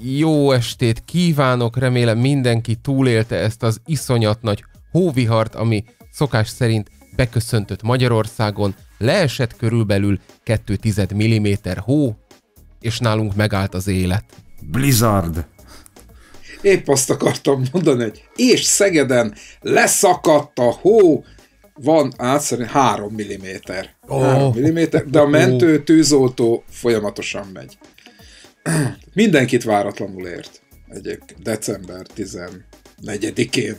Jó estét kívánok, remélem mindenki túlélte ezt az iszonyat nagy hóvihart, ami szokás szerint beköszöntött Magyarországon, leesett körülbelül 2 mm hó, és nálunk megállt az élet. Blizzard. Épp azt akartam mondani, hogy és Szegeden leszakadt a hó, van átszerűen 3 mm. Három 3 mm, de a mentő tűzoltó folyamatosan megy. Mindenkit váratlanul ért egyébként december 14-én.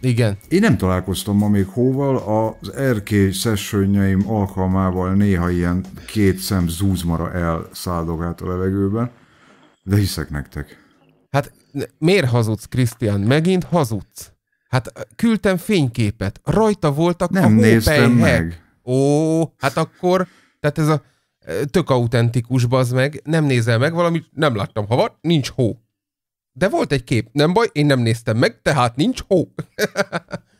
Igen. Én nem találkoztam ma még hóval, az RK sessionjeim alkalmával néha ilyen két szem zúzmara elszáldogált a levegőben. De hiszek nektek. Hát miért hazudsz, Krisztián? Megint hazudsz. Hát küldtem fényképet. Rajta voltak Nem a Nem néztem meg. Ó, hát akkor, tehát ez a e, tök autentikus bazd meg, nem nézel meg valamit, nem láttam havat, nincs hó. De volt egy kép, nem baj, én nem néztem meg, tehát nincs hó.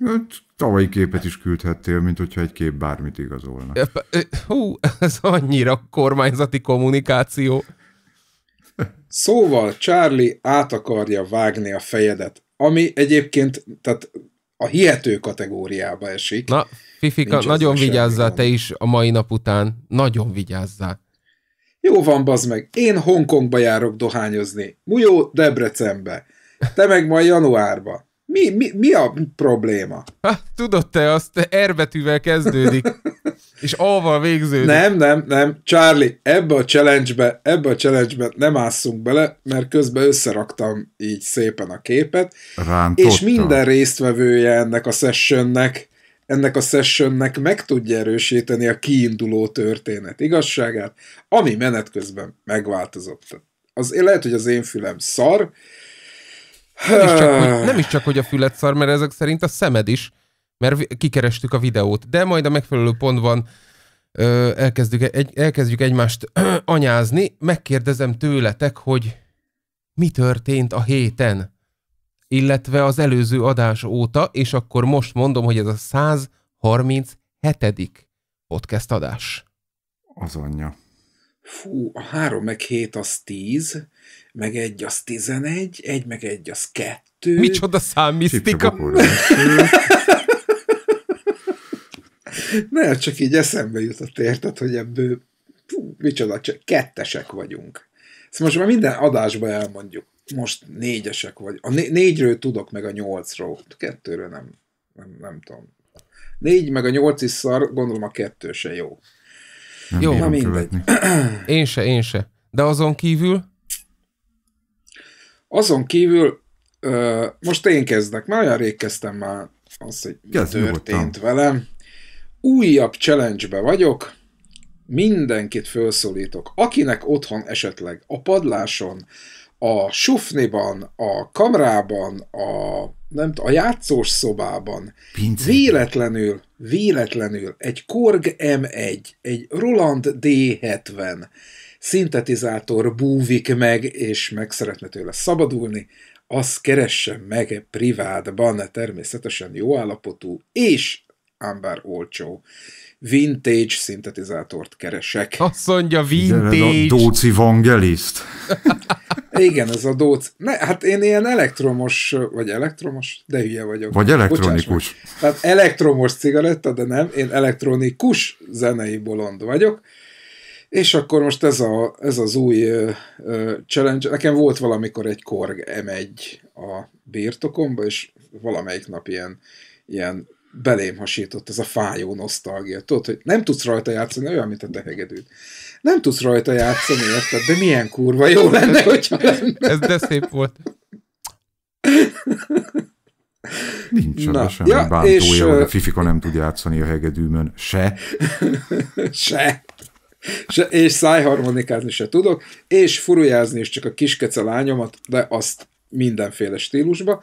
Hát, tavalyi képet is küldhettél, mint hogyha egy kép bármit igazolna. Hú, ez annyira kormányzati kommunikáció. Szóval Charlie át akarja vágni a fejedet, ami egyébként tehát a hihető kategóriába esik. Na, Fifika, nagyon vigyázzál te is a mai nap után. Nagyon vigyázzál. Jó van, bazd meg. Én Hongkongba járok dohányozni. Mujó Debrecenbe. Te meg majd januárba. Mi, mi, mi a probléma? Ha, tudod te, azt erbetűvel kezdődik. És a végződik. Nem, nem, nem. Charlie, ebbe a challenge-be, ebbe a challenge-be nem ásszunk bele, mert közben összeraktam így szépen a képet. Rántottam. És minden résztvevője ennek a sessionnek, ennek a sessionnek meg tudja erősíteni a kiinduló történet igazságát, ami menet közben megváltozott. Az, lehet, hogy az én fülem szar, nem is, csak, hogy, nem is csak, hogy a füled szar, mert ezek szerint a szemed is, mert kikerestük a videót, de majd a megfelelő pontban ö, elkezdjük, e- egy, elkezdjük egymást anyázni, megkérdezem tőletek, hogy mi történt a héten, illetve az előző adás óta, és akkor most mondom, hogy ez a 137. podcast adás. Az anyja. Fú, a három meg hét az tíz, meg egy az tizenegy, egy meg egy az kettő. Micsoda számmisztika! Nem, csak így eszembe jutott, érted, hogy ebből pú, micsoda, csak kettesek vagyunk. Ezt szóval most már minden adásban elmondjuk. Most négyesek vagy. A né- négyről tudok, meg a nyolcról. A kettőről nem, nem, nem tudom. Négy, meg a nyolc is szar, gondolom a kettő se jó. Nem jó, na mindegy. Követni. Én se, én se. De azon kívül? Azon kívül most én kezdek, már olyan rég kezdtem már az, hogy mi Kezd történt nyugodtan. velem újabb challenge-be vagyok, mindenkit felszólítok, akinek otthon esetleg a padláson, a sufniban, a kamrában, a, nem, a játszós szobában Pince. véletlenül, véletlenül egy Korg M1, egy Roland D70 szintetizátor búvik meg, és meg szeretne tőle szabadulni, az keressen meg privátban, természetesen jó állapotú és ám bár olcsó. Vintage szintetizátort keresek. Azt mondja, vintage. Igen, ez a Dóci Vangeliszt. Igen, ez a Dóci. Ne, hát én ilyen elektromos, vagy elektromos, de hülye vagyok. Vagy elektronikus. Bocsáss Tehát elektromos cigaretta, de nem, én elektronikus zenei bolond vagyok. És akkor most ez, a, ez az új ö, ö, challenge. Nekem volt valamikor egy Korg M1 a birtokomba, és valamelyik nap ilyen, ilyen belém hasított ez a fájó nosztalgia. Tudod, hogy nem tudsz rajta játszani, olyan, mint a tehegedűt. Nem tudsz rajta játszani, érted? De milyen kurva jó lenne, hogyha lenne. Ez de szép volt. Nincs Na, semmi ja, bántója, és, hogy a Fifika nem tud játszani a hegedűmön. Se. se. Se, és szájharmonikázni se tudok, és furujázni is csak a kiskece lányomat, de azt mindenféle stílusba.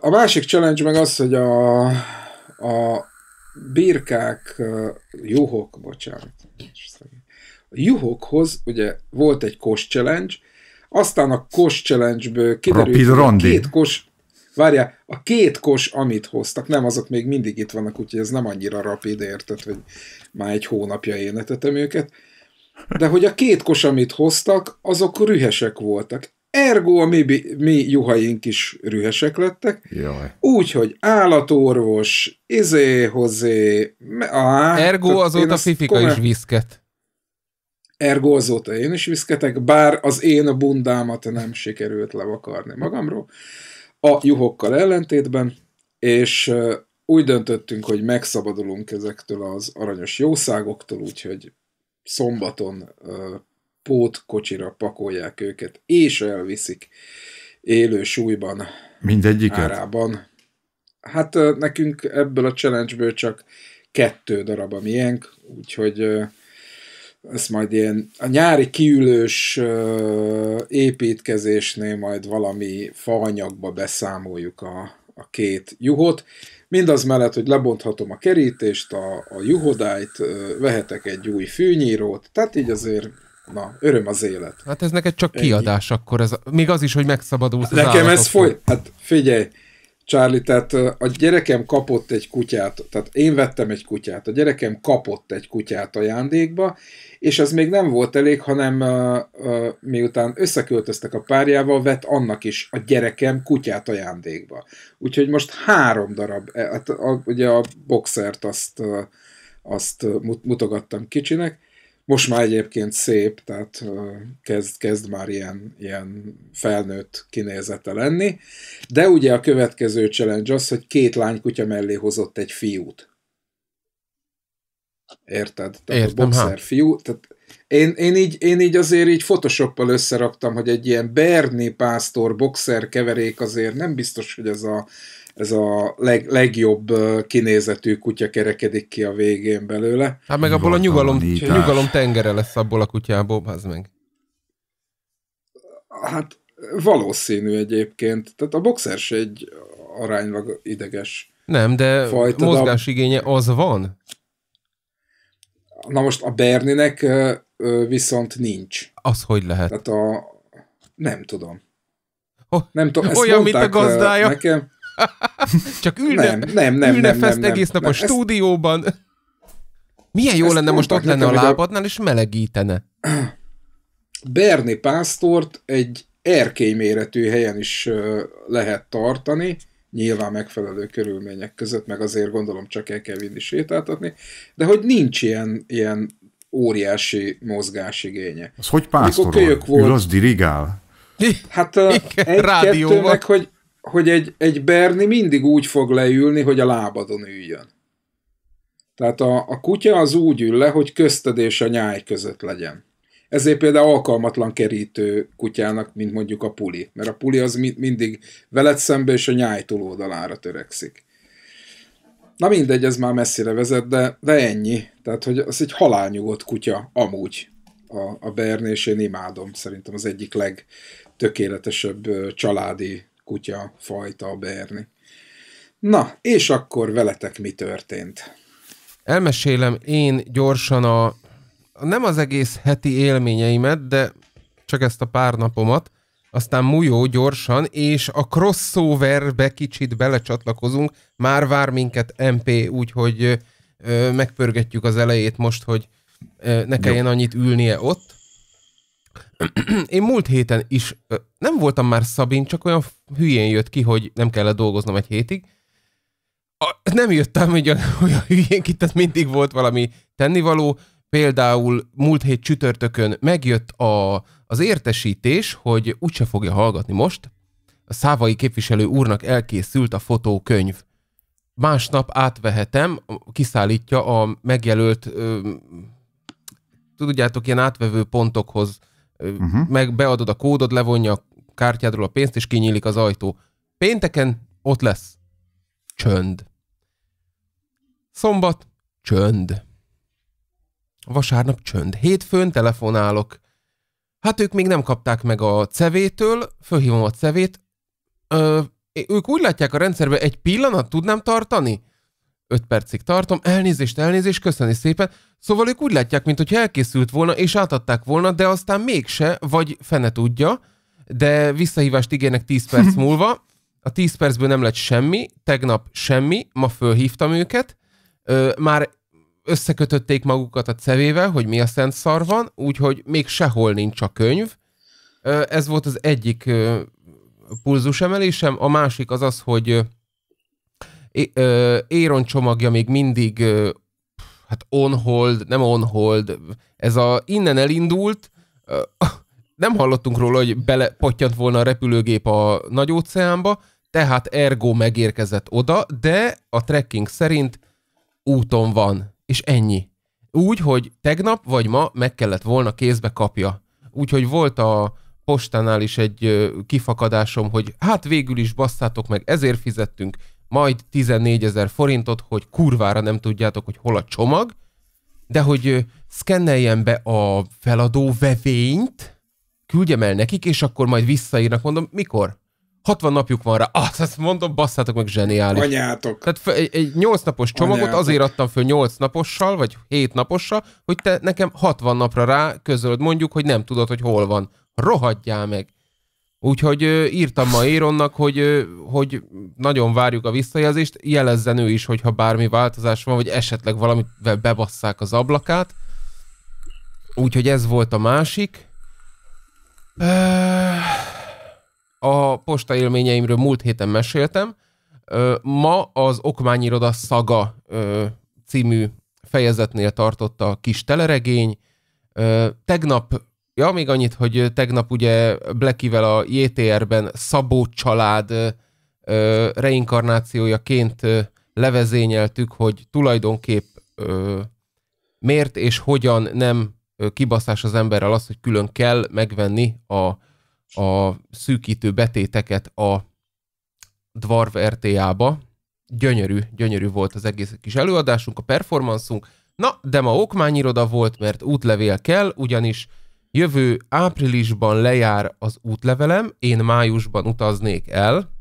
A másik challenge meg az, hogy a, a birkák, juhok, bocsánat, a juhokhoz ugye volt egy kos challenge, aztán a kos challenge-ből kiderült, a két kos, várjál, a két kos, amit hoztak, nem, azok még mindig itt vannak, úgyhogy ez nem annyira rapid, érted, hogy már egy hónapja énetetem őket, de hogy a két kos, amit hoztak, azok rühesek voltak. Ergo a mi, mi juhaink is rühesek lettek. Úgyhogy állatorvos, izé, hozé Á, Ergo azóta Fifika komolyan... is viszket. Ergo azóta én is viszketek, bár az én a bundámat nem sikerült levakarni magamról. A juhokkal ellentétben, és úgy döntöttünk, hogy megszabadulunk ezektől az aranyos jószágoktól, úgyhogy szombaton pót kocsira pakolják őket, és elviszik élő súlyban. Mindegyiket? Árában. Hát nekünk ebből a challenge csak kettő darab a miénk, úgyhogy ezt majd ilyen a nyári kiülős építkezésnél majd valami faanyagba beszámoljuk a, a két juhot. Mindaz mellett, hogy lebonthatom a kerítést, a, a juhodájt, vehetek egy új fűnyírót, tehát így azért Na, öröm az élet. Hát ez neked csak Ennyi. kiadás akkor, ez, még az is, hogy megszabadulsz Nekem ez foly... Hát figyelj, Charlie, tehát a gyerekem kapott egy kutyát, tehát én vettem egy kutyát, a gyerekem kapott egy kutyát ajándékba, és ez még nem volt elég, hanem uh, miután összeköltöztek a párjával, vett annak is a gyerekem kutyát ajándékba. Úgyhogy most három darab, e, hát a, ugye a boxert azt, azt mutogattam kicsinek, most már egyébként szép, tehát kezd, kezd már ilyen, ilyen felnőtt kinézete lenni. De ugye a következő challenge az, hogy két lánykutya mellé hozott egy fiút. Érted? Tehát Értem, a boxer ha. fiú. Tehát én, én, így, én így azért így photoshoppal összeraktam, hogy egy ilyen Berni pásztor boxer keverék azért nem biztos, hogy ez a ez a leg, legjobb kinézetű kutya kerekedik ki a végén belőle. Hát meg abból a nyugalom, nyugalom tengere lesz abból a kutyából, az meg. Hát valószínű egyébként. Tehát a boxer se egy aránylag ideges Nem, de fajta, mozgásigénye de... az van. Na most a Berninek viszont nincs. Az hogy lehet? Tehát a... Nem tudom. Oh, nem tudom, ezt olyan, mint a gazdája. Nekem. Csak ülne, nem, nem, nem, ülne nem, nem, nem, egész nap nem, a ezt... stúdióban. Milyen jó lenne most ott lenne a lábadnál, és melegítene. Berni Pásztort egy erkély méretű helyen is lehet tartani, nyilván megfelelő körülmények között, meg azért gondolom csak el kell vinni sétáltatni, de hogy nincs ilyen, ilyen óriási mozgásigénye. Az hogy pásztorol? volt, Ül az dirigál? Hát Igen, egy, rádióval. kettő, meg hogy hogy egy, egy Berni mindig úgy fog leülni, hogy a lábadon üljön. Tehát a, a kutya az úgy ül le, hogy közted és a nyáj között legyen. Ezért például alkalmatlan kerítő kutyának, mint mondjuk a puli. Mert a puli az mi, mindig veled szembe és a nyáj túloldalára törekszik. Na mindegy, ez már messzire vezet, de, de ennyi. Tehát, hogy az egy halálnyugodt kutya, amúgy a, a Bern, és én imádom. Szerintem az egyik legtökéletesebb családi kutya fajta berni. Na, és akkor veletek mi történt? Elmesélem én gyorsan a, nem az egész heti élményeimet, de csak ezt a pár napomat, aztán mújó gyorsan, és a crossoverbe kicsit belecsatlakozunk, már vár minket MP, úgyhogy ö, megpörgetjük az elejét most, hogy ö, ne kelljen annyit ülnie ott. Én múlt héten is, nem voltam már Szabin, csak olyan hülyén jött ki, hogy nem kellett dolgoznom egy hétig. A, nem jöttem hogy olyan, olyan hülyén ki, tehát mindig volt valami tennivaló. Például múlt hét csütörtökön megjött a, az értesítés, hogy úgyse fogja hallgatni most. A szávai képviselő úrnak elkészült a fotókönyv másnap átvehetem, kiszállítja a megjelölt, ö, tudjátok, ilyen átvevő pontokhoz uh-huh. meg beadod a kódod, levonja a kártyádról a pénzt, és kinyílik az ajtó. Pénteken ott lesz csönd. Szombat csönd. Vasárnap csönd. Hétfőn telefonálok. Hát ők még nem kapták meg a cevétől, fölhívom a cevét. Ö, ők úgy látják a rendszerbe, egy pillanat tudnám tartani? 5 percig tartom, elnézést, elnézést, köszöni szépen. Szóval ők úgy látják, hogy elkészült volna, és átadták volna, de aztán mégse, vagy fene tudja, de visszahívást ígérnek 10 perc múlva. A 10 percből nem lett semmi, tegnap semmi, ma fölhívtam őket, ö, már összekötötték magukat a cevével, hogy mi a szent szar van, úgyhogy még sehol nincs a könyv. Ö, ez volt az egyik ö, pulzusemelésem, a másik az az, hogy Éron csomagja még mindig hát on hold, nem on hold. Ez a innen elindult, nem hallottunk róla, hogy belepottyant volna a repülőgép a nagy óceánba, tehát ergo megérkezett oda, de a trekking szerint úton van, és ennyi. Úgy, hogy tegnap vagy ma meg kellett volna kézbe kapja. Úgyhogy volt a postánál is egy kifakadásom, hogy hát végül is basszátok meg, ezért fizettünk, majd 14 ezer forintot, hogy kurvára nem tudjátok, hogy hol a csomag, de hogy szkenneljen be a feladó vevényt, küldjem el nekik, és akkor majd visszaírnak, mondom, mikor? 60 napjuk van rá. Azt, ah, azt mondom, basszátok meg zseniális. Anyátok. Tehát egy, egy 8 napos csomagot Anyátok. azért adtam föl 8 napossal, vagy 7 napossal, hogy te nekem 60 napra rá közölöd, mondjuk, hogy nem tudod, hogy hol van. Rohadjál meg. Úgyhogy írtam ma Éronnak, hogy, hogy nagyon várjuk a visszajelzést, jelezzen ő is, hogyha bármi változás van, vagy esetleg valamit bebasszák az ablakát. Úgyhogy ez volt a másik. A posta élményeimről múlt héten meséltem. Ma az Okmányiroda Szaga című fejezetnél tartotta a kis teleregény. Tegnap Ja, még annyit, hogy tegnap ugye Blackivel a JTR-ben Szabó család ö, reinkarnációjaként ö, levezényeltük, hogy tulajdonképp ö, miért és hogyan nem kibaszás az emberrel az, hogy külön kell megvenni a, a szűkítő betéteket a Dwarf RTA-ba. Gyönyörű, gyönyörű volt az egész kis előadásunk, a performanszunk. Na, de ma okmányiroda volt, mert útlevél kell, ugyanis jövő áprilisban lejár az útlevelem, én májusban utaznék el,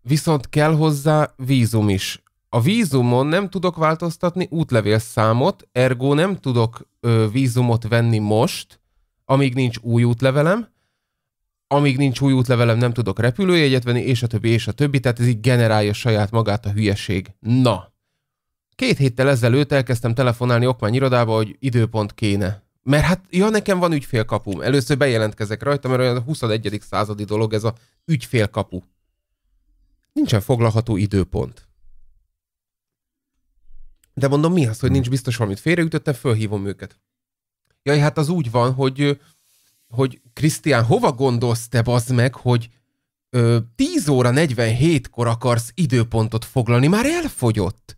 viszont kell hozzá vízum is. A vízumon nem tudok változtatni útlevélszámot, ergo nem tudok ö, vízumot venni most, amíg nincs új útlevelem, amíg nincs új útlevelem, nem tudok repülőjegyet venni, és a többi, és a többi, tehát ez így generálja saját magát a hülyeség. Na, Két héttel ezelőtt elkezdtem telefonálni Okmány irodába, hogy időpont kéne. Mert hát, ja, nekem van ügyfélkapum. Először bejelentkezek rajta, mert olyan a 21. századi dolog ez a ügyfélkapu. Nincsen foglalható időpont. De mondom, mi az, hogy nincs biztos valamit félreütöttem, fölhívom őket. Jaj, hát az úgy van, hogy, hogy Krisztián, hova gondolsz te bazd meg, hogy ö, 10 óra 47-kor akarsz időpontot foglalni, már elfogyott.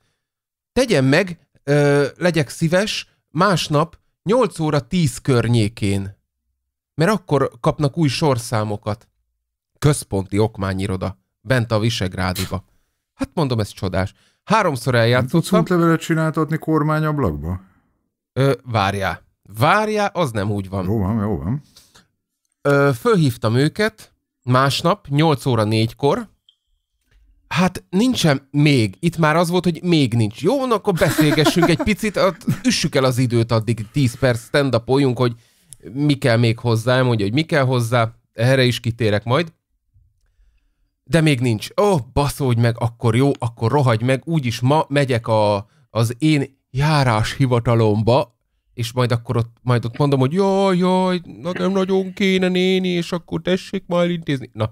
Tegyen meg, ö, legyek szíves, másnap 8 óra 10 környékén, mert akkor kapnak új sorszámokat. Központi okmányiroda, bent a Visegrádiba. Hát mondom, ez csodás. Háromszor eljátszottam. Tudsz útlevelet csináltatni kormányablakba? Ö, várjá. Várjá, az nem úgy van. Jó van, jó van. Ö, fölhívtam őket másnap, 8 óra 4-kor, Hát nincsen még. Itt már az volt, hogy még nincs. Jó, na, akkor beszélgessünk egy picit, üssük el az időt addig, 10 perc stand up hogy mi kell még hozzá, mondja, hogy mi kell hozzá, erre is kitérek majd. De még nincs. Ó, oh, baszódj meg, akkor jó, akkor rohagy meg, úgyis ma megyek a, az én járás hivatalomba, és majd akkor ott, majd ott mondom, hogy jaj, jaj, nekem nagyon kéne néni, és akkor tessék majd intézni. Na,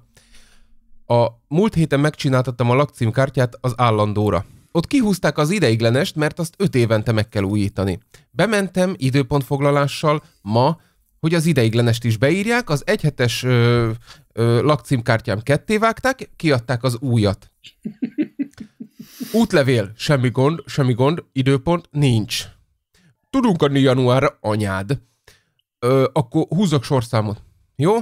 a múlt héten megcsináltattam a lakcímkártyát az állandóra. Ott kihúzták az ideiglenest, mert azt öt évente meg kell újítani. Bementem időpontfoglalással ma, hogy az ideiglenest is beírják, az egyhetes ö, ö, lakcímkártyám ketté vágták, kiadták az újat. Útlevél, semmi gond, semmi gond, időpont nincs. Tudunk adni januárra anyád. Ö, akkor húzok sorszámot. Jó?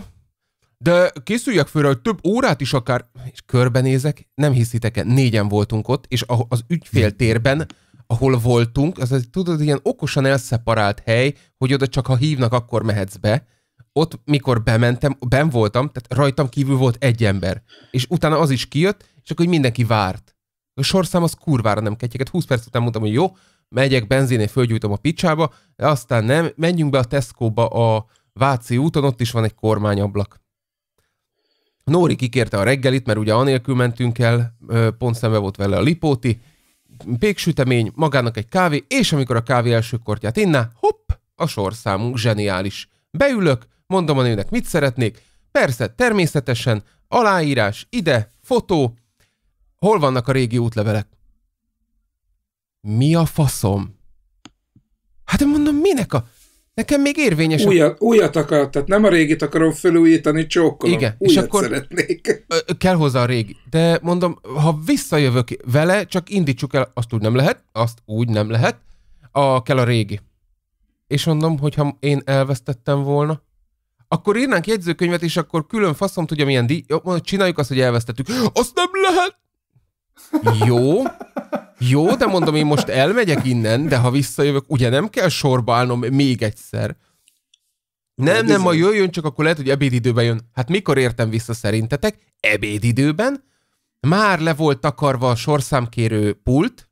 De készüljek föl, hogy több órát is akár, és körbenézek, nem hiszitek -e, négyen voltunk ott, és az ügyféltérben, ahol voltunk, az egy, tudod, ilyen okosan elszeparált hely, hogy oda csak ha hívnak, akkor mehetsz be. Ott, mikor bementem, ben voltam, tehát rajtam kívül volt egy ember. És utána az is kijött, és akkor mindenki várt. A sorszám az kurvára nem ketyeket. 20 perc után mondtam, hogy jó, megyek benzinét, fölgyújtom a picsába, de aztán nem, menjünk be a Tesco-ba a Váci úton, ott is van egy kormányablak. Nóri kikérte a reggelit, mert ugye anélkül mentünk el, pont szembe volt vele a lipóti, péksütemény, magának egy kávé, és amikor a kávé első kortját inná, hopp, a sorszámunk zseniális. Beülök, mondom a nőnek, mit szeretnék, persze, természetesen, aláírás, ide, fotó, hol vannak a régi útlevelek? Mi a faszom? Hát én mondom, minek a... Nekem még érvényes. Újat, a... újat akar, tehát nem a régit akarom felújítani, csókolom. Igen, újat és akkor szeretnék. Kell hozzá a régi. De mondom, ha visszajövök vele, csak indítsuk el, azt úgy nem lehet, azt úgy nem lehet, a, kell a régi. És mondom, hogyha én elvesztettem volna, akkor írnánk jegyzőkönyvet, és akkor külön faszom tudja milyen díj... Csináljuk azt, hogy elvesztettük. Azt nem lehet! Jó, jó, de mondom, én most elmegyek innen, de ha visszajövök, ugye nem kell sorba állnom még egyszer. Nem, nem, ma jöjjön, csak akkor lehet, hogy ebédidőben jön. Hát mikor értem vissza szerintetek? Ebédidőben? Már le volt takarva a sorszámkérő pult,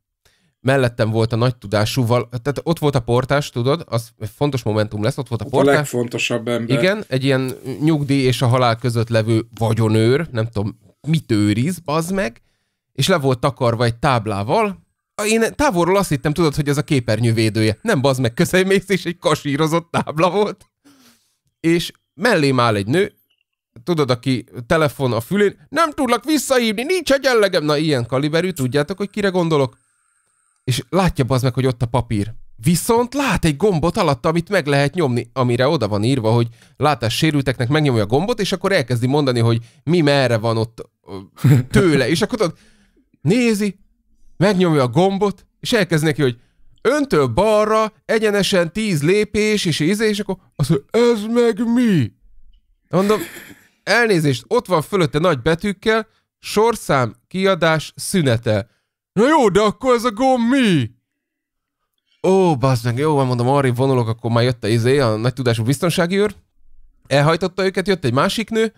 mellettem volt a nagy tudásúval, tehát ott volt a portás, tudod, az fontos momentum lesz, ott volt a ott portás. A legfontosabb ember. Igen, egy ilyen nyugdíj és a halál között levő vagyonőr, nem tudom, mit őriz, bazd meg, és le volt takarva egy táblával, én távolról azt hittem, tudod, hogy ez a védője. Nem bazd meg, közelmész, és egy kasírozott tábla volt. És mellém áll egy nő, tudod, aki telefon a fülén, nem tudlak visszahívni, nincs egyenlegem. Na, ilyen kaliberű, tudjátok, hogy kire gondolok? És látja bazd meg, hogy ott a papír. Viszont lát egy gombot alatta, amit meg lehet nyomni, amire oda van írva, hogy sérülteknek megnyomja a gombot, és akkor elkezdi mondani, hogy mi merre van ott tőle. És akkor tudod, nézi, megnyomja a gombot, és elkezd neki, hogy öntől balra, egyenesen tíz lépés, és íze, és akkor azt mondja, ez meg mi? Mondom, elnézést, ott van fölötte nagy betűkkel, sorszám, kiadás, szünete. Na jó, de akkor ez a gomb mi? Ó, bazd meg, jó van, mondom, arra vonulok, akkor már jött a izé, a nagy tudású biztonsági őr. Elhajtotta őket, jött egy másik nő,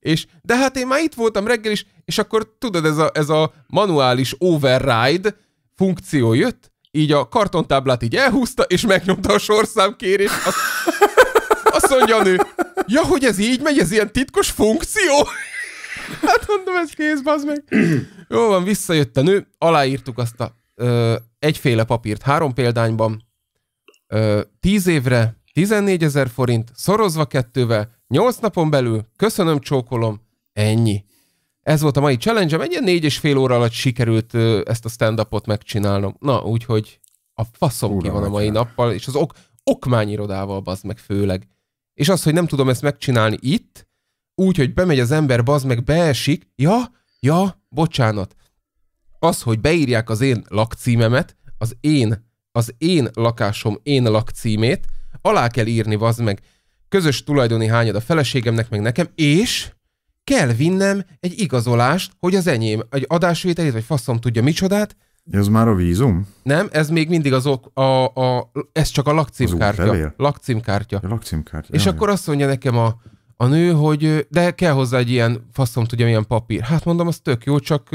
és de hát én már itt voltam reggel is, és akkor tudod, ez a, ez a manuális override funkció jött, így a kartontáblát így elhúzta, és megnyomta a kérés. Azt, azt mondja a nő, ja, hogy ez így megy, ez ilyen titkos funkció? Hát mondom, ez kész, bazd meg. Jó van, visszajött a nő, aláírtuk azt a ö, egyféle papírt három példányban, ö, tíz évre 14 ezer forint, szorozva kettővel, Nyolc napon belül, köszönöm, csókolom, ennyi. Ez volt a mai challenge egy ilyen négy és fél óra alatt sikerült ezt a stand-upot megcsinálnom. Na, úgyhogy a faszom Húra ki van a mai nappal, és az ok, okmányirodával bazd meg főleg. És az, hogy nem tudom ezt megcsinálni itt, úgy, hogy bemegy az ember, bazd meg, beesik, ja, ja, bocsánat. Az, hogy beírják az én lakcímemet, az én, az én lakásom én lakcímét, alá kell írni, bazd meg, közös tulajdoni hányad a feleségemnek, meg nekem, és kell vinnem egy igazolást, hogy az enyém, egy adásvételét, vagy faszom tudja micsodát. Ez már a vízum? Nem, ez még mindig az ok, a, a, ez csak a lakcímkártya. Lakcímkártya. A lakcímkártya. És jaj. akkor azt mondja nekem a, a nő, hogy de kell hozzá egy ilyen, faszom tudja, milyen papír. Hát mondom, az tök jó, csak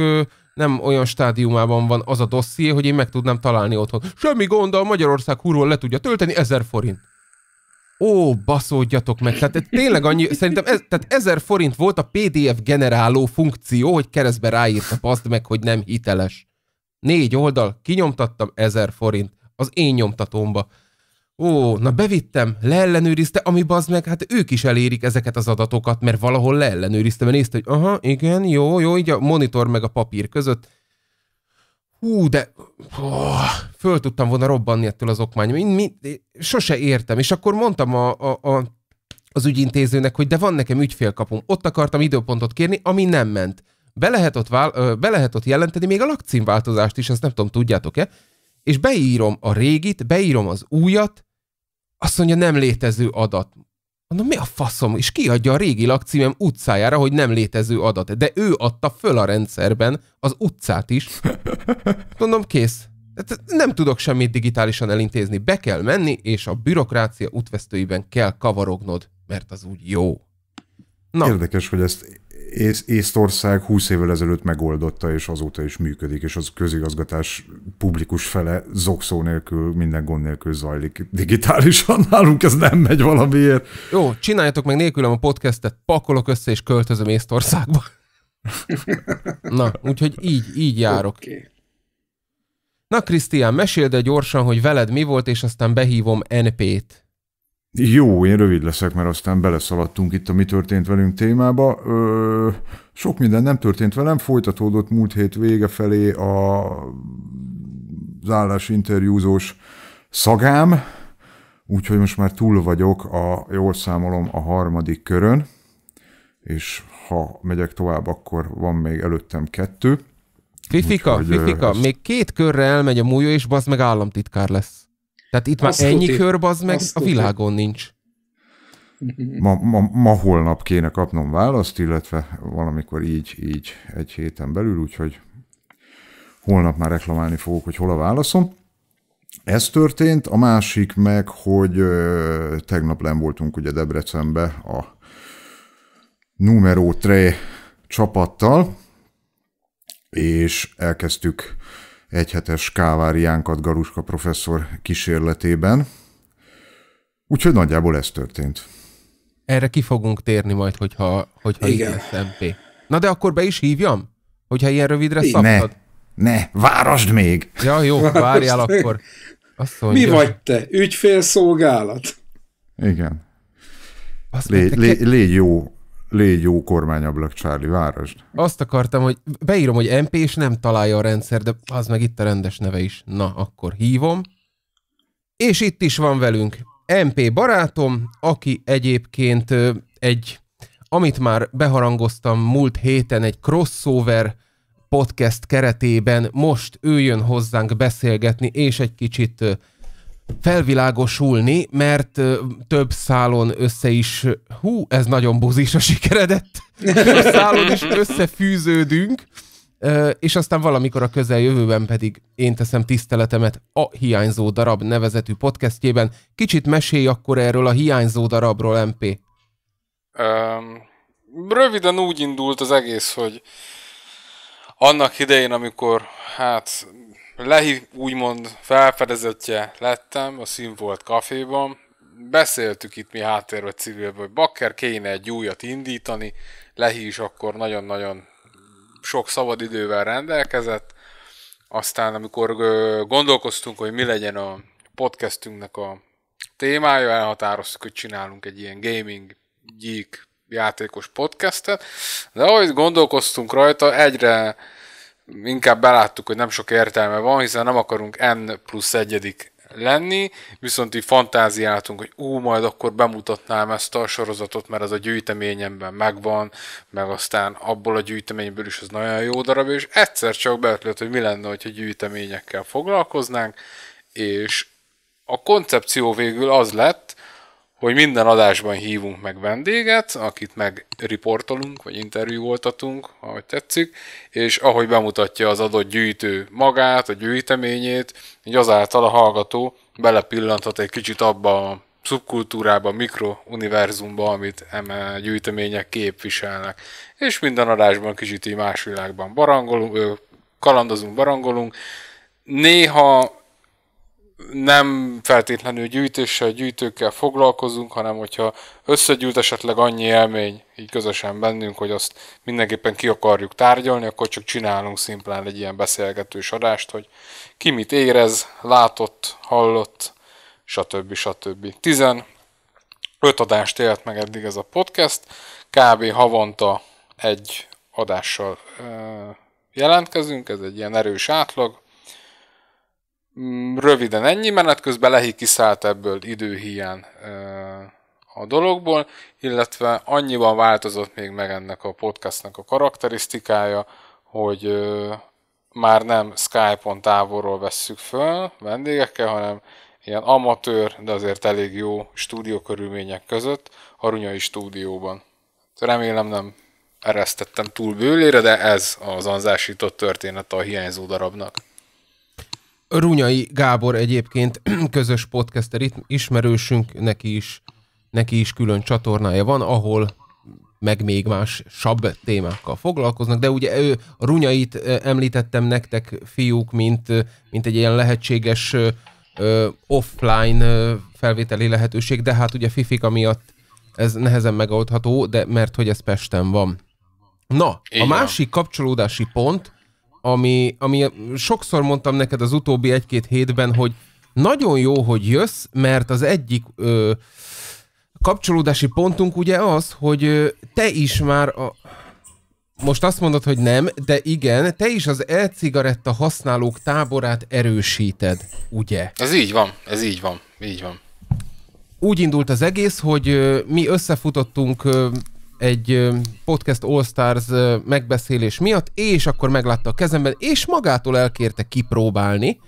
nem olyan stádiumában van az a dosszié, hogy én meg tudnám találni otthon. Semmi gond, a Magyarország hurról le tudja tölteni, ezer forint ó, baszódjatok meg. Tehát tényleg annyi, szerintem ez, tehát 1000 forint volt a PDF generáló funkció, hogy keresztbe ráírta azt meg, hogy nem hiteles. Négy oldal, kinyomtattam 1000 forint az én nyomtatómba. Ó, na bevittem, leellenőrizte, ami bazd meg, hát ők is elérik ezeket az adatokat, mert valahol leellenőrizte, mert nézte, hogy aha, igen, jó, jó, így a monitor meg a papír között, hú, de ó, föl tudtam volna robbanni ettől az okmány. mi, mind, sose értem. És akkor mondtam a, a, a, az ügyintézőnek, hogy de van nekem ügyfélkapom. Ott akartam időpontot kérni, ami nem ment. Be lehet ott, vál, be lehet ott jelenteni még a lakcímváltozást is, azt nem tudom, tudjátok-e? És beírom a régit, beírom az újat, azt mondja, nem létező adat. Mondom, mi a faszom? És kiadja a régi lakcímem utcájára, hogy nem létező adat. De ő adta föl a rendszerben az utcát is. Mondom, kész. Hát nem tudok semmit digitálisan elintézni. Be kell menni, és a bürokrácia útvesztőiben kell kavarognod, mert az úgy jó. Na. Érdekes, hogy ezt Ész, Észtország 20 évvel ezelőtt megoldotta, és azóta is működik, és az közigazgatás publikus fele zokszó nélkül, minden gond nélkül zajlik digitálisan. Nálunk ez nem megy valamiért. Jó, csináljatok meg nélkülem a podcastet, pakolok össze, és költözöm Észtországba. Na, úgyhogy így, így járok. Okay. Na, Krisztián, meséld el gyorsan, hogy veled mi volt, és aztán behívom NP-t. Jó, én rövid leszek, mert aztán beleszaladtunk itt a mi történt velünk témába. Ö, sok minden nem történt velem, folytatódott múlt hét vége felé a, az interjúzós szagám, úgyhogy most már túl vagyok, a, jól számolom, a harmadik körön, és ha megyek tovább, akkor van még előttem kettő. Fifika, Úgyhogy, Fifika, ezt... még két körre elmegy a múlja, és bazd meg államtitkár lesz. Tehát itt már ennyi tuti. kör, az meg a világon tuti. nincs. Ma, ma, ma holnap kéne kapnom választ, illetve valamikor így, így egy héten belül, úgyhogy holnap már reklamálni fogok, hogy hol a válaszom. Ez történt, a másik meg, hogy ö, tegnap nem voltunk ugye Debrecenbe a Numero 3 csapattal, és elkezdtük egyhetes káváriánkat Galuska professzor kísérletében. Úgyhogy nagyjából ez történt. Erre ki fogunk térni majd, hogyha, hogyha Igen. így lesz MP. Na de akkor be is hívjam? Hogyha ilyen rövidre é, szabtad? Ne, ne, várasd még! Ja, jó, várjál akkor. Azt mondja. Mi vagy te? Ügyfélszolgálat? Igen. Azt légy, te... légy, légy jó Légy jó kormányablak, Csárli, várost. Azt akartam, hogy beírom, hogy MP, és nem találja a rendszer, de az meg itt a rendes neve is. Na, akkor hívom. És itt is van velünk MP barátom, aki egyébként egy, amit már beharangoztam múlt héten, egy crossover podcast keretében most ő jön hozzánk beszélgetni, és egy kicsit felvilágosulni, mert több szálon össze is, hú, ez nagyon buzis a sikeredett, több szálon is összefűződünk, és aztán valamikor a közeljövőben pedig én teszem tiszteletemet a Hiányzó Darab nevezetű podcastjében. Kicsit mesélj akkor erről a Hiányzó Darabról, MP. Um, röviden úgy indult az egész, hogy annak idején, amikor hát lehi, úgymond felfedezetje lettem, a szín volt kaféban, beszéltük itt mi háttérbe civilből, hogy bakker kéne egy újat indítani, Lehi is akkor nagyon-nagyon sok szabad idővel rendelkezett, aztán amikor gondolkoztunk, hogy mi legyen a podcastünknek a témája, elhatároztuk, hogy csinálunk egy ilyen gaming geek játékos podcastet, de ahogy gondolkoztunk rajta, egyre inkább beláttuk, hogy nem sok értelme van, hiszen nem akarunk N plusz egyedik lenni, viszont így fantáziáltunk, hogy ú, majd akkor bemutatnám ezt a sorozatot, mert az a gyűjteményemben megvan, meg aztán abból a gyűjteményből is az nagyon jó darab, és egyszer csak beötlött, hogy mi lenne, hogyha gyűjteményekkel foglalkoznánk, és a koncepció végül az lett, hogy minden adásban hívunk meg vendéget, akit meg riportolunk, vagy interjúoltatunk, ahogy tetszik, és ahogy bemutatja az adott gyűjtő magát, a gyűjteményét, így azáltal a hallgató belepillanthat egy kicsit abba a szubkultúrába, mikrouniverzumba, amit eme gyűjtemények képviselnek. És minden adásban kicsit így más világban barangolunk, kalandozunk, barangolunk. Néha nem feltétlenül gyűjtéssel, gyűjtőkkel foglalkozunk, hanem hogyha összegyűlt esetleg annyi élmény így közösen bennünk, hogy azt mindenképpen ki akarjuk tárgyalni, akkor csak csinálunk szimplán egy ilyen beszélgetős adást, hogy ki mit érez, látott, hallott, stb. stb. 15 adást élt meg eddig ez a podcast, kb. havonta egy adással jelentkezünk, ez egy ilyen erős átlag, Mm, röviden ennyi, menet közben Lehi kiszállt ebből időhiány a dologból, illetve annyiban változott még meg ennek a podcastnak a karakterisztikája, hogy már nem Skype-on távolról vesszük föl vendégekkel, hanem ilyen amatőr, de azért elég jó stúdió körülmények között, Harunyai stúdióban. Remélem nem eresztettem túl bőlére, de ez az anzásított története a hiányzó darabnak. Runyai Gábor egyébként közös podcaster itt, ismerősünk, neki is, neki is külön csatornája van, ahol meg még más sabb témákkal foglalkoznak, de ugye ő, a Runyait említettem nektek, fiúk, mint, mint egy ilyen lehetséges offline felvételi lehetőség, de hát ugye Fifika miatt ez nehezen megoldható, de mert hogy ez Pesten van. Na, Igen. a másik kapcsolódási pont ami, ami sokszor mondtam neked az utóbbi egy-két hétben, hogy nagyon jó, hogy jössz, mert az egyik ö, kapcsolódási pontunk ugye az, hogy ö, te is már a... Most azt mondod, hogy nem, de igen, te is az e-cigaretta használók táborát erősíted, ugye? Ez így van, ez így van, így van. Úgy indult az egész, hogy ö, mi összefutottunk ö, egy podcast All Stars megbeszélés miatt, és akkor meglátta a kezemben, és magától elkérte kipróbálni,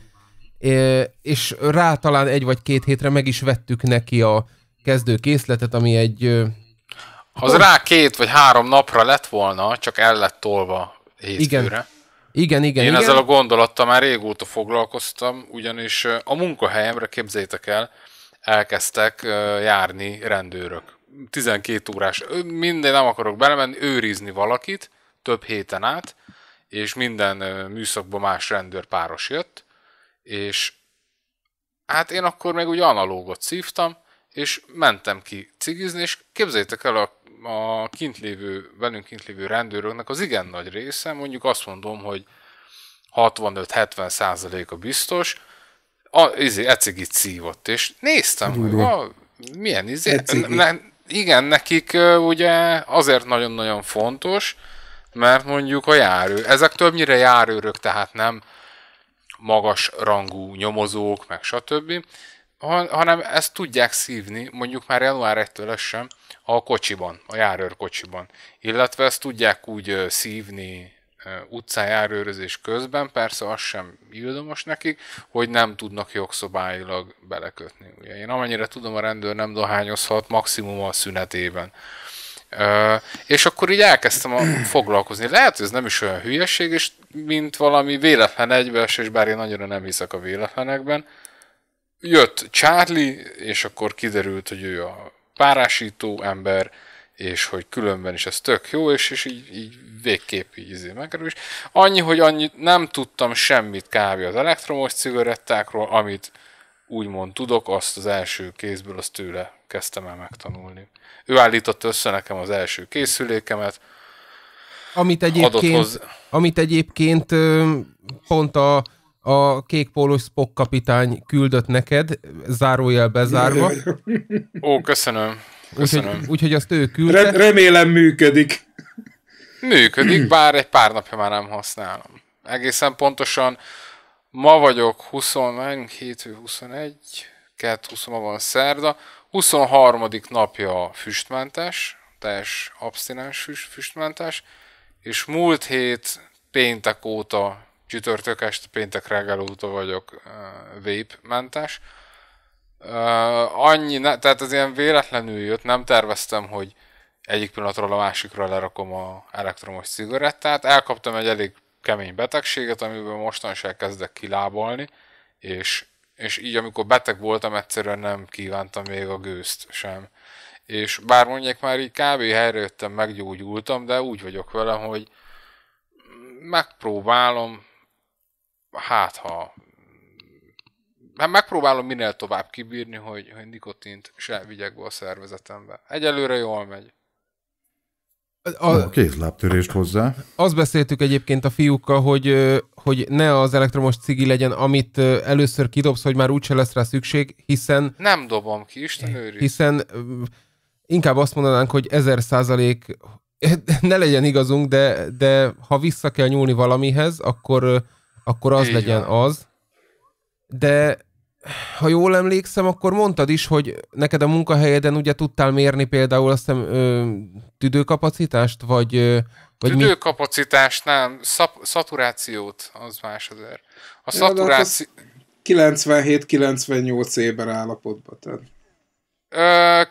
és rá talán egy vagy két hétre meg is vettük neki a kezdőkészletet, ami egy... Az pont... rá két vagy három napra lett volna, csak el lett tolva hétfőre. Igen. Igen, igen, Én igen. ezzel a gondolattal már régóta foglalkoztam, ugyanis a munkahelyemre, képzétek el, elkezdtek járni rendőrök. 12 órás, minden nem akarok belemenni, őrizni valakit több héten át, és minden műszakban más páros jött, és hát én akkor még úgy analógot szívtam, és mentem ki cigizni, és képzeljétek el a, a kint lévő, velünk kint lévő rendőröknek az igen nagy része, mondjuk azt mondom, hogy 65-70 százaléka biztos, a, izé, ecigit szívott, és néztem, hogy milyen izé, ne, igen, nekik ugye azért nagyon-nagyon fontos, mert mondjuk a járő, ezek többnyire járőrök, tehát nem magas rangú nyomozók, meg stb., hanem ezt tudják szívni, mondjuk már január 1-től sem, a kocsiban, a járőr kocsiban. Illetve ezt tudják úgy szívni utcájárőrözés közben, persze az sem ildomos nekik, hogy nem tudnak jogszabályilag belekötni. Ugye én amennyire tudom, a rendőr nem dohányozhat maximum a szünetében. és akkor így elkezdtem a, foglalkozni. Lehet, hogy ez nem is olyan hülyeség, és mint valami véletlen egybeesés, bár én annyira nem hiszek a véletlenekben. Jött Charlie, és akkor kiderült, hogy ő a párásító ember, és hogy különben is ez tök jó, és, és így, így végképp így izé megkerül. annyi, hogy annyit nem tudtam semmit kávé az elektromos cigarettákról, amit úgymond tudok, azt az első kézből, azt tőle kezdtem el megtanulni. Ő állította össze nekem az első készülékemet, amit egyébként, hozzá... amit egyébként pont a, a kékpólós Spock kapitány küldött neked, zárójel bezárva. Ó, köszönöm. Úgyhogy, úgyhogy azt ő küldte. Re- remélem működik. Működik, hmm. bár egy pár napja már nem használom. Egészen pontosan ma vagyok 27, 21, 2, 20, ma van szerda, 23. napja a füstmentes, teljes abstinens füst, füstmentes, és múlt hét péntek óta, csütörtök este, péntek reggel óta vagyok uh, eh, vape mentes, Uh, annyi, ne, tehát ez ilyen véletlenül jött, nem terveztem, hogy egyik pillanatról a másikra lerakom a elektromos cigarettát. Elkaptam egy elég kemény betegséget, amiből mostanság kezdek kilábolni, és, és így amikor beteg voltam, egyszerűen nem kívántam még a gőzt sem. És bár mondják már így kb. helyre jöttem, meggyógyultam, de úgy vagyok velem, hogy megpróbálom, hát ha hát megpróbálom minél tovább kibírni, hogy, hogy nikotint se vigyek be a szervezetembe. Egyelőre jól megy. A, a kézlábtörést hozzá. Azt beszéltük egyébként a fiúkkal, hogy, hogy ne az elektromos cigi legyen, amit először kidobsz, hogy már úgyse lesz rá szükség, hiszen... Nem dobom ki, Isten eh, őri. Hiszen inkább azt mondanánk, hogy ezer százalék, ne legyen igazunk, de, de ha vissza kell nyúlni valamihez, akkor, akkor az Így legyen van. az de ha jól emlékszem, akkor mondtad is, hogy neked a munkahelyeden ugye tudtál mérni például azt hiszem ö, tüdőkapacitást, vagy... Ö, vagy tüdőkapacitást, mi? nem, szap, szaturációt, az más azért. A ja, szaturáció... 97-98 éber állapotban, tehát.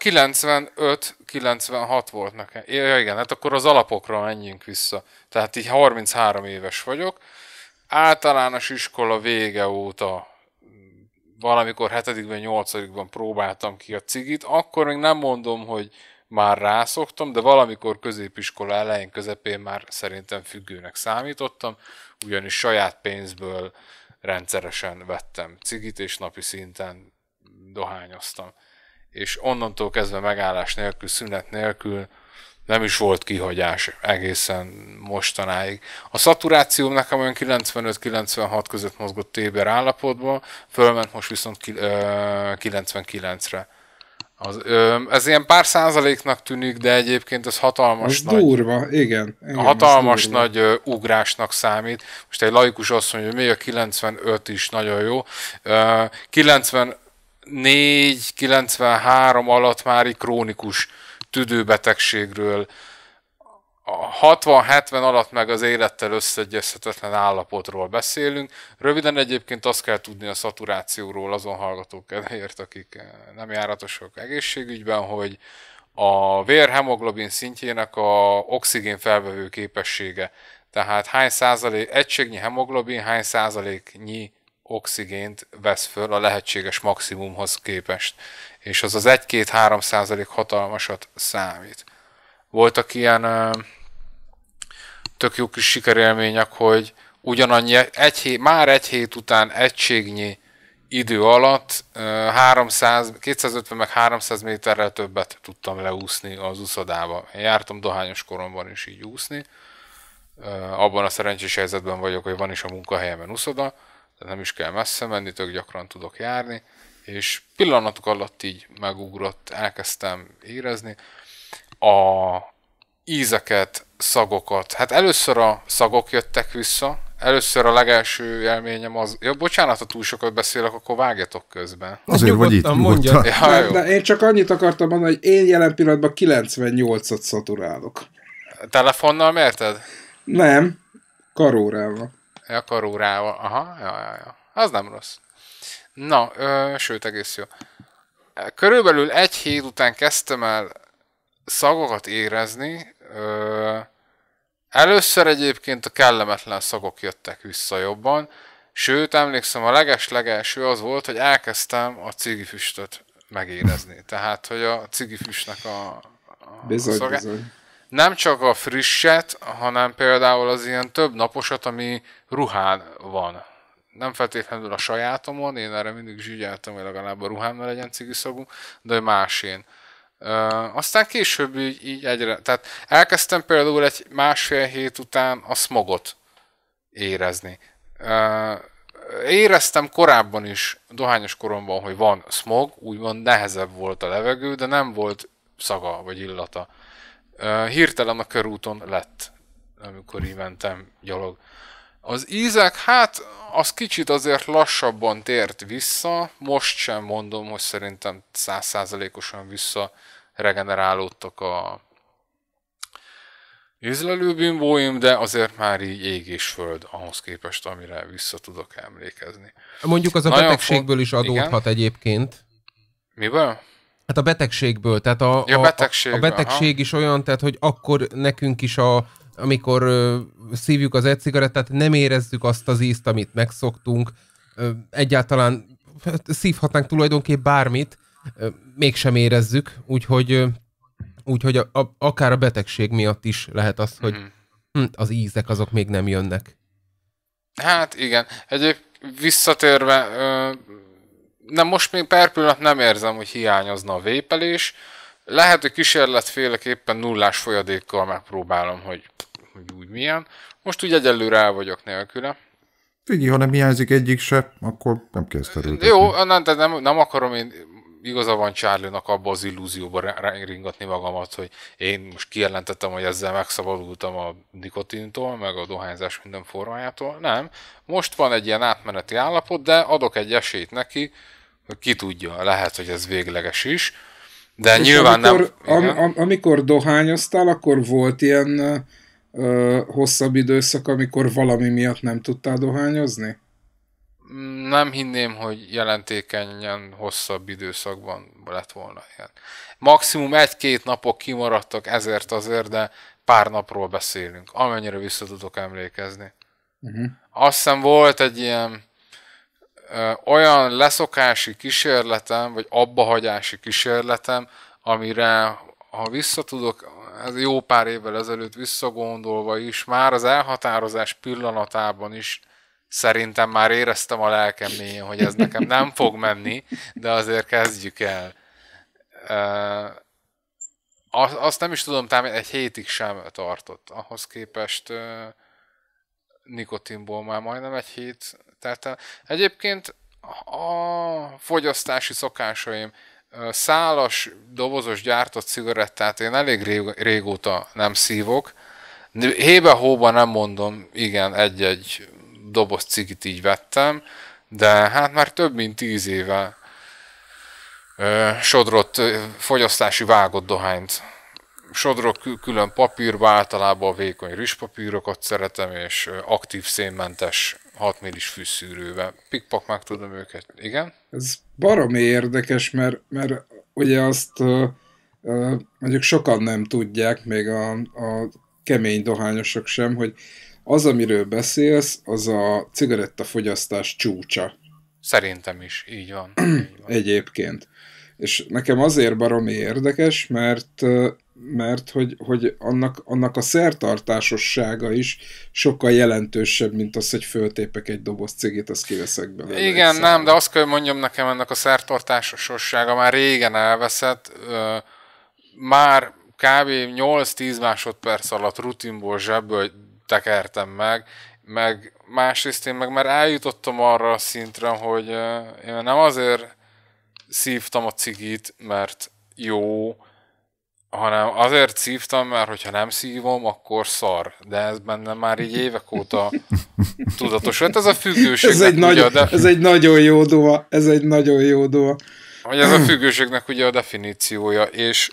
95-96 volt nekem. Ja, igen, hát akkor az alapokra menjünk vissza. Tehát így 33 éves vagyok. Általános iskola vége óta valamikor hetedikben, nyolcadikban próbáltam ki a cigit, akkor még nem mondom, hogy már rászoktam, de valamikor középiskola elején, közepén már szerintem függőnek számítottam, ugyanis saját pénzből rendszeresen vettem cigit, és napi szinten dohányoztam. És onnantól kezdve megállás nélkül, szünet nélkül nem is volt kihagyás egészen mostanáig. A szaturációm nekem olyan 95-96 között mozgott téber állapotban, fölment most viszont 99-re. Az, ö, ez ilyen pár százaléknak tűnik, de egyébként ez hatalmas ez nagy... durva, igen. igen hatalmas durva. nagy ö, ugrásnak számít. Most egy laikus azt mondja, hogy még a 95 is nagyon jó. Ö, 94-93 alatt már így krónikus tüdőbetegségről, a 60-70 alatt meg az élettel összeegyezhetetlen állapotról beszélünk. Röviden egyébként azt kell tudni a szaturációról azon hallgatók kedvéért, akik eh, nem járatosok egészségügyben, hogy a vérhemoglobin szintjének a oxigén felvevő képessége, tehát hány százalék, egységnyi hemoglobin, hány százaléknyi oxigént vesz föl a lehetséges maximumhoz képest, és az az 1-2-3 százalék hatalmasat számít. Voltak ilyen ö, tök jó kis sikerélmények, hogy ugyanannyi, egy hét, már egy hét után egységnyi idő alatt 300, 250 meg 300 méterrel többet tudtam leúszni az úszodába. Én jártam dohányos koromban is így úszni. Abban a szerencsés helyzetben vagyok, hogy van is a munkahelyemen úszoda nem is kell messze menni, tök gyakran tudok járni, és pillanatok alatt így megugrott, elkezdtem érezni. A ízeket, szagokat, hát először a szagok jöttek vissza, először a legelső élményem az, ja bocsánat, ha túl sokat beszélek, akkor vágjatok közben. Azért vagy itt, mondja. Ja, jó. De én csak annyit akartam mondani, hogy én jelen pillanatban 98-at szaturálok. Telefonnal mérted? Nem, karórával. Ja, karórával. Aha, ja, ja, ja. Az nem rossz. Na, ö, sőt, egész jó. Körülbelül egy hét után kezdtem el szagokat érezni. Ö, először egyébként a kellemetlen szagok jöttek vissza jobban. Sőt, emlékszem, a leges-legelső az volt, hogy elkezdtem a cigifüstöt megérezni. Tehát, hogy a cigifüstnek a, a bizony, szaga... bizony nem csak a frisset, hanem például az ilyen több naposat, ami ruhán van. Nem feltétlenül a sajátomon, én erre mindig zsigyeltem, hogy legalább a ne legyen cigiszagú, de másén. Uh, aztán később így, így egyre, tehát elkezdtem például egy másfél hét után a smogot érezni. Uh, éreztem korábban is, dohányos koromban, hogy van smog, úgymond nehezebb volt a levegő, de nem volt szaga vagy illata hirtelen a körúton lett, amikor így mentem gyalog. Az ízek, hát az kicsit azért lassabban tért vissza, most sem mondom, hogy szerintem százszázalékosan vissza regenerálódtak a ízlelő bimbóim, de azért már így ég és föld ahhoz képest, amire vissza tudok emlékezni. Mondjuk az a Nagyon betegségből is adódhat Igen? egyébként. Miből? Hát a betegségből, tehát a, ja, a, betegség, a, betegség is olyan, tehát hogy akkor nekünk is a, amikor ö, szívjuk az e-cigarettát, nem érezzük azt az ízt, amit megszoktunk, ö, egyáltalán hát szívhatnánk tulajdonképp bármit, ö, mégsem érezzük, úgyhogy, ö, úgyhogy a, a, akár a betegség miatt is lehet az, hogy mm. hm, az ízek azok még nem jönnek. Hát igen, egyébként visszatérve, ö, de most még per pillanat nem érzem, hogy hiányozna a vépelés. Lehet, hogy kísérletféleképpen nullás folyadékkal megpróbálom, hogy, hogy úgy milyen. Most úgy egyelőre el vagyok nélküle. Figyelj, ha nem hiányzik egyik se, akkor nem kezd terültetni. Jó, nem, de nem, nem akarom én igaza van Charlie-nak abba az illúzióba ringatni magamat, hogy én most kijelentettem, hogy ezzel megszabadultam a nikotintól, meg a dohányzás minden formájától. Nem. Most van egy ilyen átmeneti állapot, de adok egy esélyt neki, ki tudja, lehet, hogy ez végleges is, de És nyilván amikor, nem... Am, am, amikor dohányoztál, akkor volt ilyen ö, hosszabb időszak, amikor valami miatt nem tudtál dohányozni? Nem hinném, hogy jelentékenyen hosszabb időszakban lett volna ilyen. Maximum egy-két napok kimaradtak ezért azért, de pár napról beszélünk, amennyire vissza tudok emlékezni. Uh-huh. Azt hiszem volt egy ilyen olyan leszokási kísérletem, vagy abbahagyási kísérletem, amire ha visszatudok, ez jó pár évvel ezelőtt visszagondolva is, már az elhatározás pillanatában is szerintem már éreztem a lelkem mélyén, hogy ez nekem nem fog menni, de azért kezdjük el. Azt nem is tudom, tám egy hétig sem tartott. Ahhoz képest nikotinból már majdnem egy hét tehát eh, egyébként a fogyasztási szokásaim eh, szálas, dobozos gyártott cigarettát én elég rég, régóta nem szívok. Hébe-hóba nem mondom, igen, egy-egy doboz cigit így vettem, de hát már több mint tíz éve ö, eh, sodrott ö, fogyasztási vágott dohányt. Sodrok külön papírba, általában a vékony rizspapírokat szeretem, és aktív szénmentes 6 millis fűszűrővel. Pikpak meg tudom őket, igen? Ez baromi érdekes, mert, mert ugye azt uh, uh, mondjuk sokan nem tudják, még a, a kemény dohányosok sem, hogy az, amiről beszélsz, az a cigarettafogyasztás csúcsa. Szerintem is, így van. így van. Egyébként. És nekem azért baromi érdekes, mert mert hogy, hogy annak, annak a szertartásossága is sokkal jelentősebb, mint az, hogy föltépek egy doboz cigit, azt kiveszek belőle. Igen, nem, de azt kell, mondjam nekem, ennek a szertartásossága már régen elveszett, már kb. 8-10 másodperc alatt rutinból zsebből tekertem meg, meg másrészt én meg már eljutottam arra a szintre, hogy én nem azért szívtam a cigit, mert jó, hanem azért szívtam, mert hogyha nem szívom, akkor szar. De ez benne már így évek óta tudatos. Hát ez a függőség. Ez, egy nagy, de... ez egy nagyon jó duma. Ez egy nagyon jó duma. Hogy ez a függőségnek ugye a definíciója, és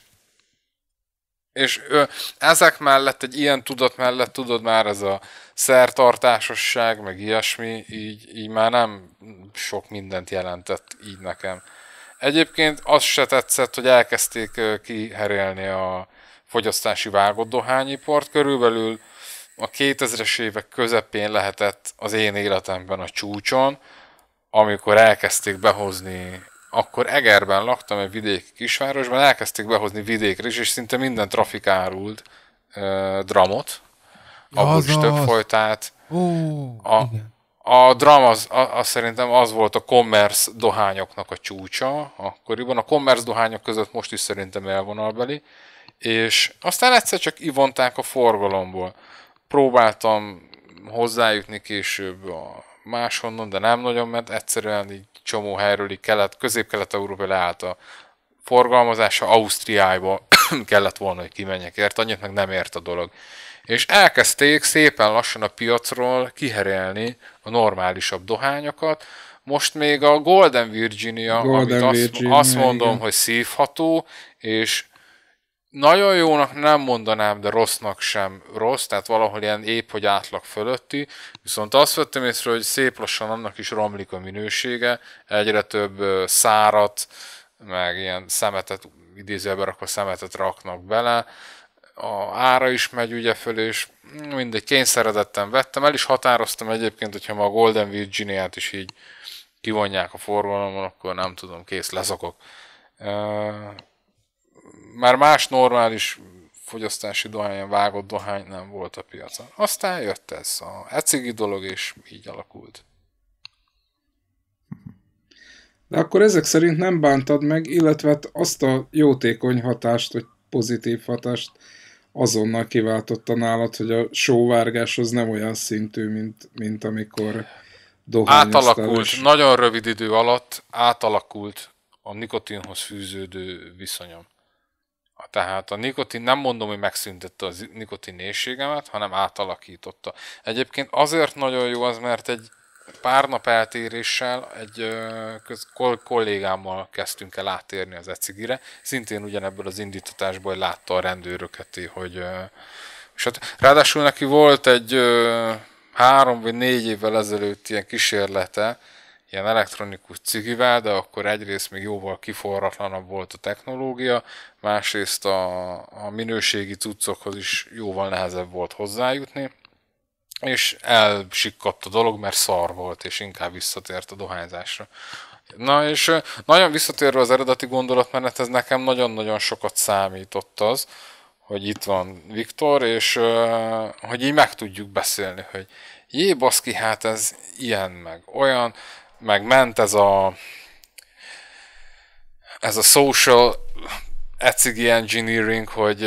és ö, ezek mellett, egy ilyen tudat mellett tudod már ez a szertartásosság, meg ilyesmi, így, így már nem sok mindent jelentett így nekem. Egyébként azt se tetszett, hogy elkezdték kiherélni a fogyasztási vágott dohányiport. Körülbelül a 2000-es évek közepén lehetett az én életemben a csúcson, amikor elkezdték behozni, akkor Egerben laktam egy vidéki kisvárosban, elkezdték behozni vidékre is, és szinte minden trafikárult ö, dramot, abból is több folytát. Ó, a, igen. A drama, az, az szerintem az volt a commerce dohányoknak a csúcsa akkoriban. A commerce dohányok között most is szerintem elvonalbeli. És aztán egyszer csak ivonták a forgalomból. Próbáltam hozzájutni később a máshonnan, de nem nagyon, mert egyszerűen így csomó helyről így kelet, közép-kelet-európa leállt a forgalmazása, Ausztriájba kellett volna, hogy kimenjek ért, annyit meg nem ért a dolog és elkezdték szépen lassan a piacról kiherelni a normálisabb dohányokat. Most még a Golden Virginia, Golden amit Virginia, azt, mondom, igen. hogy szívható, és nagyon jónak nem mondanám, de rossznak sem rossz, tehát valahol ilyen épp, hogy átlag fölötti, viszont azt vettem észre, hogy szép lassan annak is romlik a minősége, egyre több szárat, meg ilyen szemetet, idézőben akkor szemetet raknak bele, a ára is megy ugye föl, és mindegy, kényszeredetten vettem. El is határoztam egyébként, hogyha ma a Golden Virginia-t is így kivonják a forgalomon, akkor nem tudom, kész, leszakok. Már más normális fogyasztási dohány, vágott dohány nem volt a piacon. Aztán jött ez a ecigi dolog, és így alakult. De akkor ezek szerint nem bántad meg, illetve hát azt a jótékony hatást, vagy pozitív hatást azonnal kiváltotta nálad, hogy a sóvárgás az nem olyan szintű, mint, mint amikor Átalakult, és... nagyon rövid idő alatt átalakult a nikotinhoz fűződő viszonyom. Tehát a nikotin, nem mondom, hogy megszüntette a nikotin hanem átalakította. Egyébként azért nagyon jó az, mert egy pár nap eltéréssel egy köz, kollégámmal kezdtünk el áttérni az ecigire. Szintén ugyanebből az indítatásból látta a rendőröket, hogy... És hát, ráadásul neki volt egy három vagy négy évvel ezelőtt ilyen kísérlete, ilyen elektronikus cigivel, de akkor egyrészt még jóval kiforratlanabb volt a technológia, másrészt a, a minőségi cuccokhoz is jóval nehezebb volt hozzájutni és elsikkadt a dolog, mert szar volt, és inkább visszatért a dohányzásra. Na és nagyon visszatérve az eredeti gondolatmenet, ez nekem nagyon-nagyon sokat számított az, hogy itt van Viktor, és hogy így meg tudjuk beszélni, hogy jé, baszki, hát ez ilyen, meg olyan, meg ment ez a ez a social ecigi engineering, hogy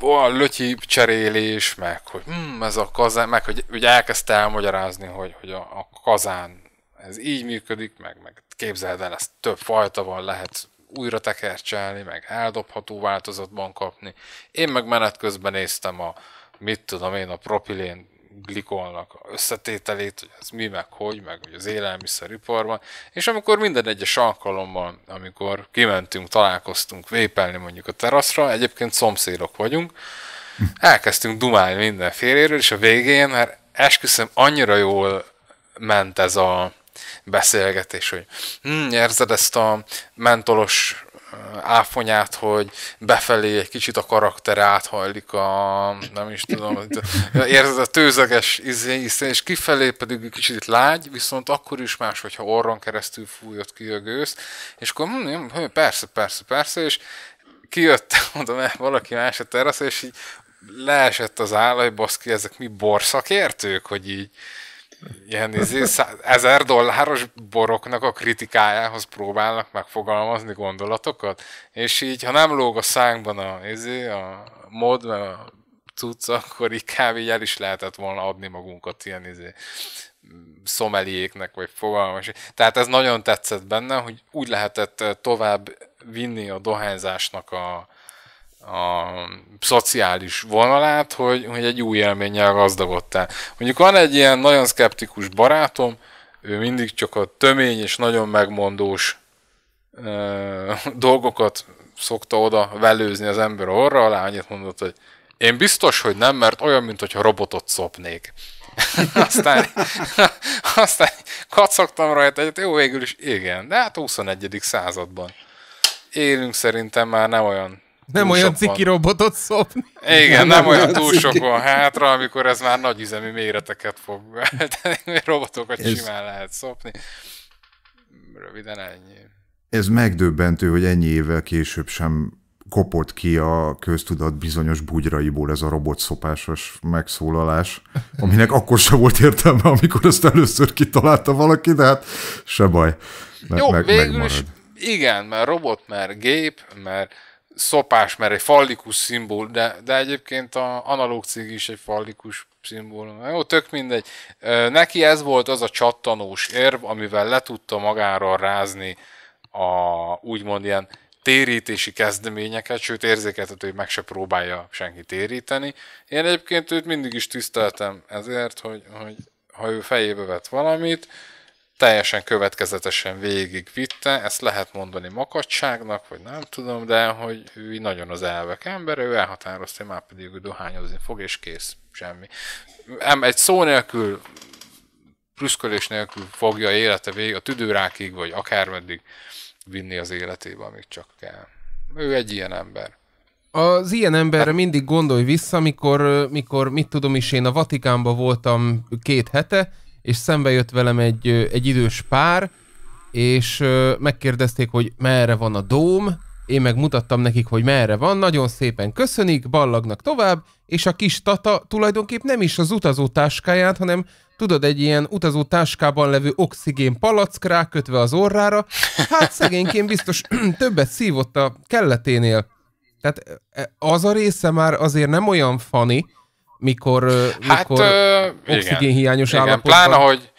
ó, a lötyi cserélés, meg hogy hm, ez a kazán, meg hogy ugye elkezdte elmagyarázni, hogy, hogy a, a kazán ez így működik, meg, meg képzeld el, ezt több fajta van, lehet újra tekercselni, meg eldobható változatban kapni. Én meg menet közben néztem a, mit tudom én, a propilén glikolnak a összetételét, hogy ez mi, meg hogy, meg hogy az élelmiszeriparban, és amikor minden egyes alkalommal, amikor kimentünk, találkoztunk vépelni mondjuk a teraszra, egyébként szomszédok vagyunk, elkezdtünk dumálni mindenféléről, és a végén, hát esküszöm, annyira jól ment ez a beszélgetés, hogy hm, érzed ezt a mentolos áfonyát, hogy befelé egy kicsit a karakter áthajlik a, nem is tudom, érzed a tőzeges ízén, és kifelé pedig kicsit lágy, viszont akkor is más, hogyha orron keresztül fújott ki a gőz, és akkor hogy hm, hm, hm, persze, persze, persze, és kijött, mondom, eh, valaki más a terasz, és így leesett az állaj, baszki, ezek mi borszakértők, hogy így ilyen izé, ezer dolláros boroknak a kritikájához próbálnak megfogalmazni gondolatokat, és így, ha nem lóg a szánkban a, izé, a mod, a cucc, akkor így kb. el is lehetett volna adni magunkat ilyen izé, szomeliéknek, vagy fogalmas. Tehát ez nagyon tetszett benne, hogy úgy lehetett eh, tovább vinni a dohányzásnak a, a szociális vonalát, hogy, hogy egy új élménnyel gazdagodtál. Mondjuk van egy ilyen nagyon szkeptikus barátom, ő mindig csak a tömény és nagyon megmondós ö, dolgokat szokta oda velőzni az ember orra alá, annyit mondott, hogy én biztos, hogy nem, mert olyan, mintha robotot szopnék. aztán, aztán kacogtam rajta hogy hát jó, végül is igen, de hát 21. században élünk szerintem már nem olyan nem olyan van. ciki robotot szopni. Igen, nem, nem olyan, olyan túl ciki. sok van hátra, amikor ez már nagy üzemi méreteket fog eltenni, robotokat ez... simán lehet szopni. Röviden ennyi. Ez megdöbbentő, hogy ennyi évvel később sem kopott ki a köztudat bizonyos bugyraiból ez a robotszopásos megszólalás, aminek akkor se volt értelme, amikor ezt először kitalálta valaki, de hát se baj. Me- Jó, meg- végül megmarad. is igen, mert robot, mert gép, mert szopás, mert egy fallikus szimból, de, de egyébként a analóg cég is egy fallikus szimbólum. Jó, tök mindegy. Neki ez volt az a csattanós érv, amivel le tudta magára rázni a úgymond ilyen térítési kezdeményeket, sőt érzéketet, hogy meg se próbálja senki téríteni. Én egyébként őt mindig is tiszteltem ezért, hogy, hogy ha ő fejébe vett valamit, teljesen következetesen végigvitte, ezt lehet mondani makacságnak, vagy nem tudom, de hogy ő nagyon az elvek ember, ő elhatározta, hogy már pedig ő dohányozni fog, és kész, semmi. Egy szó nélkül, prüszkölés nélkül fogja élete végig, a tüdőrákig, vagy akármeddig vinni az életébe, amit csak kell. Ő egy ilyen ember. Az ilyen emberre hát- mindig gondolj vissza, mikor, mikor mit tudom is, én a Vatikánban voltam két hete, és szembe jött velem egy, egy idős pár, és megkérdezték, hogy merre van a dóm, én meg mutattam nekik, hogy merre van, nagyon szépen köszönik, ballagnak tovább, és a kis tata tulajdonképp nem is az utazó táskáját, hanem tudod, egy ilyen utazó táskában levő oxigén palack rákötve az orrára, hát szegényként biztos többet szívott a kelleténél. Tehát e, e, az a része már azért nem olyan fani, mikor, hát, mikor ö, oxigénhiányos igen, állapotban. Igen, pláne, hogy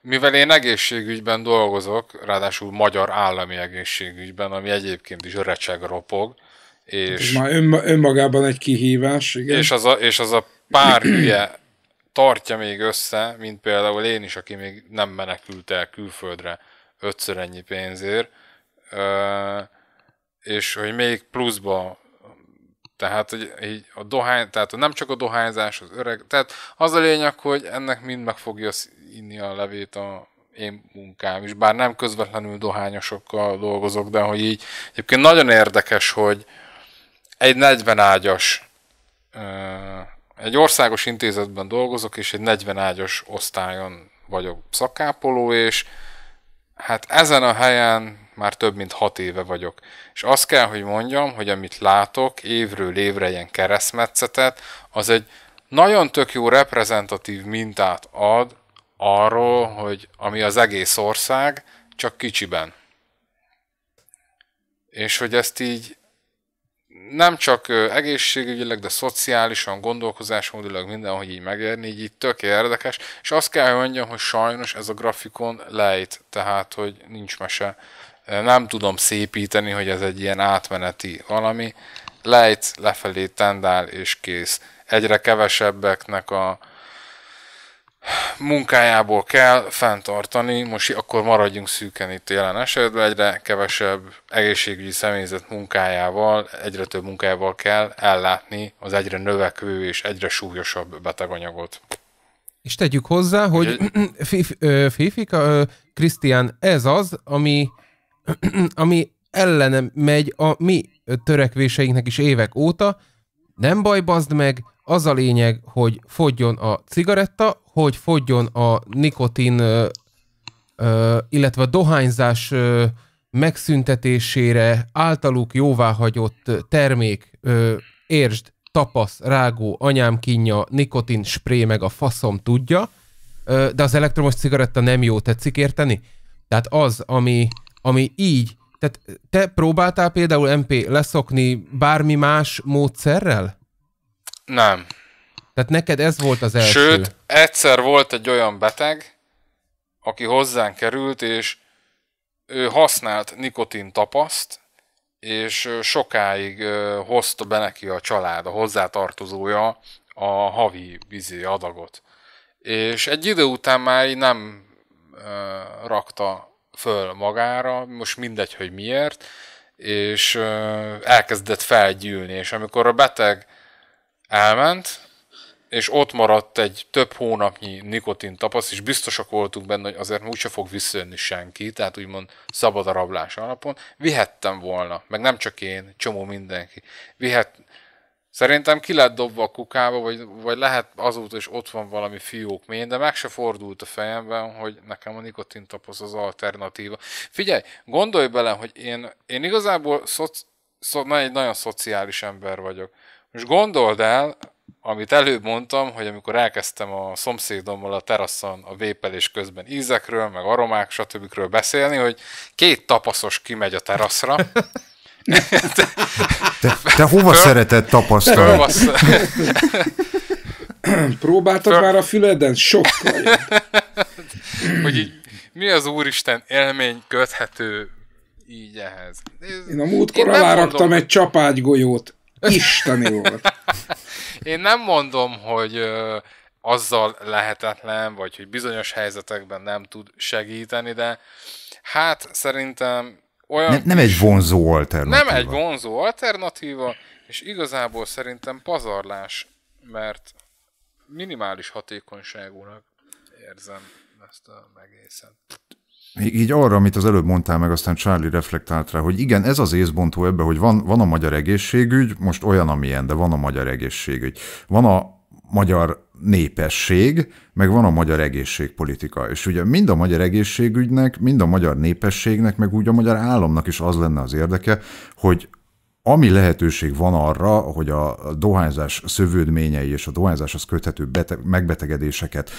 mivel én egészségügyben dolgozok, ráadásul magyar állami egészségügyben, ami egyébként is recseg ropog, és... Ez már ön, önmagában egy kihívás, igen. És az a, és az a pár hülye tartja még össze, mint például én is, aki még nem menekült el külföldre ötször ennyi pénzért, és hogy még pluszba tehát hogy így a dohány, tehát nem csak a dohányzás, az öreg, tehát az a lényeg, hogy ennek mind meg fogja inni a levét a én munkám is, bár nem közvetlenül dohányosokkal dolgozok, de hogy így egyébként nagyon érdekes, hogy egy 40 ágyas egy országos intézetben dolgozok, és egy 40 ágyas osztályon vagyok szakápoló, és hát ezen a helyen már több mint hat éve vagyok. És azt kell, hogy mondjam, hogy amit látok évről évre ilyen keresztmetszetet, az egy nagyon tök jó reprezentatív mintát ad arról, hogy ami az egész ország, csak kicsiben. És hogy ezt így nem csak egészségügyileg, de szociálisan, gondolkozásmódilag hogy így megérni, így, így tök érdekes, és azt kell, hogy mondjam, hogy sajnos ez a grafikon lejt, tehát, hogy nincs mese. Nem tudom szépíteni, hogy ez egy ilyen átmeneti valami. Lejt, lefelé tendál és kész. Egyre kevesebbeknek a munkájából kell fenntartani, most akkor maradjunk szűken itt jelen esetben, egyre kevesebb egészségügyi személyzet munkájával, egyre több munkájával kell ellátni az egyre növekvő és egyre súlyosabb beteganyagot. És tegyük hozzá, hogy Fifika, Krisztián, ez az, ami, ami ellenem megy a mi törekvéseinknek is évek óta, nem baj, bazd meg, az a lényeg, hogy fogjon a cigaretta, hogy fogjon a nikotin, ö, ö, illetve a dohányzás ö, megszüntetésére általuk jóváhagyott termék, ö, értsd, tapasz, rágó, anyám kínja, nikotin, spré, meg a faszom tudja, ö, de az elektromos cigaretta nem jó, tetszik érteni? Tehát az, ami, ami így, tehát te próbáltál például MP leszokni bármi más módszerrel? Nem. Tehát neked ez volt az első. Sőt, egyszer volt egy olyan beteg, aki hozzánk került, és ő használt nikotin tapaszt, és sokáig hozta be neki a család, a hozzátartozója a havi vízi izé, adagot. És egy idő után már így nem rakta föl magára, most mindegy, hogy miért, és elkezdett felgyűlni, és amikor a beteg elment, és ott maradt egy több hónapnyi nikotin tapaszt, és biztosak voltunk benne, hogy azért úgyse fog visszajönni senki, tehát úgymond szabad a rablás alapon. Vihettem volna, meg nem csak én, csomó mindenki. Vihet, Szerintem ki lett dobva a kukába, vagy, vagy lehet azóta is ott van valami fiókmény, de meg se fordult a fejemben, hogy nekem a tapaszt az alternatíva. Figyelj, gondolj bele, hogy én, én igazából szoci, szo, na, egy nagyon szociális ember vagyok. Most gondold el, amit előbb mondtam, hogy amikor elkezdtem a szomszédommal a teraszon a vépelés közben ízekről, meg aromák, stb. beszélni, hogy két tapaszos kimegy a teraszra, te, te, te hova föl, szereted tapasztalni? Fölvassz... Próbáltad föl... már a füleden? Sokkal. hogy így, mi az Úristen élmény köthető így ehhez? Én, Én a múltkor aláraktam mondom... egy csapágygolyót. Isteni volt. Én nem mondom, hogy azzal lehetetlen, vagy hogy bizonyos helyzetekben nem tud segíteni, de hát szerintem olyan... Nem, nem egy vonzó alternatíva. Nem egy vonzó alternatíva, és igazából szerintem pazarlás, mert minimális hatékonyságúnak érzem ezt a megészet. Így arra, amit az előbb mondtál meg, aztán Charlie reflektált rá, hogy igen, ez az észbontó ebben, hogy van, van a magyar egészségügy, most olyan, amilyen, de van a magyar egészségügy. Van a magyar népesség, meg van a magyar egészségpolitika. És ugye mind a magyar egészségügynek, mind a magyar népességnek, meg úgy a magyar államnak is az lenne az érdeke, hogy ami lehetőség van arra, hogy a dohányzás szövődményei és a dohányzáshoz köthető beteg, megbetegedéseket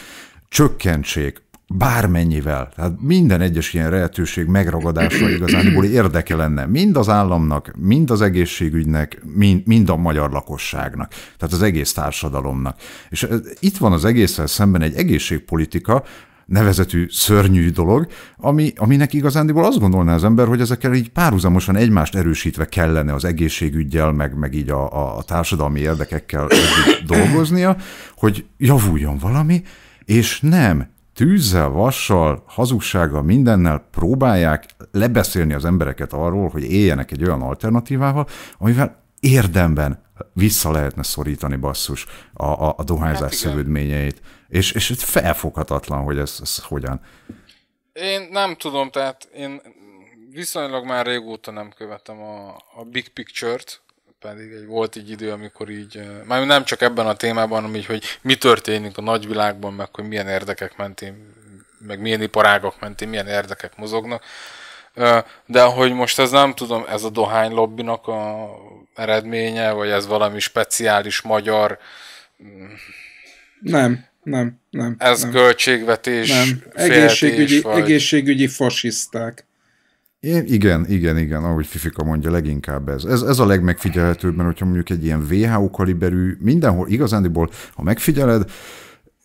csökkentsék, bármennyivel. Tehát minden egyes ilyen lehetőség megragadása igazából érdeke lenne. Mind az államnak, mind az egészségügynek, mind, mind a magyar lakosságnak. Tehát az egész társadalomnak. És itt van az egészen szemben egy egészségpolitika, nevezetű szörnyű dolog, ami, aminek igazándiból azt gondolná az ember, hogy ezekkel így párhuzamosan egymást erősítve kellene az egészségügyel, meg, meg így a, a, a társadalmi érdekekkel dolgoznia, hogy javuljon valami, és nem, tűzzel, vassal, hazugsággal, mindennel próbálják lebeszélni az embereket arról, hogy éljenek egy olyan alternatívával, amivel érdemben vissza lehetne szorítani basszus a, a, a dohányzás hát szövődményeit. És, és felfoghatatlan, hogy ez, ez hogyan. Én nem tudom, tehát én viszonylag már régóta nem követem a, a Big Picture-t, pedig egy volt egy idő, amikor így, már nem csak ebben a témában, hanem így, hogy mi történik a nagyvilágban, meg hogy milyen érdekek mentén, meg milyen iparágok mentén, milyen érdekek mozognak. De hogy most ez nem tudom, ez a dohány lobbinak a eredménye, vagy ez valami speciális magyar... Nem, nem, nem. Ez nem. költségvetés, nem. Egészségügyi, vagy... egészségügyi fasiszták. Én, igen, igen, igen, ahogy Fifika mondja, leginkább ez. Ez, ez a mert hogyha mondjuk egy ilyen WHO kaliberű, mindenhol igazándiból, ha megfigyeled,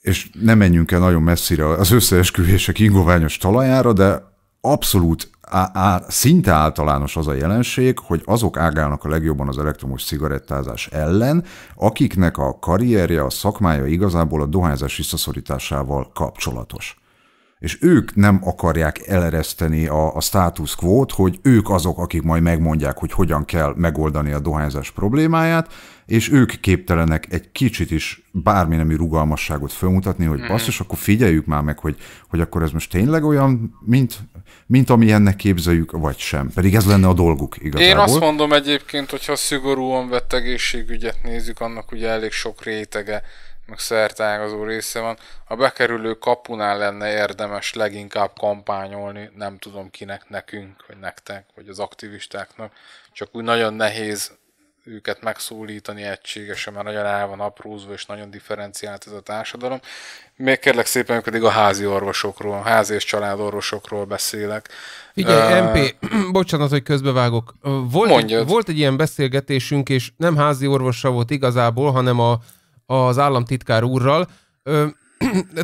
és ne menjünk el nagyon messzire az összeesküvések ingoványos talajára, de abszolút á, á, szinte általános az a jelenség, hogy azok ágálnak a legjobban az elektromos cigarettázás ellen, akiknek a karrierje, a szakmája igazából a dohányzás visszaszorításával kapcsolatos és ők nem akarják elereszteni a, a status quo-t, hogy ők azok, akik majd megmondják, hogy hogyan kell megoldani a dohányzás problémáját, és ők képtelenek egy kicsit is bármi nemű rugalmasságot felmutatni, hogy mm. basszus, akkor figyeljük már meg, hogy, hogy akkor ez most tényleg olyan, mint, mint ami ennek képzeljük, vagy sem. Pedig ez lenne a dolguk igazából. Én azt mondom egyébként, hogy ha szigorúan vett egészségügyet nézzük, annak ugye elég sok rétege meg szertágazó része van. A bekerülő kapunál lenne érdemes leginkább kampányolni, nem tudom kinek, nekünk, vagy nektek, vagy az aktivistáknak. Csak úgy nagyon nehéz őket megszólítani egységesen, mert nagyon el van aprózva, és nagyon differenciált ez a társadalom. Még kérlek szépen pedig a házi orvosokról, házi és családorvosokról beszélek. Figyelj, uh, MP, bocsánat, hogy közbevágok. Volt, egy, volt egy ilyen beszélgetésünk, és nem házi orvosa volt igazából, hanem a az államtitkár úrral.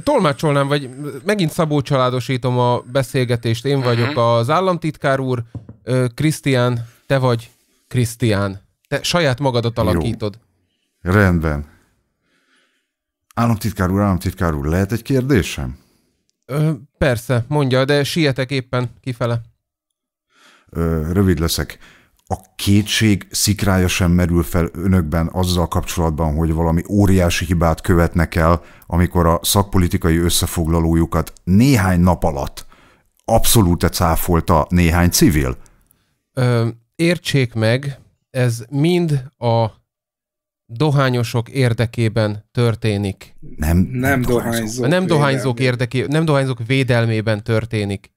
tolmácsolnám, vagy megint Szabó családosítom a beszélgetést. Én vagyok uh-huh. az államtitkár úr, Krisztián, te vagy Krisztián. Te saját magadat alakítod. Jó. Rendben. Államtitkár úr, államtitkár úr, lehet egy kérdésem? Ö, persze, mondja, de sietek éppen kifele. Ö, rövid leszek a kétség szikrája sem merül fel önökben azzal kapcsolatban, hogy valami óriási hibát követnek el, amikor a szakpolitikai összefoglalójukat néhány nap alatt abszolút cáfolta néhány civil? Ö, értsék meg, ez mind a dohányosok érdekében történik. Nem, nem, nem dohányzók. Nem dohányzók, érdekében, nem dohányzók védelmében történik.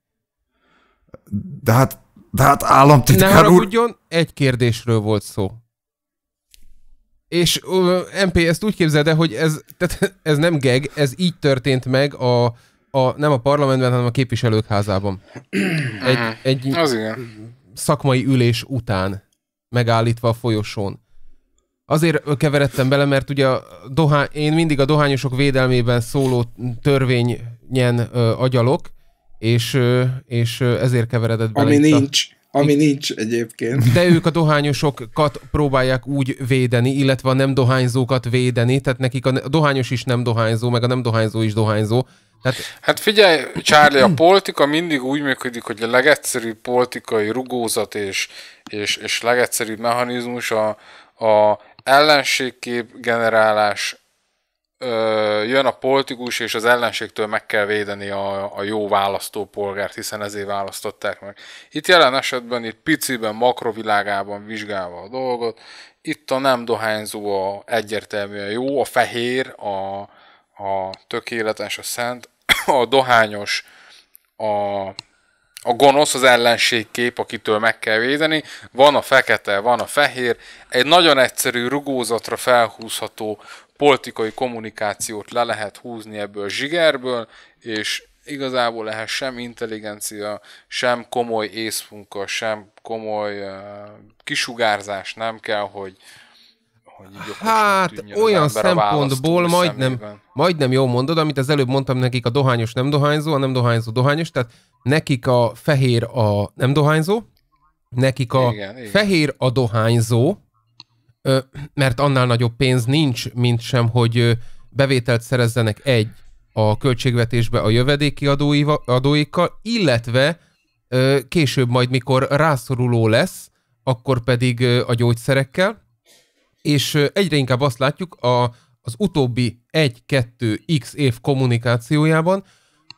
De hát de hát államtitkár úr... egy kérdésről volt szó. És uh, MP, ezt úgy képzeld hogy ez, tehát ez nem geg, ez így történt meg a, a, nem a parlamentben, hanem a képviselők házában. Egy, egy az igen. szakmai ülés után megállítva a folyosón. Azért keveredtem bele, mert ugye a dohány, én mindig a dohányosok védelmében szóló törvényen ö, agyalok, és, és ezért keveredett bele. Ami nincs. A... Ami nincs egyébként. De ők a dohányosokat próbálják úgy védeni, illetve a nem dohányzókat védeni, tehát nekik a dohányos is nem dohányzó, meg a nem dohányzó is dohányzó. Tehát... Hát figyelj, Charlie, a politika mindig úgy működik, hogy a legegyszerűbb politikai rugózat és, és, és legegyszerűbb mechanizmus a, a ellenségkép generálás ö, jön a politikus, és az ellenségtől meg kell védeni a, a jó választópolgárt, hiszen ezért választották meg. Itt jelen esetben, itt piciben, makrovilágában vizsgálva a dolgot, itt a nem dohányzó a egyértelműen jó, a fehér, a, a tökéletes, a szent, a dohányos, a, a gonosz, az kép akitől meg kell védeni, van a fekete, van a fehér, egy nagyon egyszerű rugózatra felhúzható politikai kommunikációt le lehet húzni ebből a zsigerből, és igazából lehet sem intelligencia, sem komoly észfunka sem komoly uh, kisugárzás nem kell, hogy, hogy így Hát olyan szempontból majdnem, majdnem jó mondod, amit az előbb mondtam nekik, a dohányos nem dohányzó, a nem dohányzó dohányos, tehát nekik a fehér a nem dohányzó, nekik a igen, fehér igen. a dohányzó, mert annál nagyobb pénz nincs, mint sem, hogy bevételt szerezzenek egy a költségvetésbe a jövedéki adóikkal, illetve később majd, mikor rászoruló lesz, akkor pedig a gyógyszerekkel, és egyre inkább azt látjuk a, az utóbbi 1-2x év kommunikációjában,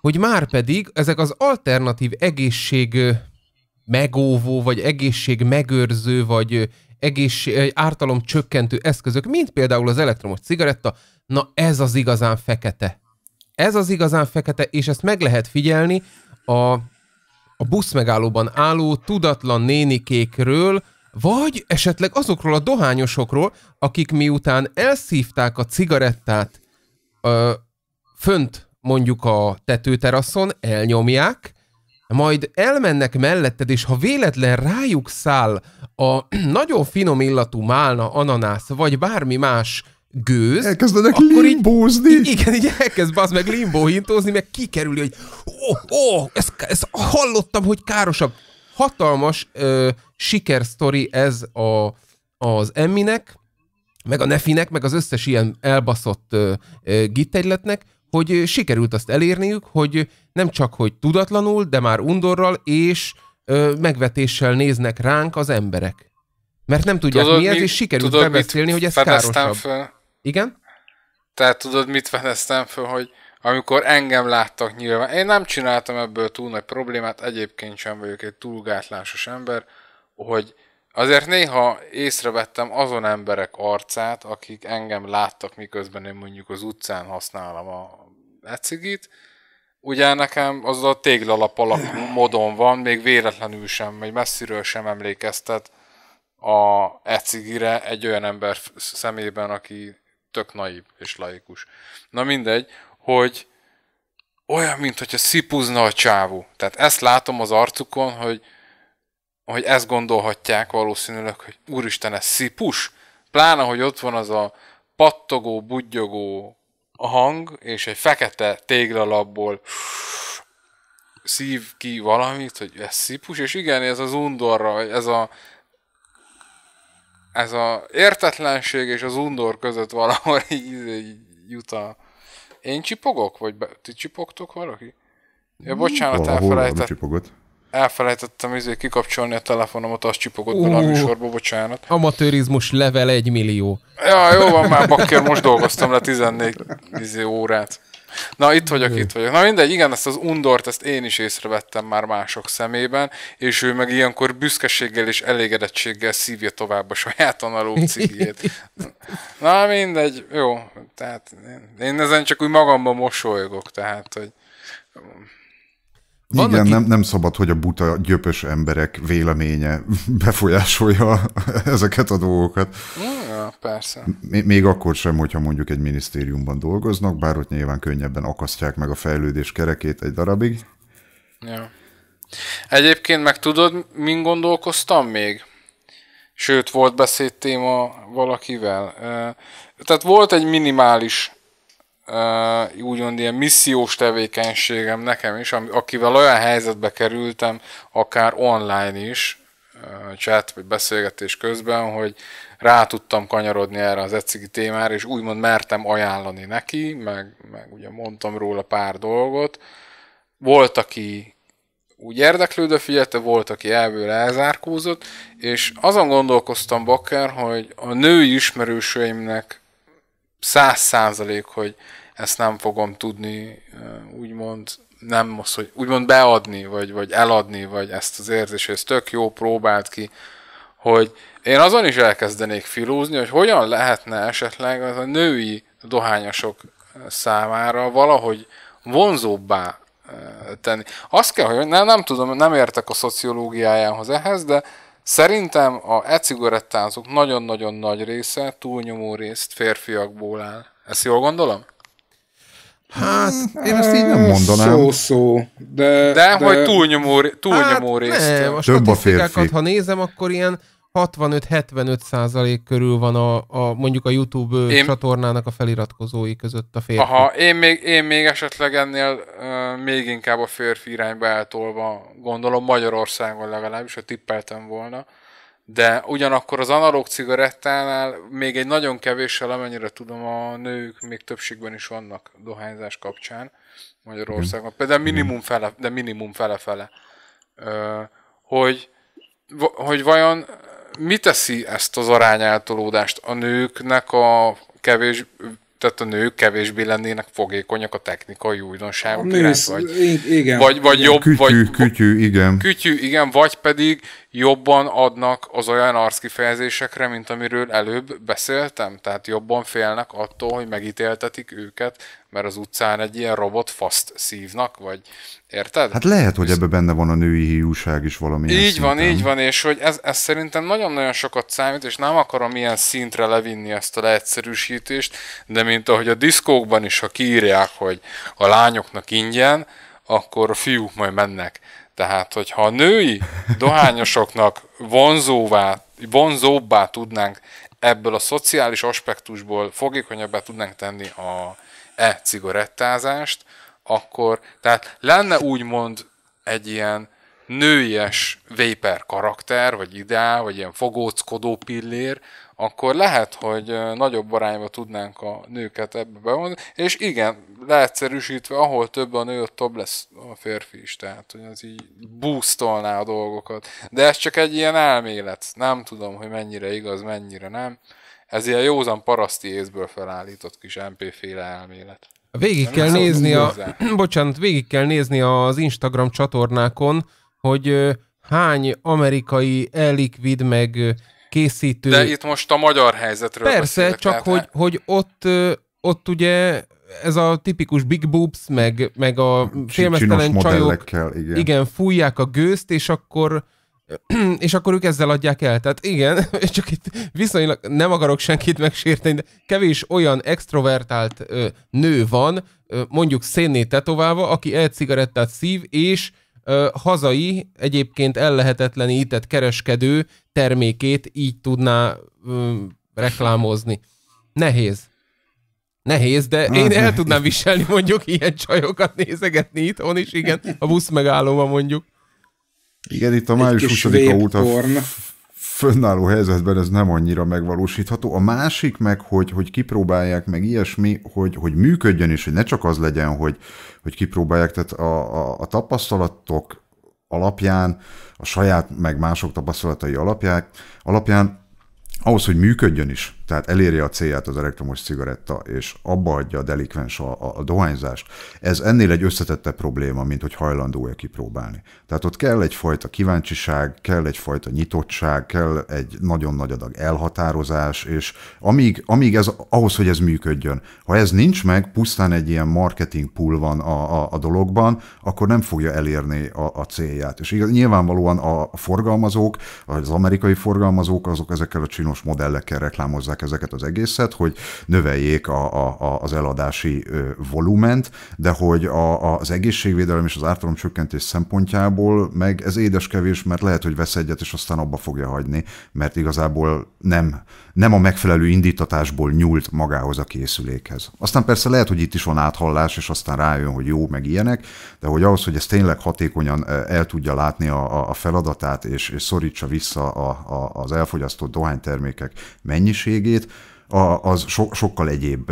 hogy már pedig ezek az alternatív egészség megóvó, vagy egészség megőrző, vagy egészség, ártalom csökkentő eszközök, mint például az elektromos cigaretta, na ez az igazán fekete. Ez az igazán fekete, és ezt meg lehet figyelni a, a buszmegállóban álló tudatlan nénikékről, vagy esetleg azokról a dohányosokról, akik miután elszívták a cigarettát ö, fönt mondjuk a tetőteraszon, elnyomják, majd elmennek melletted, és ha véletlen rájuk száll a nagyon finom illatú málna, ananász, vagy bármi más gőz, Elkezdenek akkor limbózni. Így, igen, így elkezd bazd meg limbóhintózni, meg kikerüli, hogy ó, oh, ó, oh, ezt, ezt hallottam, hogy károsabb. Hatalmas ö, sikersztori ez a, az Emminek, meg a Nefinek, meg az összes ilyen elbaszott ö, gitegyletnek, hogy sikerült azt elérniük, hogy nem csak, hogy tudatlanul, de már undorral és ö, megvetéssel néznek ránk az emberek. Mert nem tudják tudod, mi ez, és sikerült tudod, megbeszélni, hogy ez károsabb. Föl? Igen? Tehát tudod, mit fedeztem föl, hogy amikor engem láttak nyilván, én nem csináltam ebből túl nagy problémát, egyébként sem vagyok egy túlgátlásos ember, hogy Azért néha észrevettem azon emberek arcát, akik engem láttak, miközben én mondjuk az utcán használom a ecigit. Ugye nekem az a téglalap alakú modon van, még véletlenül sem, vagy messziről sem emlékeztet a ecigire egy olyan ember szemében, aki tök naív és laikus. Na mindegy, hogy olyan, mintha szipuzna a csávú. Tehát ezt látom az arcukon, hogy hogy ezt gondolhatják valószínűleg, hogy úristen, ez szipus. Pláne, hogy ott van az a pattogó, budgyogó hang, és egy fekete téglalapból szív ki valamit, hogy ez szipus, és igen, ez az undorra, ez a ez a értetlenség és az undor között valahol így, így jut a... Én csipogok? Vagy be, ti csipogtok valaki? Ja, bocsánat, Valahol elfelejtettem elfelejtettem izé kikapcsolni a telefonomat, azt csipogott uh, be a műsorba, bocsánat. Amatőrizmus level 1 millió. Ja, jó van már, bakker, most dolgoztam le 14 izé órát. Na, itt vagyok, itt vagyok. Na mindegy, igen, ezt az undort, ezt én is észrevettem már mások szemében, és ő meg ilyenkor büszkeséggel és elégedettséggel szívja tovább a saját analóg cigjét. Na mindegy, jó, tehát én, én ezen csak úgy magamban mosolygok, tehát, hogy vannak Igen, nem, nem szabad, hogy a buta, gyöpös emberek véleménye befolyásolja ezeket a dolgokat. Ja, persze. M még akkor sem, hogyha mondjuk egy minisztériumban dolgoznak, bár ott nyilván könnyebben akasztják meg a fejlődés kerekét egy darabig. Ja. Egyébként meg tudod, mint gondolkoztam még? Sőt, volt beszédtéma valakivel. Tehát volt egy minimális uh, úgymond ilyen missziós tevékenységem nekem is, akivel olyan helyzetbe kerültem, akár online is, uh, chat vagy beszélgetés közben, hogy rá tudtam kanyarodni erre az ecigi témára, és úgymond mertem ajánlani neki, meg, meg ugye mondtam róla pár dolgot. Volt, aki úgy érdeklődő figyelte, volt, aki elvőre elzárkózott, és azon gondolkoztam Bakker, hogy a női ismerősöimnek száz százalék, hogy ezt nem fogom tudni úgymond nem most, hogy úgymond beadni, vagy, vagy eladni, vagy ezt az érzést, ez tök jó, próbált ki, hogy én azon is elkezdenék filózni, hogy hogyan lehetne esetleg az a női dohányosok számára valahogy vonzóbbá tenni. Azt kell, hogy nem, nem tudom, nem értek a szociológiájához ehhez, de Szerintem a e-cigarettázók nagyon-nagyon nagy része, túlnyomó részt férfiakból áll. Ezt jól gondolom? Hát, én ezt így nem mondanám. Szó-szó, de, de... De, hogy túlnyomó, túlnyomó hát, részt. Nem, a Több a férfi. ha nézem, akkor ilyen 65-75 százalék körül van a, a, mondjuk a YouTube én... csatornának a feliratkozói között a férfi. Aha, én még, én még esetleg ennél uh, még inkább a férfi irányba eltolva, gondolom Magyarországon legalábbis, ha tippeltem volna. De ugyanakkor az analóg cigarettánál még egy nagyon kevéssel, amennyire tudom, a nők még többségben is vannak dohányzás kapcsán Magyarországon. Például minimum fele, de minimum fele-fele. Uh, hogy, hogy vajon mi teszi ezt az arányeltolódást? A nőknek a kevés, tehát a nők kevésbé lennének fogékonyak a technikai újdonságok iránt, vagy, igen, vagy, vagy igen. jobb, kütyű, vagy kütyű, igen. kütyű, igen, vagy pedig jobban adnak az olyan arckifejezésekre, mint amiről előbb beszéltem? Tehát jobban félnek attól, hogy megítéltetik őket, mert az utcán egy ilyen robot faszt szívnak, vagy érted? Hát lehet, hogy ebbe benne van a női hiúság is valami. Így szinten. van, így van, és hogy ez, ez szerintem nagyon-nagyon sokat számít, és nem akarom ilyen szintre levinni ezt a leegyszerűsítést, de mint ahogy a diszkókban is, ha kiírják, hogy a lányoknak ingyen, akkor a fiúk majd mennek tehát, hogyha a női dohányosoknak vonzóvá, vonzóbbá tudnánk ebből a szociális aspektusból fogékonyabbá tudnánk tenni a e-cigarettázást, akkor, tehát lenne úgymond egy ilyen nőies Vapor karakter, vagy ideál, vagy ilyen fogóckodó pillér, akkor lehet, hogy nagyobb arányba tudnánk a nőket ebbe bevonni, és igen, leegyszerűsítve, ahol több a nő, ott több lesz a férfi is, tehát hogy az így boostolná a dolgokat. De ez csak egy ilyen elmélet, nem tudom, hogy mennyire igaz, mennyire nem. Ez ilyen józan paraszti észből felállított kis MP-féle elmélet. Végig kell nézni a... Bocsánat, végig kell nézni az Instagram csatornákon, hogy hány amerikai elikvid meg készítő... De itt most a magyar helyzetről Persze, beszélek, csak hogy, hogy ott, ott ugye ez a tipikus big boobs, meg, meg a félmeztelen csajok igen. igen, fújják a gőzt, és akkor és akkor ők ezzel adják el. Tehát igen, csak itt viszonylag nem akarok senkit megsérteni, de kevés olyan extrovertált ö, nő van, ö, mondjuk szénné tetoválva, aki egy cigarettát szív, és hazai, egyébként ellehetetlenített kereskedő termékét így tudná reklámozni. Nehéz. Nehéz, de én el tudnám viselni mondjuk ilyen csajokat nézegetni itthon is, igen, a busz megállóban mondjuk. Igen, itt a május 20-a óta fönnálló helyzetben ez nem annyira megvalósítható. A másik meg, hogy, hogy kipróbálják meg ilyesmi, hogy, hogy működjön is, hogy ne csak az legyen, hogy, hogy kipróbálják, tehát a, a, a tapasztalatok alapján, a saját meg mások tapasztalatai alapján, alapján ahhoz, hogy működjön is, tehát elérje a célját az elektromos cigaretta, és abba adja a delikvens a, a, a dohányzást, ez ennél egy összetettebb probléma, mint hogy hajlandó-e kipróbálni. Tehát ott kell egyfajta kíváncsiság, kell egyfajta nyitottság, kell egy nagyon nagy adag elhatározás, és amíg, amíg ez, ahhoz, hogy ez működjön, ha ez nincs meg, pusztán egy ilyen marketing pool van a, a, a dologban, akkor nem fogja elérni a, a célját. És igaz, nyilvánvalóan a forgalmazók, az amerikai forgalmazók, azok ezekkel a csinos modellekkel reklámozzák csinálják ezeket az egészet, hogy növeljék a, a, az eladási volument, de hogy a, az egészségvédelem és az ártalomcsökkentés szempontjából meg ez édes kevés, mert lehet, hogy vesz egyet, és aztán abba fogja hagyni, mert igazából nem nem a megfelelő indítatásból nyúlt magához a készülékhez. Aztán persze lehet, hogy itt is van áthallás, és aztán rájön, hogy jó, meg ilyenek, de hogy ahhoz, hogy ez tényleg hatékonyan el tudja látni a, a feladatát, és, és szorítsa vissza a, a, az elfogyasztott dohánytermékek mennyiségét, a, az so, sokkal egyéb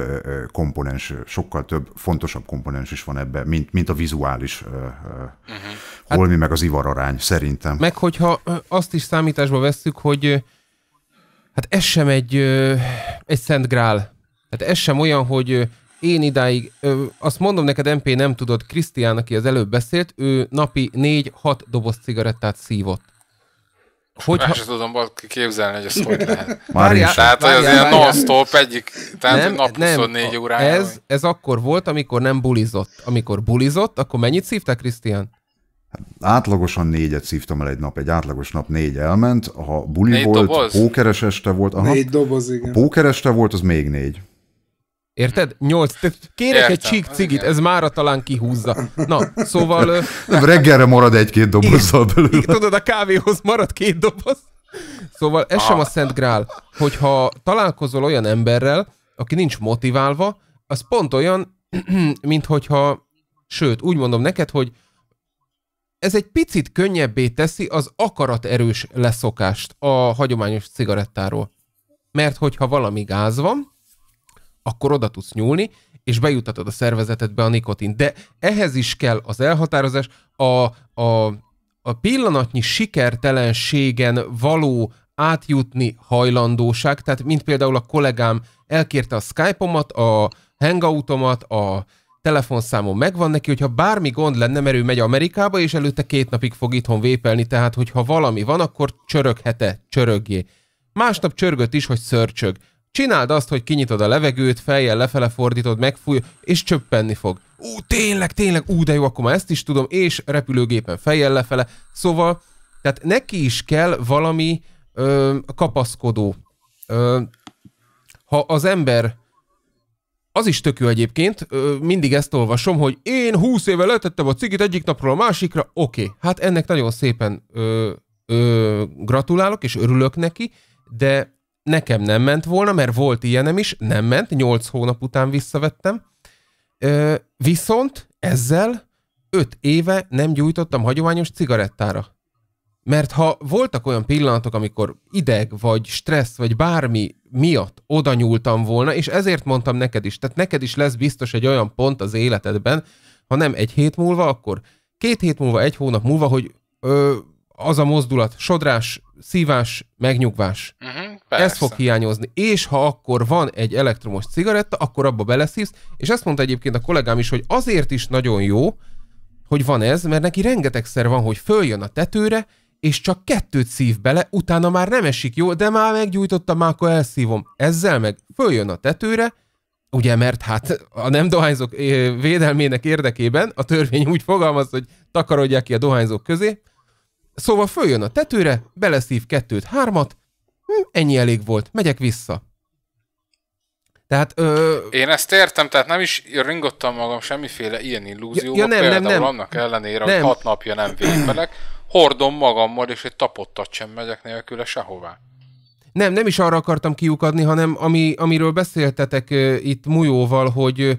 komponens, sokkal több fontosabb komponens is van ebben, mint, mint a vizuális uh-huh. holmi, hát, meg az ivararány szerintem. Meg hogyha azt is számításba vesszük, hogy hát ez sem egy, egy szent grál. Hát ez sem olyan, hogy én idáig, ö, azt mondom neked, MP nem tudod, Krisztián, aki az előbb beszélt, ő napi 4-6 doboz cigarettát szívott. Hogyha... Már sem tudom képzelni, hogy ez hogy lehet. Már is. Tehát, hogy az ilyen non-stop egyik, tehát nem, nap 24 nem, órája. Ez, ez akkor volt, amikor nem bulizott. Amikor bulizott, akkor mennyit szívta Krisztián? Átlagosan négyet szívtam el egy nap, egy átlagos nap négy elment, ha buli négy volt, doboz? pókeres este volt, aha, négy doboz, igen. pókeres este volt, az még négy. Érted? Nyolc. Te kérek Értem, egy csík cigit, ez mára talán kihúzza. Na, szóval... Nem, reggelre marad egy-két dobozzal belőle. Igen, tudod, a kávéhoz marad két doboz. Szóval ez ah. sem a Szent Grál, hogyha találkozol olyan emberrel, aki nincs motiválva, az pont olyan, mint hogyha, sőt, úgy mondom neked, hogy ez egy picit könnyebbé teszi az akaraterős leszokást a hagyományos cigarettáról. Mert hogyha valami gáz van, akkor oda tudsz nyúlni, és bejutatod a szervezetedbe a nikotin. De ehhez is kell az elhatározás, a, a, a pillanatnyi sikertelenségen való átjutni hajlandóság, tehát mint például a kollégám elkérte a Skype-omat, a Hangoutomat, a telefonszámom megvan neki, hogyha bármi gond lenne, mert ő megy Amerikába, és előtte két napig fog itthon vépelni, tehát hogyha valami van, akkor csöröghete, csörögjé. Másnap csörgött is, hogy szörcsög. Csináld azt, hogy kinyitod a levegőt, fejjel lefele fordítod, megfúj, és csöppenni fog. Ú, tényleg, tényleg, ú, de jó, akkor már ezt is tudom, és repülőgépen fejjel lefele. Szóval, tehát neki is kell valami ö, kapaszkodó. Ö, ha az ember az is tök egyébként, mindig ezt olvasom, hogy én 20 éve letettem a cigit egyik napról a másikra, oké, okay. hát ennek nagyon szépen ö, ö, gratulálok, és örülök neki, de nekem nem ment volna, mert volt ilyenem is, nem ment, 8 hónap után visszavettem, ö, viszont ezzel 5 éve nem gyújtottam hagyományos cigarettára. Mert ha voltak olyan pillanatok, amikor ideg, vagy stressz, vagy bármi miatt oda nyúltam volna, és ezért mondtam neked is, tehát neked is lesz biztos egy olyan pont az életedben, ha nem egy hét múlva, akkor két hét múlva, egy hónap múlva, hogy ö, az a mozdulat, sodrás, szívás, megnyugvás. Uh-huh, Ez fog hiányozni. És ha akkor van egy elektromos cigaretta, akkor abba beleszívsz, és ezt mondta egyébként a kollégám is, hogy azért is nagyon jó, hogy van ez, mert neki rengetegszer van, hogy följön a tetőre, és csak kettőt szív bele, utána már nem esik jó de már meggyújtottam, már akkor elszívom. Ezzel meg följön a tetőre, ugye, mert hát a nem dohányzók védelmének érdekében a törvény úgy fogalmaz, hogy takarodják ki a dohányzók közé. Szóval följön a tetőre, beleszív kettőt, hármat, hm, ennyi elég volt, megyek vissza. Tehát, ö... Én ezt értem, tehát nem is ringottam magam semmiféle ilyen illúzióba, ja, ja, nem, például nem, nem. annak ellenére, nem. hogy hat napja nem végvelek, hordom magammal, és egy tapottat sem megyek nélküle sehová. Nem, nem is arra akartam kiukadni, hanem ami, amiről beszéltetek itt Mujóval, hogy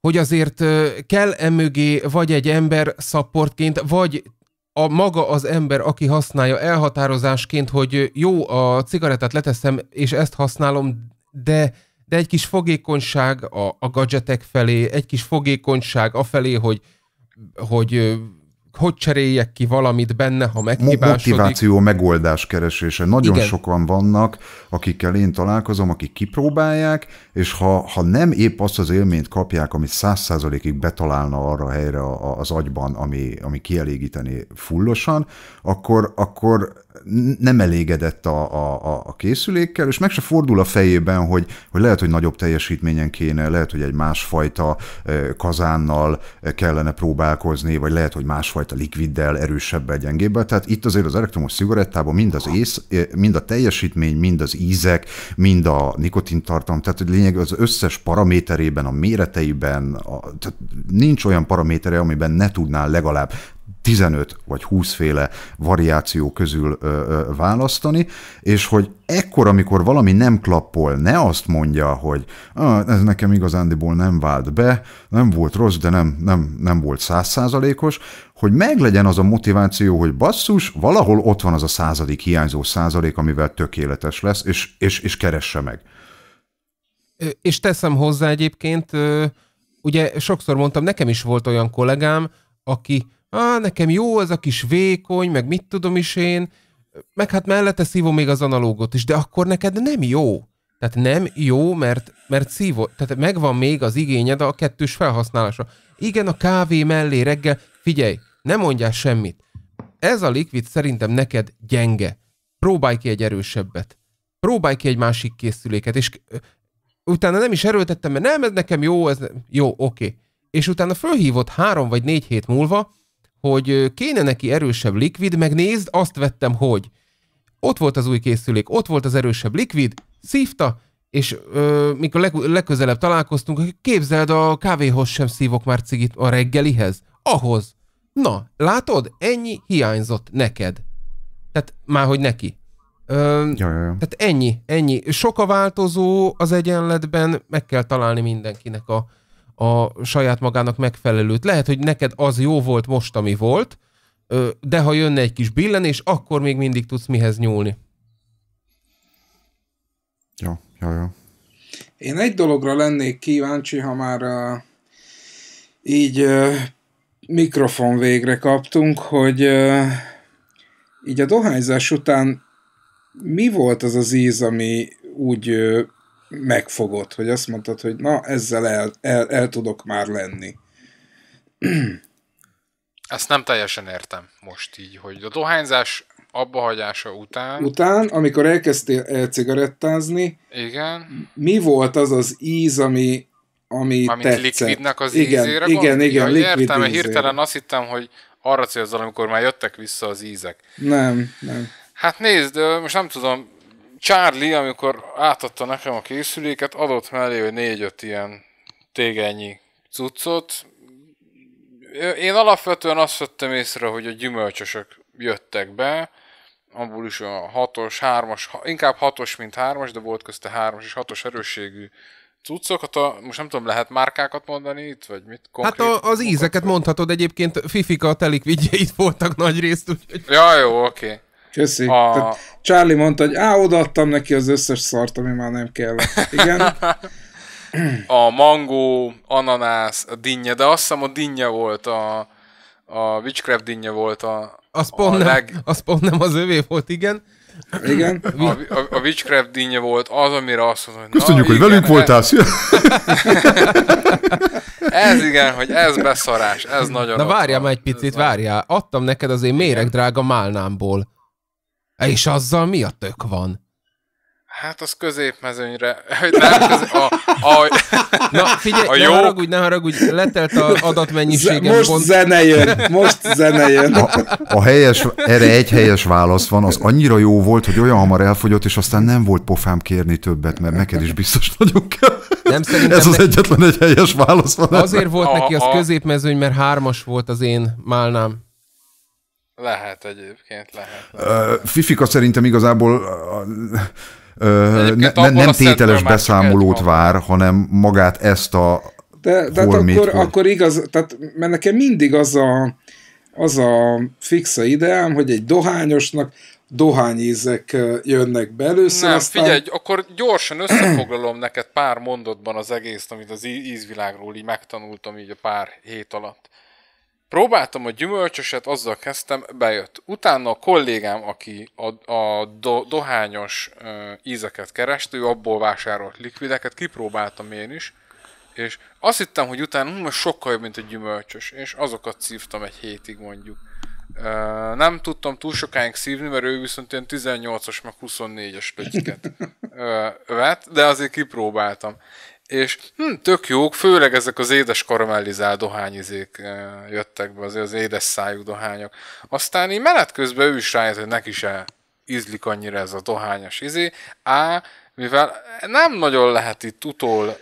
hogy azért kell emögé vagy egy ember szapportként, vagy a maga az ember, aki használja elhatározásként, hogy jó, a cigarettát leteszem, és ezt használom, de, de egy kis fogékonyság a, a gadgetek felé, egy kis fogékonyság a felé, hogy, hogy hogy cseréljek ki valamit benne, ha meghibásodik. Motiváció megoldás keresése. Nagyon Igen. sokan vannak, akikkel én találkozom, akik kipróbálják, és ha, ha nem épp azt az élményt kapják, amit száz százalékig betalálna arra a helyre az agyban, ami, ami kielégíteni fullosan, akkor, akkor nem elégedett a, a, a készülékkel, és meg se fordul a fejében, hogy, hogy lehet, hogy nagyobb teljesítményen kéne, lehet, hogy egy másfajta kazánnal kellene próbálkozni, vagy lehet, hogy másfajta likviddel, erősebbel, gyengébbel. Tehát itt azért az elektromos cigarettában mind az ész, mind a teljesítmény, mind az ízek, mind a nikotintartalom, tehát lényeg az összes paraméterében, a méreteiben, a, tehát nincs olyan paramétere, amiben ne tudnál legalább 15 vagy 20 féle variáció közül ö, ö, választani, és hogy ekkor, amikor valami nem klappol, ne azt mondja, hogy ez nekem igazándiból nem vált be, nem volt rossz, de nem, nem, nem volt százszázalékos, hogy meglegyen az a motiváció, hogy basszus, valahol ott van az a századik hiányzó százalék, amivel tökéletes lesz, és, és, és keresse meg. És teszem hozzá egyébként, ugye sokszor mondtam, nekem is volt olyan kollégám, aki á, nekem jó ez a kis vékony, meg mit tudom is én, meg hát mellette szívom még az analógot is, de akkor neked nem jó. Tehát nem jó, mert, mert szívó. tehát megvan még az igényed a kettős felhasználásra. Igen, a kávé mellé reggel, figyelj, nem mondjál semmit. Ez a likvid szerintem neked gyenge. Próbálj ki egy erősebbet. Próbálj ki egy másik készüléket, és utána nem is erőltettem, mert nem, ez nekem jó, ez nem... jó, oké. Okay. És utána fölhívott három vagy négy hét múlva, hogy kéne neki erősebb likvid, megnézd, azt vettem, hogy ott volt az új készülék, ott volt az erősebb likvid, szívta, és ö, mikor leg, legközelebb találkoztunk, képzeld, a kávéhoz sem szívok már cigit a reggelihez. Ahhoz. Na, látod? Ennyi hiányzott neked. Tehát már, hogy neki. Ö, ja, ja, ja. Tehát ennyi, ennyi. Sok a változó az egyenletben, meg kell találni mindenkinek a, a saját magának megfelelőt. Lehet, hogy neked az jó volt most, ami volt, de ha jönne egy kis billenés, akkor még mindig tudsz mihez nyúlni. Jó, jó, jó. Én egy dologra lennék kíváncsi, ha már uh, így uh, mikrofon végre kaptunk, hogy uh, így a dohányzás után mi volt az az íz, ami úgy megfogott, hogy azt mondtad, hogy na, ezzel el, el, el tudok már lenni. Ezt nem teljesen értem most így, hogy a dohányzás abbahagyása után... Után, amikor elkezdtél cigarettázni, Igen. mi volt az az íz, ami, ami Mármint tetszett? likvidnek az igen, ízére Igen, gond? igen, ja, értem, ízére. hirtelen azt hittem, hogy arra célzol, amikor már jöttek vissza az ízek. Nem, nem. Hát nézd, most nem tudom, Charlie, amikor átadta nekem a készüléket, adott mellé, hogy négy-öt ilyen tégennyi cuccot. Én alapvetően azt vettem észre, hogy a gyümölcsösök jöttek be, abból is a hatos hármas, inkább hatos mint hármas, de volt közte hármas és hatos erősségű cuccokat, hát a, most nem tudom, lehet márkákat mondani itt, vagy mit? Konkrét, hát a, az ízeket vagy? mondhatod, egyébként Fifika a telik vigyeit voltak nagy részt, úgyhogy... Ja, jó, oké. Okay. Köszi. A, Charlie mondta, hogy á, odaadtam neki az összes szart, ami már nem kell. Igen. a mangó, ananász, a dinnye, de azt hiszem a dinnye volt a, a Witchcraft dinnye volt a, az pont, a nem, leg... az pont nem az övé volt, igen. Igen. A, a, a Witchcraft dinnye volt az, amire azt mondom, hogy Köszönjük, na, hogy igen, velünk ez... voltál, ez igen, hogy ez beszarás, ez nagyon... Na várjál már egy picit, várjál. Adtam neked az én méreg drága málnámból és azzal mi a tök van? Hát az középmezőnyre. Nem, közé... a, a... Na figyelj, a ne jó... haragudj, ne haragudj, letelt a adatmennyiségem. Most pont... zene jön, most zene jön. A, a helyes, erre egy helyes válasz van, az annyira jó volt, hogy olyan hamar elfogyott, és aztán nem volt pofám kérni többet, mert neked is biztos nagyon kell. Nem, Ez az egyetlen egy helyes válasz van. Azért volt neki az középmezőny, mert hármas volt az én málnám. Lehet egyébként, lehet. Fifika szerintem igazából ne, ne, nem tételes beszámolót vár, hanem magát ezt a de, de hát akkor, akkor igaz, tehát, mert nekem mindig az a, az a fixa ideám, hogy egy dohányosnak dohányízek jönnek be először. Nem, szóval aztán... figyelj, akkor gyorsan összefoglalom neked pár mondatban az egész, amit az ízvilágról így megtanultam így a pár hét alatt. Próbáltam a gyümölcsöset, azzal kezdtem, bejött. Utána a kollégám, aki a, a do, dohányos ö, ízeket kereste, ő abból vásárolt likvideket, kipróbáltam én is, és azt hittem, hogy utána hm, sokkal jobb, mint a gyümölcsös, és azokat szívtam egy hétig mondjuk. Ö, nem tudtam túl sokáig szívni, mert ő viszont ilyen 18-as, meg 24-es lötyket vett, de azért kipróbáltam és hm, tök jók, főleg ezek az édes karamellizált dohányizék eh, jöttek be, azért az édes szájú dohányok. Aztán így menet közben ő is rájött, hogy neki se ízlik annyira ez a dohányos izé. Á, mivel nem nagyon lehet itt utól,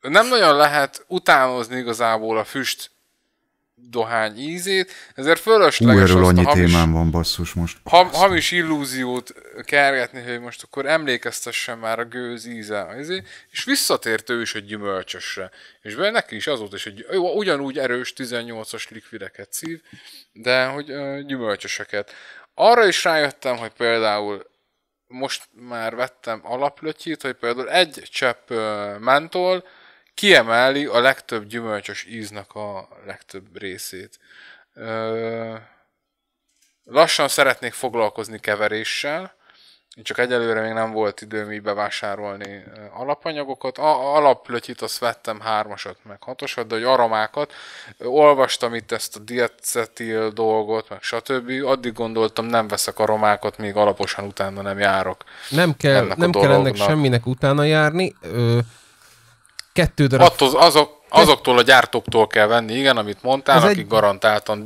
nem nagyon lehet utánozni igazából a füst dohány ízét, ezért fölösleges Hú, erről annyi hamis, témán van basszus most. Ham, hamis illúziót kergetni, hogy most akkor emlékeztessen már a gőz íze, ízé, és visszatért ő is egy gyümölcsösre. És be neki is azóta is egy ugyanúgy erős 18-as likvideket szív, de hogy ö, gyümölcsöseket. Arra is rájöttem, hogy például most már vettem alaplötyit, hogy például egy csepp ö, mentol, kiemeli a legtöbb gyümölcsös íznek a legtöbb részét. Lassan szeretnék foglalkozni keveréssel, csak egyelőre még nem volt időm így bevásárolni alapanyagokat. A, alaplötyit azt vettem hármasat, meg hatosat, de hogy aromákat. Olvastam itt ezt a diacetil dolgot, meg stb. Addig gondoltam, nem veszek aromákat, még alaposan utána nem járok. Nem kell ennek, nem kell ennek semminek utána járni. Ö- Kettő darab. Attól, azok, azoktól a gyártóktól kell venni, igen, amit mondtál, az akik egy... garantáltan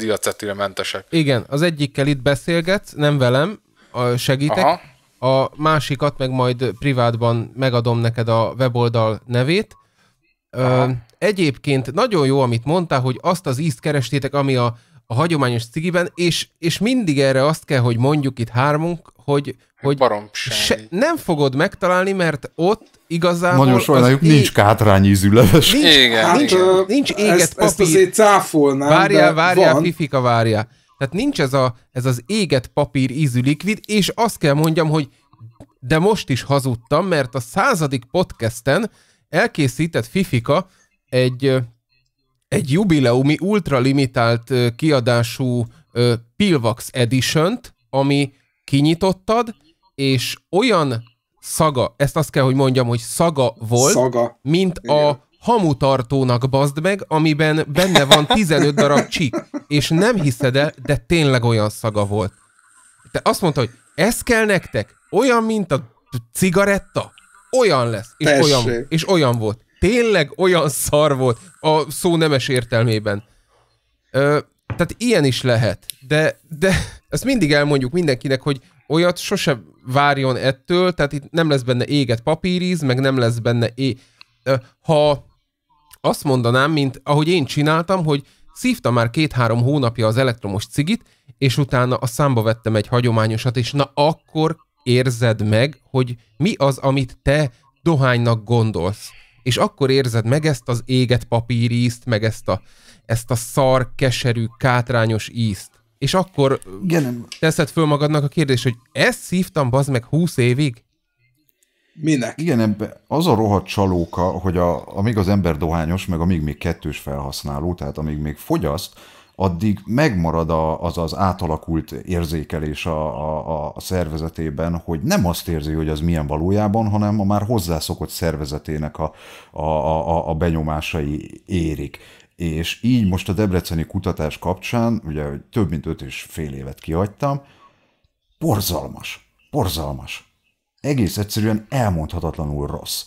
mentesek. Igen, az egyikkel itt beszélgetsz, nem velem, segítek. Aha. A másikat meg majd privátban megadom neked a weboldal nevét. Aha. Ö, egyébként nagyon jó, amit mondtál, hogy azt az ízt kerestétek, ami a, a hagyományos cigiben, és, és mindig erre azt kell, hogy mondjuk itt hármunk, hogy hogy se, nem fogod megtalálni, mert ott igazából... Nagyon sajnáljuk, ég... nincs kátrányízű leves. Nincs, igen, hát, nincs, igen. nincs éget ezt, papír. Ezt azért cáfolnám, Várjál, várjál, van. pifika, várjál. Tehát nincs ez, a, ez az éget papír ízű likvid, és azt kell mondjam, hogy de most is hazudtam, mert a századik podcasten elkészített Fifika egy, egy jubileumi ultralimitált kiadású Pilvax edition ami kinyitottad, és olyan szaga, ezt azt kell, hogy mondjam, hogy szaga volt, szaga. mint Igen. a hamutartónak bazd meg, amiben benne van 15 darab csík. És nem hiszed el, de tényleg olyan szaga volt. Te azt mondta, hogy ez kell nektek? Olyan, mint a cigaretta? Olyan lesz. És, olyan, és olyan volt. Tényleg olyan szar volt a szó nemes értelmében. Ö, tehát ilyen is lehet, de, de ezt mindig elmondjuk mindenkinek, hogy olyat sose várjon ettől, tehát itt nem lesz benne éget papíriz, meg nem lesz benne é... Ha azt mondanám, mint ahogy én csináltam, hogy szívtam már két-három hónapja az elektromos cigit, és utána a számba vettem egy hagyományosat, és na akkor érzed meg, hogy mi az, amit te dohánynak gondolsz. És akkor érzed meg ezt az éget papírízt, meg ezt a, ezt a szar, keserű, kátrányos ízt és akkor Genem. teszed föl magadnak a kérdés, hogy ezt szívtam bazd meg 20 évig? Minek? Igen, ebbe az a rohadt csalóka, hogy a, amíg az ember dohányos, meg amíg még kettős felhasználó, tehát amíg még fogyaszt, addig megmarad a, az az átalakult érzékelés a, a, a szervezetében, hogy nem azt érzi, hogy az milyen valójában, hanem a már hozzászokott szervezetének a, a, a, a benyomásai érik és így most a debreceni kutatás kapcsán, ugye több mint öt és fél évet kihagytam, borzalmas, borzalmas. Egész egyszerűen elmondhatatlanul rossz.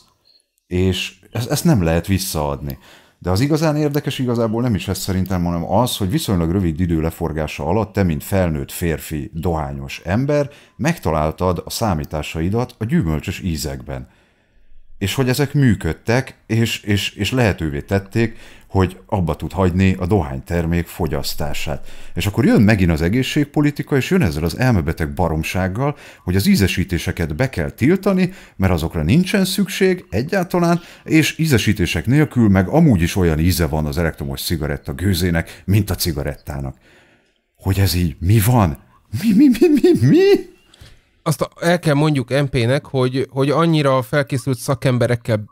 És ezt, ezt nem lehet visszaadni. De az igazán érdekes igazából nem is ez szerintem, hanem az, hogy viszonylag rövid idő leforgása alatt te, mint felnőtt férfi, dohányos ember, megtaláltad a számításaidat a gyümölcsös ízekben. És hogy ezek működtek, és, és, és lehetővé tették, hogy abba tud hagyni a dohánytermék fogyasztását. És akkor jön megint az egészségpolitika, és jön ezzel az elmebeteg baromsággal, hogy az ízesítéseket be kell tiltani, mert azokra nincsen szükség egyáltalán, és ízesítések nélkül meg amúgy is olyan íze van az elektromos cigaretta gőzének, mint a cigarettának. Hogy ez így mi van? Mi, mi, mi, mi, mi? Azt el kell mondjuk MP-nek, hogy, hogy annyira felkészült szakemberekkel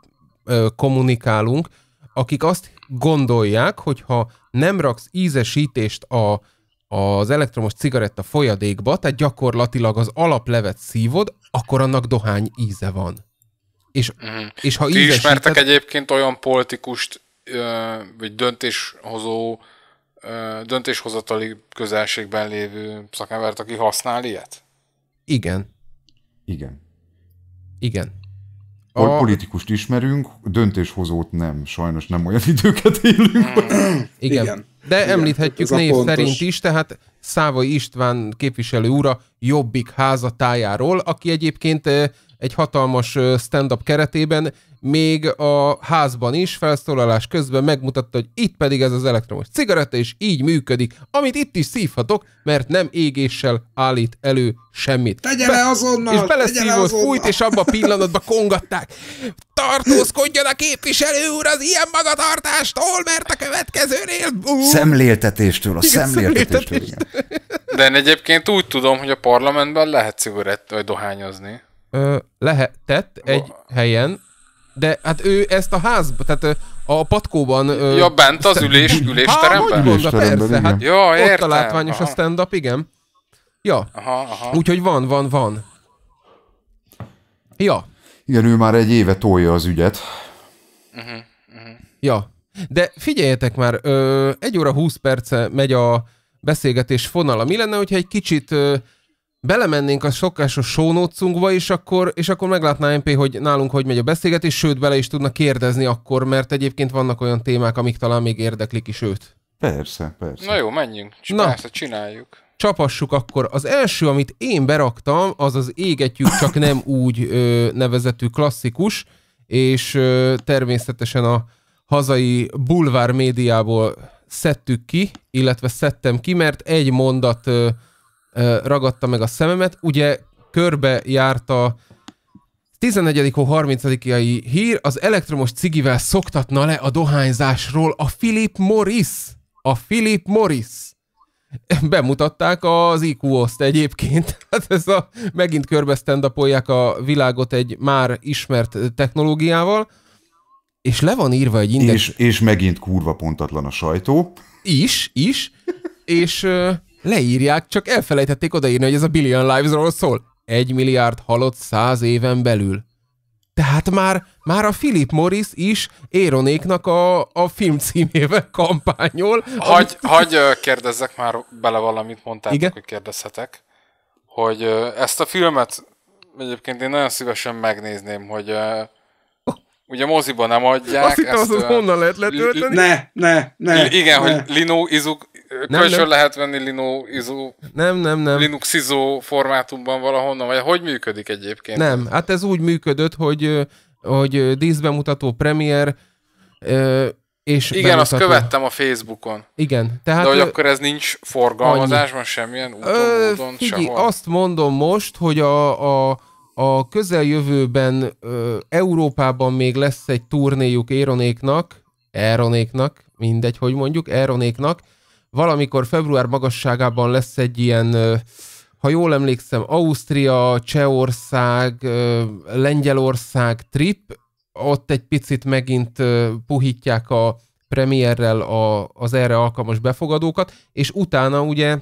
kommunikálunk, akik azt gondolják, hogy ha nem raksz ízesítést a, az elektromos cigaretta folyadékba, tehát gyakorlatilag az alaplevet szívod, akkor annak dohány íze van. És, mm. és ha Ti ízesíted... ismertek egyébként olyan politikust, vagy döntéshozó, döntéshozatali közelségben lévő szakembert, aki használ ilyet? Igen. Igen. Igen. A... Politikust ismerünk, döntéshozót nem. Sajnos nem olyan időket élünk. Hmm. Igen. Igen. De Igen, említhetjük név pontos. szerint is, tehát Szávai István képviselő úra Jobbik házatájáról, aki egyébként egy hatalmas stand-up keretében, még a házban is felszólalás közben megmutatta, hogy itt pedig ez az elektromos cigaretta, és így működik, amit itt is szívhatok, mert nem égéssel állít elő semmit. Tegye Be- le azonnal! És beleszívott, fújt, és abba a pillanatban kongatták. Tartózkodjon a képviselő úr az ilyen magatartástól, mert a következőnél... Bú! Szemléltetéstől, a igen, szemléltetéstől. Igen. De én egyébként úgy tudom, hogy a parlamentben lehet cigarett vagy dohányozni ö, lehetett egy helyen, de hát ő ezt a házba, tehát a patkóban... Ö, ja, bent az ülés, ülésteremben? Há, mondta, hát persze, hát ja, értem. ott a látványos aha. a stand-up, igen. Ja, aha, aha. úgyhogy van, van, van. Ja. Igen, ő már egy éve tolja az ügyet. Uh-huh, uh-huh. Ja, de figyeljetek már, ö, egy óra 20 perce megy a beszélgetés fonala. Mi lenne, hogyha egy kicsit... Ö, belemennénk a szokásos sónócunkba, és akkor, és akkor meglátná MP, hogy nálunk hogy megy a beszélgetés, sőt, bele is tudna kérdezni akkor, mert egyébként vannak olyan témák, amik talán még érdeklik is őt. Persze, persze. Na jó, menjünk. Persze, csináljuk. Csapassuk akkor. Az első, amit én beraktam, az az égetjük csak nem úgy ö, nevezetű klasszikus, és ö, természetesen a hazai bulvár médiából szedtük ki, illetve szedtem ki, mert egy mondat ö, ragadta meg a szememet. Ugye körbe járta 14. hó 30-ai hír, az elektromos cigivel szoktatna le a dohányzásról a Philip Morris. A Philip Morris. Bemutatták az iq t egyébként. Hát ez a, megint körbe a világot egy már ismert technológiával, és le van írva egy index... És, és megint kurva pontatlan a sajtó. Is, is, és Leírják, csak elfelejtették odaírni, hogy ez a Billion Lives-ról szól. Egy milliárd halott száz éven belül. Tehát már, már a Philip Morris is Éronéknak a, a film címével kampányol. Hagy, amit... hagy kérdezzek már bele valamit, mondtátok, Igen? hogy kérdezhetek. Hogy ezt a filmet egyébként én nagyon szívesen megnézném, hogy ugye moziba nem adják. Azt hittem, azt honnan lehet letölteni? Ne, ne, ne. Igen, ne. hogy Linux izuk, kölcsön lehet venni Linux izu. nem, nem, nem. Linux izu formátumban valahonnan, vagy hogy működik egyébként? Nem, hát ez úgy működött, hogy, hogy díszbemutató premier, és Igen, bemutató. azt követtem a Facebookon. Igen. Tehát, De hogy ö... akkor ez nincs forgalmazásban semmilyen úton, ö, módon, figyelj, sehol. azt mondom most, hogy a, a a közeljövőben Európában még lesz egy turnéjuk Éronéknak, Éronéknak, mindegy, hogy mondjuk, Éronéknak. Valamikor február magasságában lesz egy ilyen, ha jól emlékszem, Ausztria, Csehország, Lengyelország trip, ott egy picit megint puhítják a premierrel a, az erre alkalmas befogadókat, és utána ugye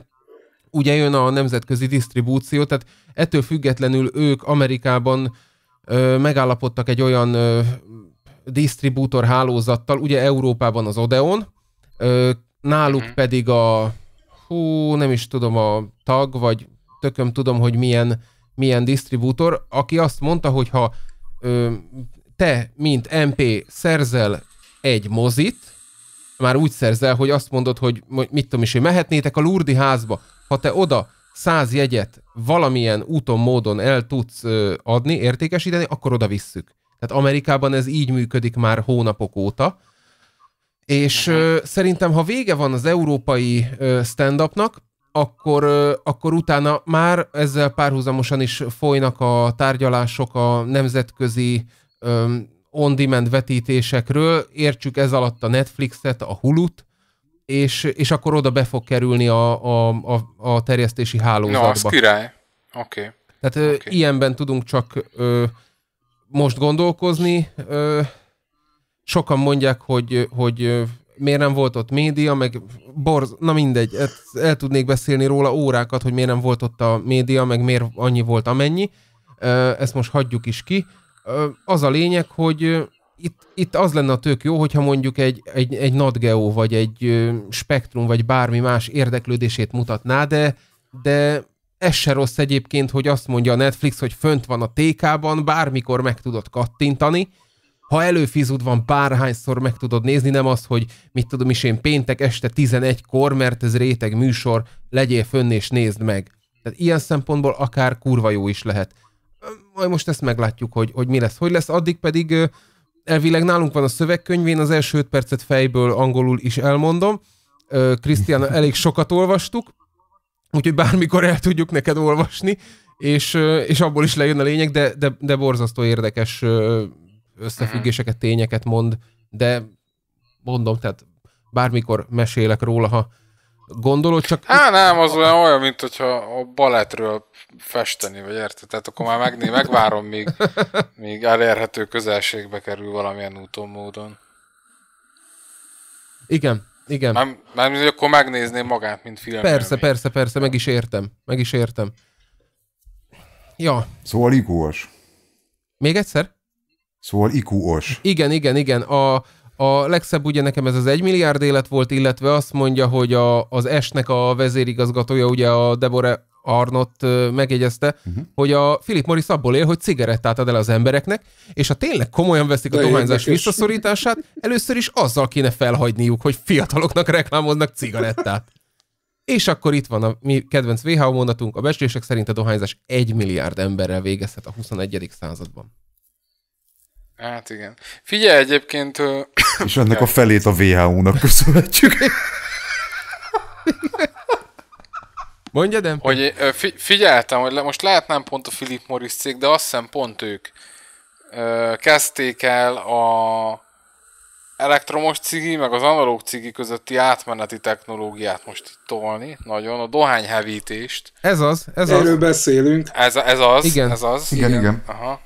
ugye jön a nemzetközi disztribúció, tehát ettől függetlenül ők Amerikában ö, megállapodtak egy olyan ö, disztribútor hálózattal, ugye Európában az Odeon, ö, náluk mhm. pedig a, hú, nem is tudom, a tag, vagy tököm tudom, hogy milyen, milyen disztribútor, aki azt mondta, hogy ha ö, te, mint MP szerzel egy mozit, már úgy szerzel, hogy azt mondod, hogy mit tudom is, hogy mehetnétek a Lurdi házba, ha te oda száz jegyet valamilyen úton, módon el tudsz adni, értékesíteni, akkor oda visszük. Tehát Amerikában ez így működik már hónapok óta. És ö, szerintem, ha vége van az európai stand-upnak, akkor, akkor utána már ezzel párhuzamosan is folynak a tárgyalások a nemzetközi on-demand vetítésekről, értsük ez alatt a Netflixet, a Hulut, és, és akkor oda be fog kerülni a, a, a, a terjesztési hálózatba. Na, az király. Oké. Okay. Tehát okay. ilyenben tudunk csak ö, most gondolkozni. Ö, sokan mondják, hogy, hogy miért nem volt ott média, meg borz, na mindegy, el, el tudnék beszélni róla órákat, hogy miért nem volt ott a média, meg miért annyi volt amennyi. Ezt most hagyjuk is ki. Az a lényeg, hogy itt, itt az lenne a tök jó, hogyha mondjuk egy, egy, egy NatGeo, vagy egy Spektrum, vagy bármi más érdeklődését mutatná, de, de ez se rossz egyébként, hogy azt mondja a Netflix, hogy fönt van a TK-ban, bármikor meg tudod kattintani, ha előfizud van, bárhányszor meg tudod nézni, nem az, hogy mit tudom is én péntek este 11-kor, mert ez réteg műsor, legyél fönn és nézd meg. Tehát ilyen szempontból akár kurva jó is lehet majd most ezt meglátjuk, hogy, hogy mi lesz, hogy lesz. Addig pedig elvileg nálunk van a szövegkönyvén, az első öt percet fejből angolul is elmondom. Krisztián, elég sokat olvastuk, úgyhogy bármikor el tudjuk neked olvasni, és, és abból is lejön a lényeg, de, de, de borzasztó érdekes összefüggéseket, tényeket mond, de mondom, tehát bármikor mesélek róla, ha Gondolod csak... Há, nem, az olyan, olyan, mint hogyha a balettről festeni, vagy érted? Tehát akkor már megné, megvárom, míg, míg elérhető közelségbe kerül valamilyen úton, módon. Igen, igen. mert nem akkor megnézném magát, mint film. Persze, persze, persze, meg is értem. Meg is értem. Ja. Szóval ikós. Még egyszer? Szóval ikúos. Igen, igen, igen. A, a legszebb ugye nekem ez az egy milliárd élet volt, illetve azt mondja, hogy a, az esnek a vezérigazgatója, ugye a Deborah Arnott megjegyezte, uh-huh. hogy a Philip Morris abból él, hogy cigarettát ad el az embereknek, és ha tényleg komolyan veszik a dohányzás visszaszorítását, először is azzal kéne felhagyniuk, hogy fiataloknak reklámoznak cigarettát. És akkor itt van a mi kedvenc WHO mondatunk, a becslések szerint a dohányzás egy milliárd emberrel végezhet a 21. században. Hát igen. Figyelj egyébként... És ennek a felét a WHO-nak köszönhetjük. Mondja, de... Hogy figyeltem, hogy most látnám pont a Philip Morris cég, de azt hiszem pont ők kezdték el a elektromos cigi, meg az analóg cigi közötti átmeneti technológiát most tolni, nagyon, a dohányhevítést. Ez az, ez Erről az. Erről beszélünk. Ez, ez az, igen. ez az. Igen, igen. igen. Aha,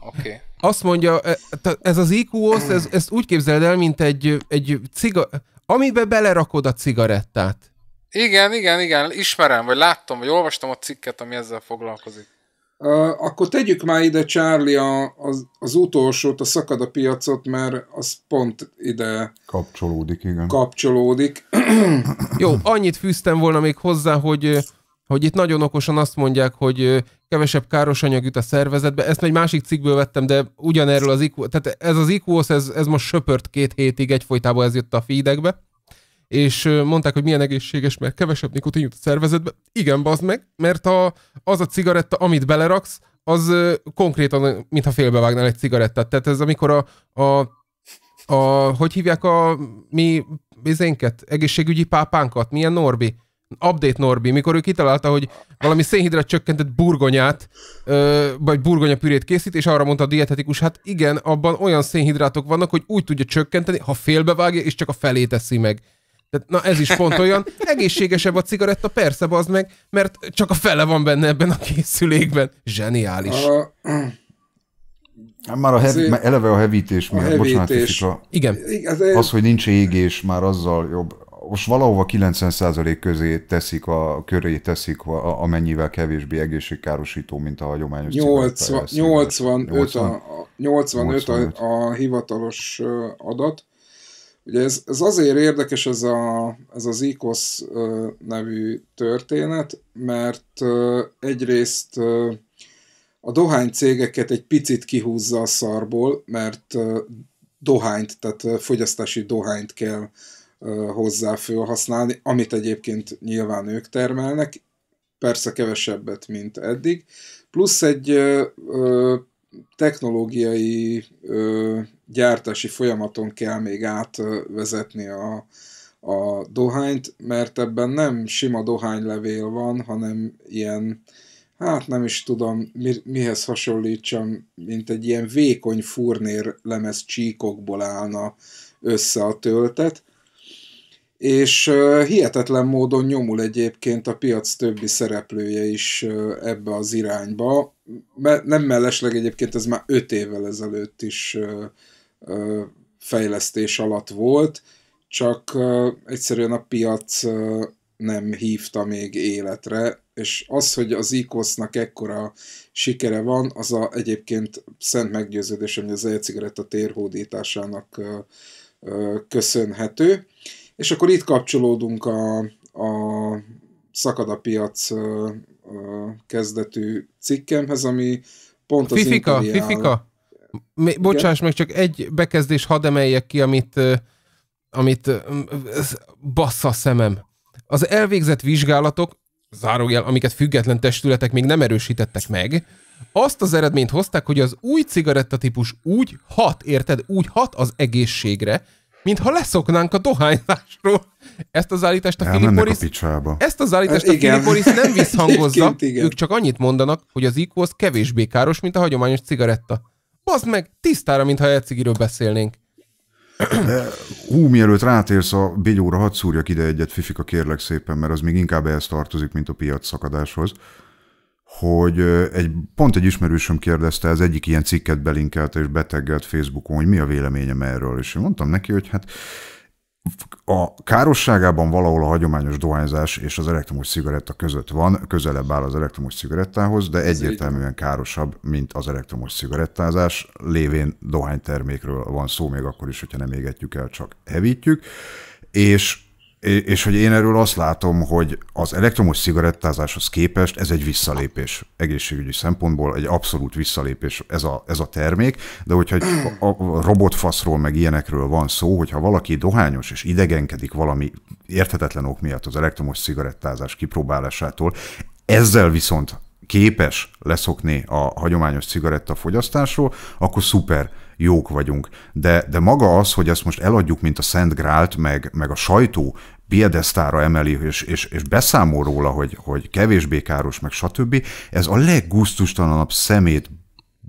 oké. Okay azt mondja, e, ez az iq ez, ezt úgy képzeld el, mint egy, egy ciga, amibe belerakod a cigarettát. Igen, igen, igen, ismerem, vagy láttam, vagy olvastam a cikket, ami ezzel foglalkozik. Uh, akkor tegyük már ide, Charlie, a, az, az utolsót, a szakad a piacot, mert az pont ide kapcsolódik, igen. Kapcsolódik. Jó, annyit fűztem volna még hozzá, hogy hogy itt nagyon okosan azt mondják, hogy kevesebb káros anyag jut a szervezetbe. Ezt egy másik cikkből vettem, de ugyanerről az IQ, tehát ez az IQ, ez, ez most söpört két hétig, egyfolytában ez jött a feedekbe, és mondták, hogy milyen egészséges, mert kevesebb nikotin jut a szervezetbe. Igen, bazd meg, mert a, az a cigaretta, amit beleraksz, az konkrétan, mintha félbevágnál egy cigarettát. Tehát ez amikor a, a, a hogy hívják a mi bizénket, egészségügyi pápánkat, milyen Norbi? Update Norbi, mikor ő kitalálta, hogy valami szénhidrát csökkentett burgonyát, ö, vagy burgonya pürét készít, és arra mondta a dietetikus, hát igen, abban olyan szénhidrátok vannak, hogy úgy tudja csökkenteni, ha félbevágja, és csak a felé teszi meg. Tehát, na ez is pont olyan. Egészségesebb a cigaretta, persze az meg, mert csak a fele van benne ebben a készülékben. Zseniális. Uh, Már a hev, eleve a hevítés miatt, a hevítés. bocsánat, a... Igen. Az, az, hogy nincs égés, már azzal jobb most valahova 90% közé teszik, a, köré teszik, a, amennyivel kevésbé egészségkárosító, mint a hagyományos 80, 85, a, a, 85 a, a hivatalos adat. Ugye ez, ez azért érdekes ez, a, ez az ICOS nevű történet, mert egyrészt a dohány cégeket egy picit kihúzza a szarból, mert dohányt, tehát fogyasztási dohányt kell hozzá felhasználni, amit egyébként nyilván ők termelnek, persze kevesebbet, mint eddig, plusz egy ö, technológiai ö, gyártási folyamaton kell még átvezetni a, a dohányt, mert ebben nem sima dohánylevél van, hanem ilyen, hát nem is tudom, mi, mihez hasonlítsam, mint egy ilyen vékony furnér lemez csíkokból állna össze a töltet, és hihetetlen módon nyomul egyébként a piac többi szereplője is ebbe az irányba. Nem mellesleg egyébként ez már öt évvel ezelőtt is fejlesztés alatt volt, csak egyszerűen a piac nem hívta még életre, és az, hogy az ICOS-nak ekkora sikere van, az a egyébként szent meggyőződésem, hogy az e-cigaretta térhódításának köszönhető. És akkor itt kapcsolódunk a, a szakad a piac kezdetű cikkemhez, ami pont az Fifika, interjál... Fifika. bocsáss meg, csak egy bekezdés hadd emeljek ki, amit, amit bassza szemem. Az elvégzett vizsgálatok, zárójel, amiket független testületek még nem erősítettek meg, azt az eredményt hozták, hogy az új cigarettatípus úgy hat, érted, úgy hat az egészségre, mintha leszoknánk a dohányzásról. Ezt az állítást a Philip Morris, a ezt az állítást a Philip hát Morris nem visszhangozza, ők csak annyit mondanak, hogy az IQ az kevésbé káros, mint a hagyományos cigaretta. Bazd meg, tisztára, mintha elcigiről beszélnénk. Hú, mielőtt rátérsz a bigyóra, hadd szúrjak ide egyet, Fifika, kérlek szépen, mert az még inkább ehhez tartozik, mint a piac szakadáshoz hogy egy, pont egy ismerősöm kérdezte, az egyik ilyen cikket belinkelte és beteggelt Facebookon, hogy mi a véleményem erről, és én mondtam neki, hogy hát a károsságában valahol a hagyományos dohányzás és az elektromos cigaretta között van, közelebb áll az elektromos cigarettához, de egyértelműen károsabb, mint az elektromos cigarettázás, lévén dohánytermékről van szó, még akkor is, hogyha nem égetjük el, csak evítjük, és és hogy én erről azt látom, hogy az elektromos cigarettázáshoz képest ez egy visszalépés egészségügyi szempontból, egy abszolút visszalépés ez a, ez a termék, de hogyha egy a robotfaszról meg ilyenekről van szó, hogyha valaki dohányos és idegenkedik valami érthetetlen ok miatt az elektromos cigarettázás kipróbálásától, ezzel viszont képes leszokni a hagyományos cigarettafogyasztásról, akkor szuper jók vagyunk. De, de maga az, hogy ezt most eladjuk, mint a Szent Grált, meg, meg a sajtó piedesztára emeli, és, és, és beszámol róla, hogy, hogy kevésbé káros, meg stb. Ez a leggusztustalanabb szemét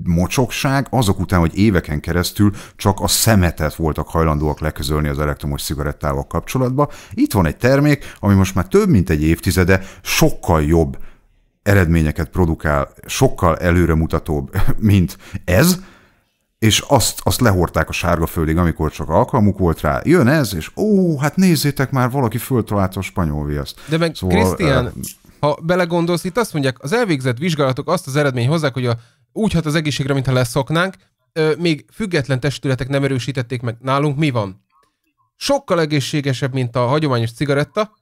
mocsokság azok után, hogy éveken keresztül csak a szemetet voltak hajlandóak leközölni az elektromos cigarettával kapcsolatban. Itt van egy termék, ami most már több mint egy évtizede sokkal jobb eredményeket produkál, sokkal előremutatóbb, mint ez, és azt, azt lehorták a sárga földig, amikor csak alkalmuk volt rá. Jön ez, és ó, hát nézzétek már, valaki föltalálta a spanyol viaszt. De meg szóval, Krisztián, uh, ha belegondolsz, itt azt mondják, az elvégzett vizsgálatok azt az eredmény hozzák, hogy a, úgy hat az egészségre, mintha leszoknánk, ö, még független testületek nem erősítették meg. Nálunk mi van? Sokkal egészségesebb, mint a hagyományos cigaretta,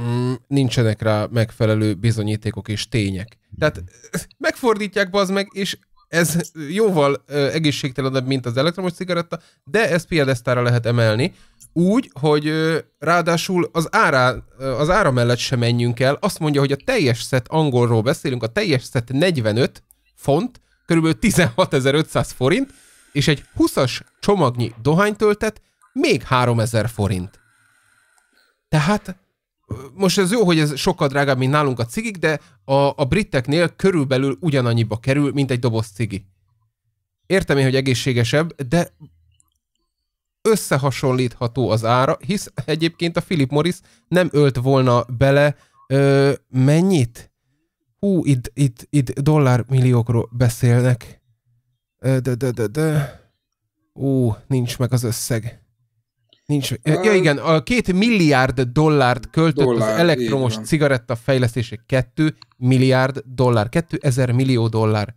mm, nincsenek rá megfelelő bizonyítékok és tények. Tehát eh, megfordítják bazd meg, és ez jóval egészségtelenebb, mint az elektromos cigaretta, de ezt piedesztára lehet emelni, úgy, hogy ráadásul az, ára, az ára mellett sem menjünk el. Azt mondja, hogy a teljes szett angolról beszélünk, a teljes szett 45 font, körülbelül 16.500 forint, és egy 20-as csomagnyi dohánytöltet még 3000 forint. Tehát most ez jó, hogy ez sokkal drágább, mint nálunk a cigik, de a, a briteknél körülbelül ugyanannyiba kerül, mint egy doboz cigi. Értem én, hogy egészségesebb, de összehasonlítható az ára, hisz egyébként a Philip Morris nem ölt volna bele ö, mennyit? Hú, itt, itt, itt dollármilliókról beszélnek. De, de, de, de. Ú, nincs meg az összeg. Nincs. Ja igen, a két milliárd dollárt költött dollár, az elektromos cigaretta fejlesztése. Kettő milliárd dollár. Kettő ezer millió dollár.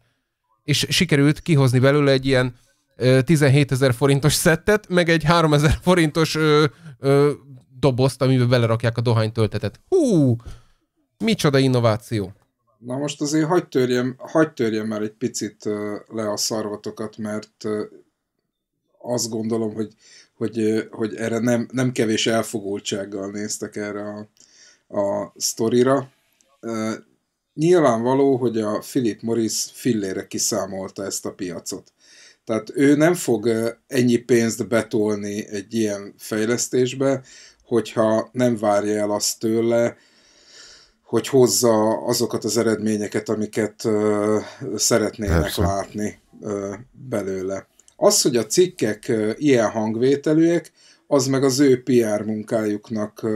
És sikerült kihozni belőle egy ilyen 17 ezer forintos szettet, meg egy 3 ezer forintos ö, ö, dobozt, amiben belerakják a dohánytöltetet. Hú! Micsoda innováció! Na most azért hagyd törjem, hagy törjem már egy picit le a szarvatokat, mert azt gondolom, hogy hogy, hogy erre nem, nem kevés elfogultsággal néztek erre a, a sztorira. E, nyilvánvaló, hogy a Philip Morris fillére kiszámolta ezt a piacot. Tehát ő nem fog ennyi pénzt betolni egy ilyen fejlesztésbe, hogyha nem várja el azt tőle, hogy hozza azokat az eredményeket, amiket uh, szeretnének Persze. látni uh, belőle. Az, hogy a cikkek ilyen hangvételűek, az meg az ő PR munkájuknak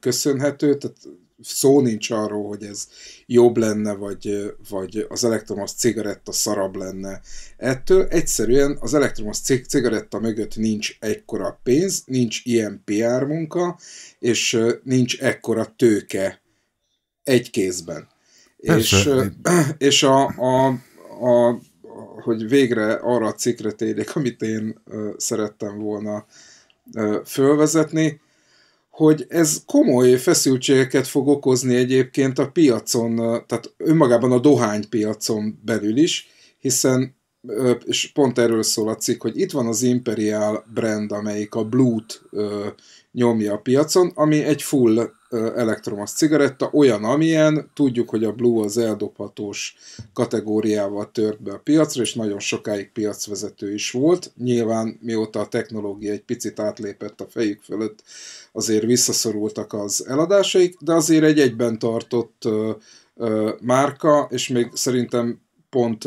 köszönhető, tehát szó nincs arról, hogy ez jobb lenne, vagy, vagy az elektromos cigaretta szarabb lenne. Ettől egyszerűen az elektromos cig- cigaretta mögött nincs ekkora pénz, nincs ilyen PR munka, és nincs ekkora tőke egy kézben. Persze. És, és a, a, a hogy végre arra a cikkre térjek, amit én szerettem volna fölvezetni, hogy ez komoly feszültségeket fog okozni egyébként a piacon, tehát önmagában a dohánypiacon belül is, hiszen, és pont erről szól a cikk, hogy itt van az Imperial brand, amelyik a Blue-t nyomja a piacon, ami egy full elektromos cigaretta, olyan amilyen, tudjuk, hogy a Blue az eldobhatós kategóriával tört be a piacra, és nagyon sokáig piacvezető is volt. Nyilván mióta a technológia egy picit átlépett a fejük fölött, azért visszaszorultak az eladásaik, de azért egy egyben tartott márka, és még szerintem pont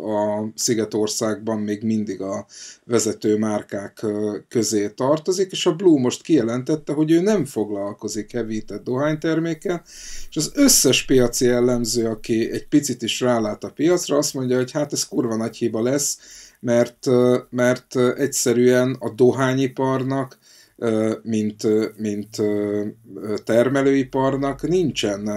a Szigetországban még mindig a vezető márkák közé tartozik, és a Blue most kijelentette, hogy ő nem foglalkozik hevített dohánytermékkel, és az összes piaci jellemző, aki egy picit is rálát a piacra, azt mondja, hogy hát ez kurva nagy hiba lesz, mert, mert egyszerűen a dohányiparnak mint, mint termelőiparnak nincsen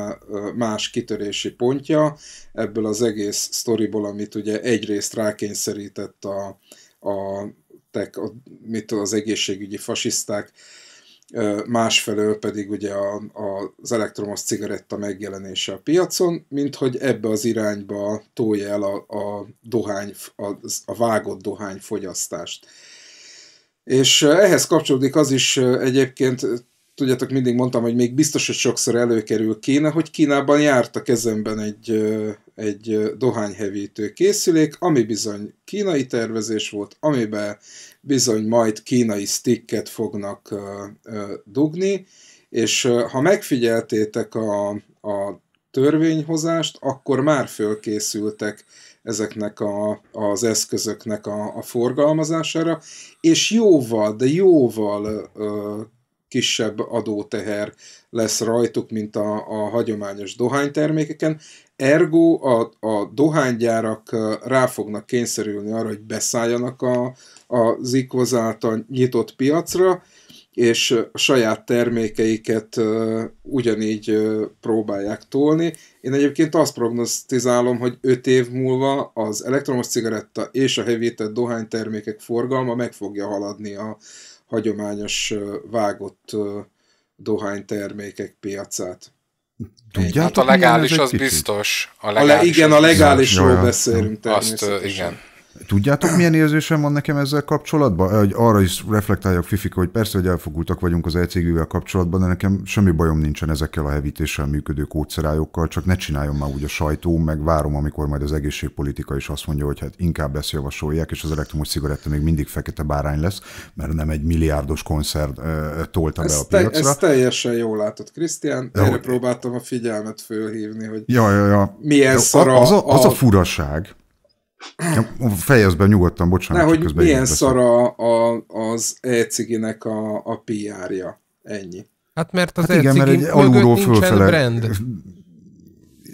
más kitörési pontja ebből az egész sztoriból, amit ugye egyrészt rákényszerített a, a, tek, a mit az egészségügyi fasiszták, másfelől pedig ugye a, a, az elektromos cigaretta megjelenése a piacon, mint hogy ebbe az irányba tolja el a, a dohány, a, a vágott dohány fogyasztást. És ehhez kapcsolódik az is egyébként, tudjátok, mindig mondtam, hogy még biztos, hogy sokszor előkerül Kína, hogy Kínában járt a kezemben egy, egy dohányhevítő készülék, ami bizony kínai tervezés volt, amiben bizony majd kínai sticket fognak dugni, és ha megfigyeltétek a, a törvényhozást, akkor már fölkészültek ezeknek a, az eszközöknek a, a forgalmazására, és jóval, de jóval ö, kisebb adóteher lesz rajtuk, mint a, a hagyományos dohánytermékeken. Ergo a, a dohánygyárak rá fognak kényszerülni arra, hogy beszálljanak a, a ICOZ nyitott piacra, és a saját termékeiket ugyanígy próbálják tolni. Én egyébként azt prognosztizálom, hogy 5 év múlva az elektromos cigaretta és a hevített dohánytermékek forgalma meg fogja haladni a hagyományos vágott dohánytermékek piacát. Tudjátok, hát a legális az az biztos. A legális a le, igen, a legálisról beszélünk természetesen. Azt, igen. Tudjátok, milyen érzésem van nekem ezzel kapcsolatban? Hogy arra is reflektáljak, Fifika, hogy persze, hogy elfogultak vagyunk az ECG-vel kapcsolatban, de nekem semmi bajom nincsen ezekkel a hevítéssel működő kódszerályokkal, csak ne csináljon már úgy a sajtó, meg várom, amikor majd az egészségpolitika is azt mondja, hogy hát inkább ezt javasolják, és az elektromos cigaretta még mindig fekete bárány lesz, mert nem egy milliárdos koncert tolta ezt be a piacra. Te, ezt teljesen jól látott, Krisztián. Erre hogy... próbáltam a figyelmet fölhívni, hogy ja, ja, ja. milyen ja, szar a, az a, az a furaság, Fejezd be nyugodtan, bocsánat. De, hogy közben milyen szar a, a, az ECG-nek a, a PR-ja. Ennyi. Hát mert az hát igen, mert egy alulról fölfele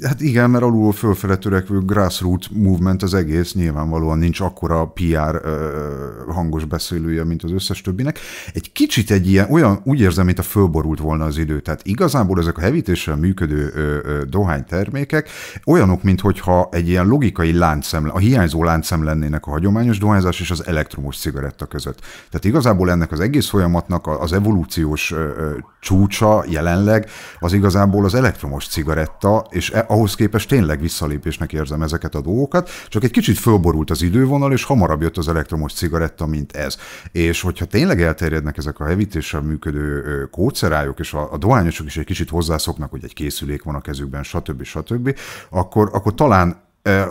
Hát igen, mert alul fölfele törekvő grassroot movement az egész, nyilvánvalóan nincs akkora PR ö, hangos beszélője, mint az összes többinek. Egy kicsit egy ilyen, olyan, úgy érzem, mint a fölborult volna az idő. Tehát igazából ezek a hevítéssel működő ö, ö, dohánytermékek olyanok, mint hogyha egy ilyen logikai láncszem, a hiányzó láncszem lennének a hagyományos dohányzás és az elektromos cigaretta között. Tehát igazából ennek az egész folyamatnak az evolúciós ö, ö, csúcsa jelenleg az igazából az elektromos cigaretta, és e ahhoz képest tényleg visszalépésnek érzem ezeket a dolgokat, csak egy kicsit fölborult az idővonal, és hamarabb jött az elektromos cigaretta, mint ez. És hogyha tényleg elterjednek ezek a hevítéssel működő kócerályok, és a, a dohányosok is egy kicsit hozzászoknak, hogy egy készülék van a kezükben, stb. stb., akkor, akkor talán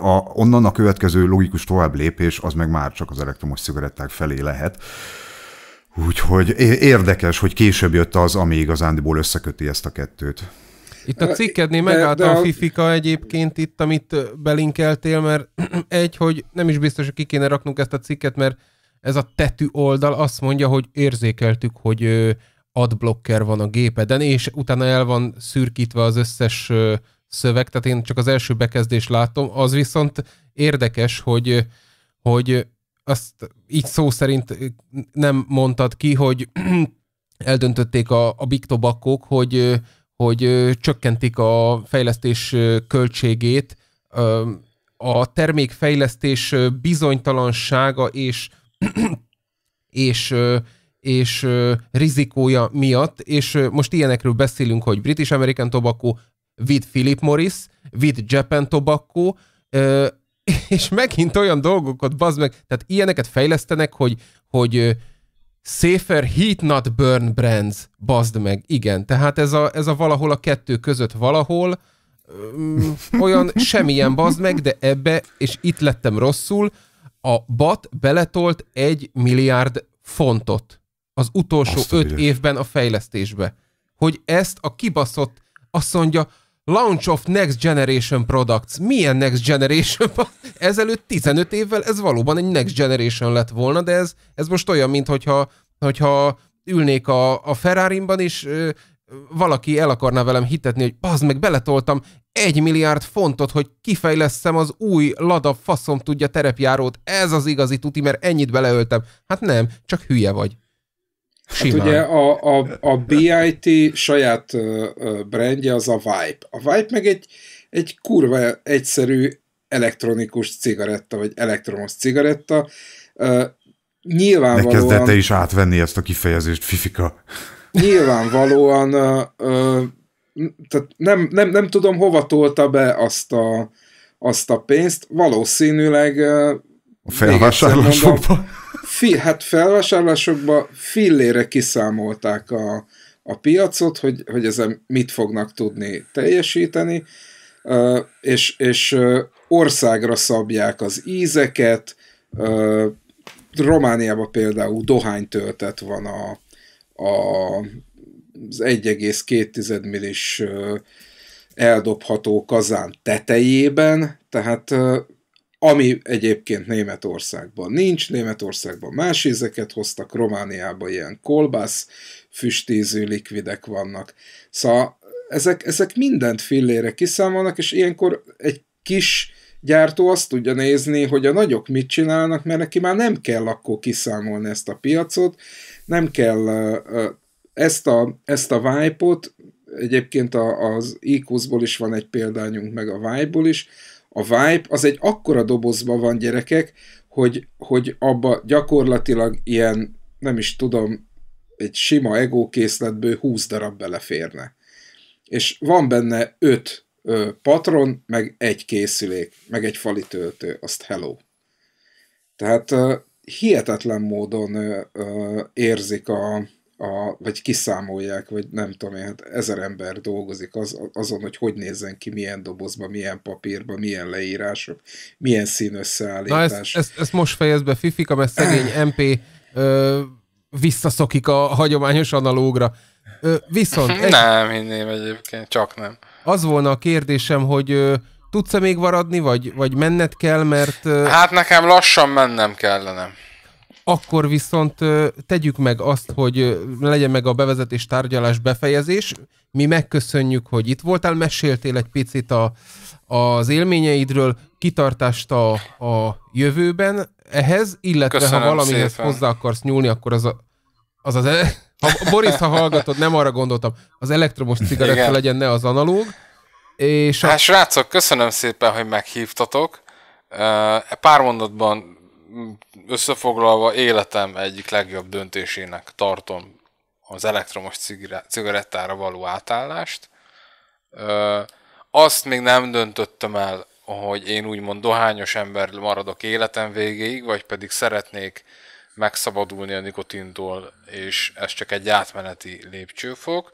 a, onnan a következő logikus tovább lépés az meg már csak az elektromos cigaretták felé lehet. Úgyhogy érdekes, hogy később jött az, ami igazándiból összeköti ezt a kettőt. Itt a cikkednél megállt de, de a fifika egyébként itt, amit belinkeltél, mert egy, hogy nem is biztos, hogy ki kéne raknunk ezt a cikket, mert ez a tetű oldal azt mondja, hogy érzékeltük, hogy adblocker van a gépeden, és utána el van szürkítve az összes szöveg, tehát én csak az első bekezdést látom, az viszont érdekes, hogy, hogy azt így szó szerint nem mondtad ki, hogy eldöntötték a, a biktobakok, hogy hogy csökkentik a fejlesztés költségét, a termékfejlesztés bizonytalansága és, és, és rizikója miatt, és most ilyenekről beszélünk, hogy British American Tobacco with Philip Morris, with Japan Tobacco, és megint olyan dolgokat, bazd meg, tehát ilyeneket fejlesztenek, hogy, hogy Safer Heat Not Burn Brands, bazd meg, igen. Tehát ez a, ez a valahol a kettő között valahol, öm, mm, olyan semmilyen bazd meg, de ebbe, és itt lettem rosszul, a BAT beletolt egy milliárd fontot az utolsó Azt öt évben a fejlesztésbe. Hogy ezt a kibaszott azt mondja, Launch of Next Generation Products. Milyen Next Generation? Ezelőtt 15 évvel ez valóban egy Next Generation lett volna, de ez, ez most olyan, mint hogyha, hogyha ülnék a, a Ferrari-ban, és ö, valaki el akarná velem hitetni, hogy az meg beletoltam egy milliárd fontot, hogy kifejlesztem az új Lada faszom tudja terepjárót. Ez az igazi tuti, mert ennyit beleöltem. Hát nem, csak hülye vagy. Hát Simán. Hát ugye a, a, a BIT saját brandje az a Vibe. A Vibe meg egy, egy kurva egyszerű elektronikus cigaretta, vagy elektromos cigaretta. Nyilvánvalóan... Ne kezdett is átvenni ezt a kifejezést, Fifika. Nyilvánvalóan tehát nem, nem, nem tudom, hova tolta be azt a, azt a pénzt. Valószínűleg a felvásárlásokba fi, hát felvásárlásokban fillére kiszámolták a, a piacot, hogy, hogy ezen mit fognak tudni teljesíteni, és, és országra szabják az ízeket, Romániában például dohánytöltet van a, a, az 1,2 millis eldobható kazán tetejében, tehát ami egyébként Németországban nincs. Németországban más ízeket hoztak, Romániában ilyen kolbász füstízű likvidek vannak. Szóval ezek, ezek mindent fillére kiszámolnak, és ilyenkor egy kis gyártó azt tudja nézni, hogy a nagyok mit csinálnak, mert neki már nem kell akkor kiszámolni ezt a piacot, nem kell ezt a, ezt a vibe-ot, egyébként az iq is van egy példányunk, meg a vibe is, a Vibe az egy akkora dobozban van gyerekek, hogy, hogy abba gyakorlatilag ilyen, nem is tudom, egy sima ego készletből 20 darab beleférne. És van benne 5 ö, patron, meg egy készülék, meg egy fali töltő, azt hello. Tehát ö, hihetetlen módon ö, ö, érzik a, a, vagy kiszámolják, vagy nem tudom én, hát ezer ember dolgozik az, azon, hogy hogy nézzen ki, milyen dobozba, milyen papírba, milyen leírások, milyen összeállítás. Na ezt, ezt, ezt most fejez be Fifika, mert szegény MP ö, visszaszokik a hagyományos analógra. Ö, viszont... Egy... Nem hinném egyébként, csak nem. Az volna a kérdésem, hogy ö, tudsz-e még varadni, vagy, vagy menned kell, mert... Ö... Hát nekem lassan mennem kellene akkor viszont tegyük meg azt, hogy legyen meg a bevezetés tárgyalás befejezés. Mi megköszönjük, hogy itt voltál, meséltél egy picit a, az élményeidről, kitartást a, a jövőben ehhez, illetve Köszönöm ha valamihez szépen. hozzá akarsz nyúlni, akkor az a, az, az e, ha, Boris, ha hallgatod, nem arra gondoltam, az elektromos cigaretta Igen. legyen, ne az analóg. És a... Hát srácok, köszönöm szépen, hogy meghívtatok. Pár mondatban összefoglalva életem egyik legjobb döntésének tartom az elektromos cigarettára való átállást. Azt még nem döntöttem el, hogy én úgymond dohányos ember maradok életem végéig, vagy pedig szeretnék megszabadulni a nikotintól, és ez csak egy átmeneti lépcsőfok.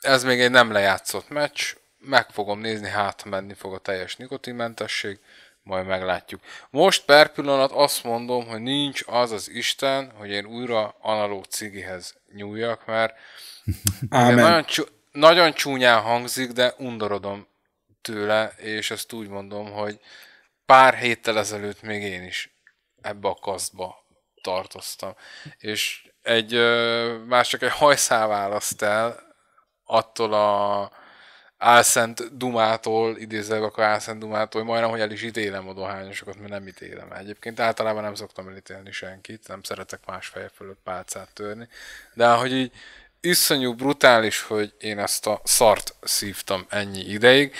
Ez még egy nem lejátszott meccs, meg fogom nézni, hát menni fog a teljes nikotinmentesség majd meglátjuk. Most per pillanat azt mondom, hogy nincs az az Isten, hogy én újra analóg cigihez nyúljak, mert nagyon, csú, nagyon csúnyán hangzik, de undorodom tőle, és ezt úgy mondom, hogy pár héttel ezelőtt még én is ebbe a kasztba tartoztam. És egy, más csak egy hajszál választ el attól a álszent Dumától, idézelve akkor álszent Dumától, hogy majdnem, hogy el is ítélem a dohányosokat, mert nem ítélem egyébként. Általában nem szoktam elítélni senkit, nem szeretek más feje fölött pálcát törni. De hogy így iszonyú brutális, hogy én ezt a szart szívtam ennyi ideig.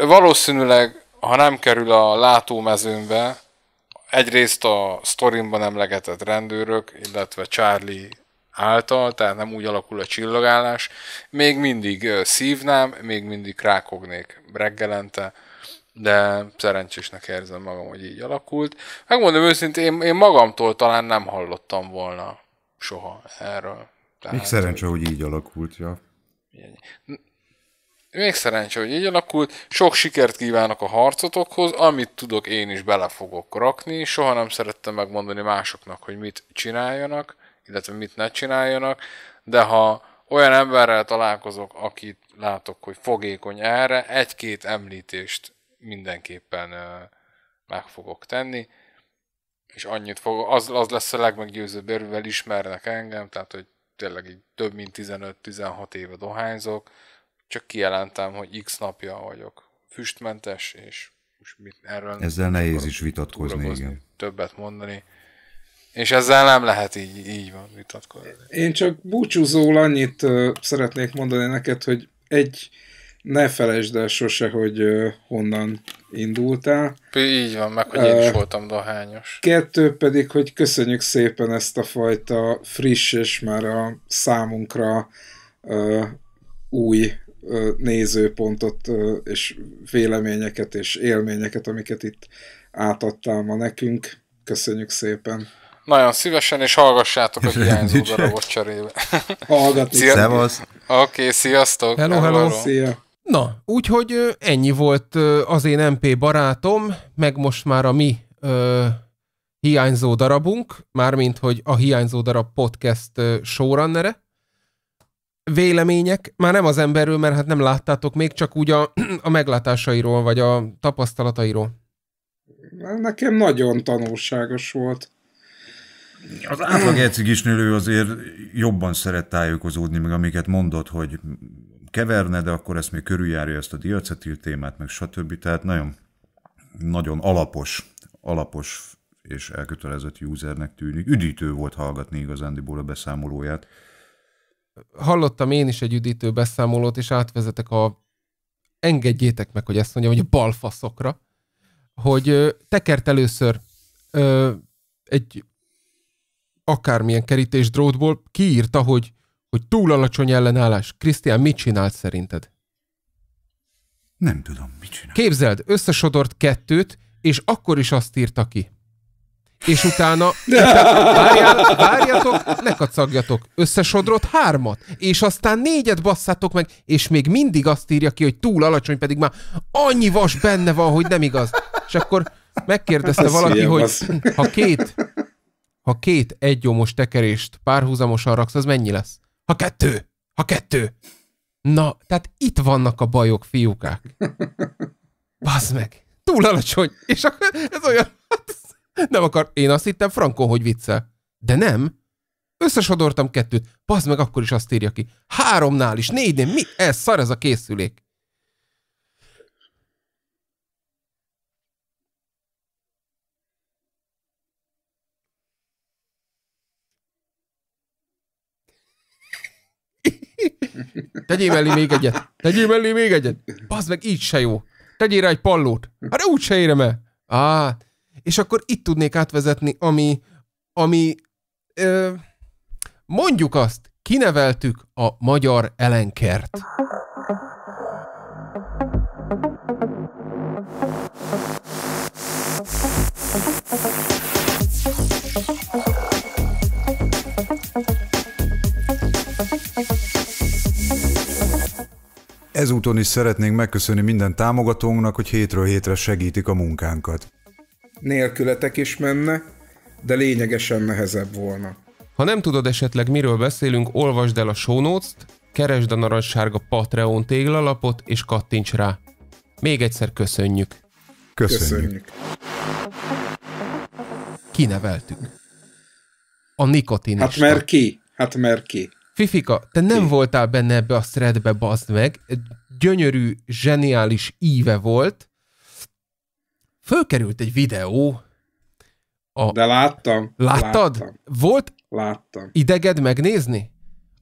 Valószínűleg, ha nem kerül a látómezőmbe, egyrészt a sztorimban emlegetett rendőrök, illetve Charlie által, tehát nem úgy alakul a csillagállás, még mindig szívnám, még mindig rákognék reggelente, de szerencsésnek érzem magam, hogy így alakult. Megmondom őszintén, én, én magamtól talán nem hallottam volna soha erről. Tehát, Még szerencse, hogy így alakult, ja. Még szerencse, hogy így alakult. Sok sikert kívánok a harcotokhoz, amit tudok, én is bele fogok rakni. Soha nem szerettem megmondani másoknak, hogy mit csináljanak illetve mit ne csináljanak, de ha olyan emberrel találkozok, akit látok, hogy fogékony erre, egy-két említést mindenképpen meg fogok tenni, és annyit fog, az, az lesz a legmeggyőzőbb erővel ismernek engem, tehát hogy tényleg így több mint 15-16 éve dohányzok, csak kijelentem, hogy x napja vagyok füstmentes, és most mit erről Ezzel nehéz is vitatkozni, igen. Többet mondani. És ezzel nem lehet így, így van vitatkozni. Én csak búcsúzóul annyit uh, szeretnék mondani neked, hogy egy, ne felejtsd el sose, hogy uh, honnan indultál. Így van, meg hogy én is uh, voltam dohányos. Kettő pedig, hogy köszönjük szépen ezt a fajta friss és már a számunkra uh, új uh, nézőpontot uh, és véleményeket és élményeket, amiket itt átadtál ma nekünk. Köszönjük szépen! Nagyon szívesen, és hallgassátok a hiányzó darabot cserébe. Hallgatik. Szevasz. Oké, okay, sziasztok. Hello, hello. hello. Szia. Na, úgyhogy ennyi volt az én MP barátom, meg most már a mi ö, hiányzó darabunk, mármint, hogy a hiányzó darab podcast showrunnere. Vélemények, már nem az emberről, mert hát nem láttátok még, csak úgy a, a meglátásairól, vagy a tapasztalatairól. Nekem nagyon tanulságos volt. Az átlag ecigisnél ő azért jobban szeret tájékozódni, meg amiket mondott, hogy keverne, de akkor ezt még körüljárja ezt a diacetil témát, meg stb. Tehát nagyon, nagyon alapos, alapos és elkötelezett usernek tűnik. Üdítő volt hallgatni igazándiból a beszámolóját. Hallottam én is egy üdítő beszámolót, és átvezetek a engedjétek meg, hogy ezt mondjam, hogy a balfaszokra, hogy tekert először ö, egy akármilyen kerítés drótból kiírta, hogy, hogy túl alacsony ellenállás. Krisztián, mit csinált szerinted? Nem tudom, mit csinált. Képzeld, összesodort kettőt, és akkor is azt írta ki. És utána, várjál, várjatok, ne kacagjatok, összesodrott hármat, és aztán négyet basszátok meg, és még mindig azt írja ki, hogy túl alacsony, pedig már annyi vas benne van, hogy nem igaz. És akkor megkérdezte azt valaki, hogy az. ha két ha két egyomos tekerést párhuzamosan raksz, az mennyi lesz? Ha kettő! Ha kettő! Na, tehát itt vannak a bajok, fiúkák. Bazd meg! Túl alacsony! És akkor ez olyan... Nem akar... Én azt hittem frankon, hogy viccel. De nem. Összesodortam kettőt. Bazd meg, akkor is azt írja ki. Háromnál is, négynél. Mi? Ez szar ez a készülék. Tegyél mellé még egyet. Tegyél mellé még egyet. Bazd meg, így se jó. Tegyél rá egy pallót. Hát úgy se érem el. Á, ah, és akkor itt tudnék átvezetni, ami, ami ö, mondjuk azt, kineveltük a magyar elenkert. Ezúton is szeretnénk megköszönni minden támogatónknak, hogy hétről hétre segítik a munkánkat. Nélkületek is menne, de lényegesen nehezebb volna. Ha nem tudod esetleg miről beszélünk, olvasd el a show notes-t, keresd a narancssárga Patreon téglalapot és kattints rá. Még egyszer köszönjük. Köszönjük. köszönjük. Kineveltük. A nikotin. Hát mert ki? Hát mert ki? Fifika, te nem Ki? voltál benne ebbe a threadbe, bazd meg. Gyönyörű, zseniális íve volt. Fölkerült egy videó. A... De láttam. Láttad? Láttam. Volt láttam. ideged megnézni?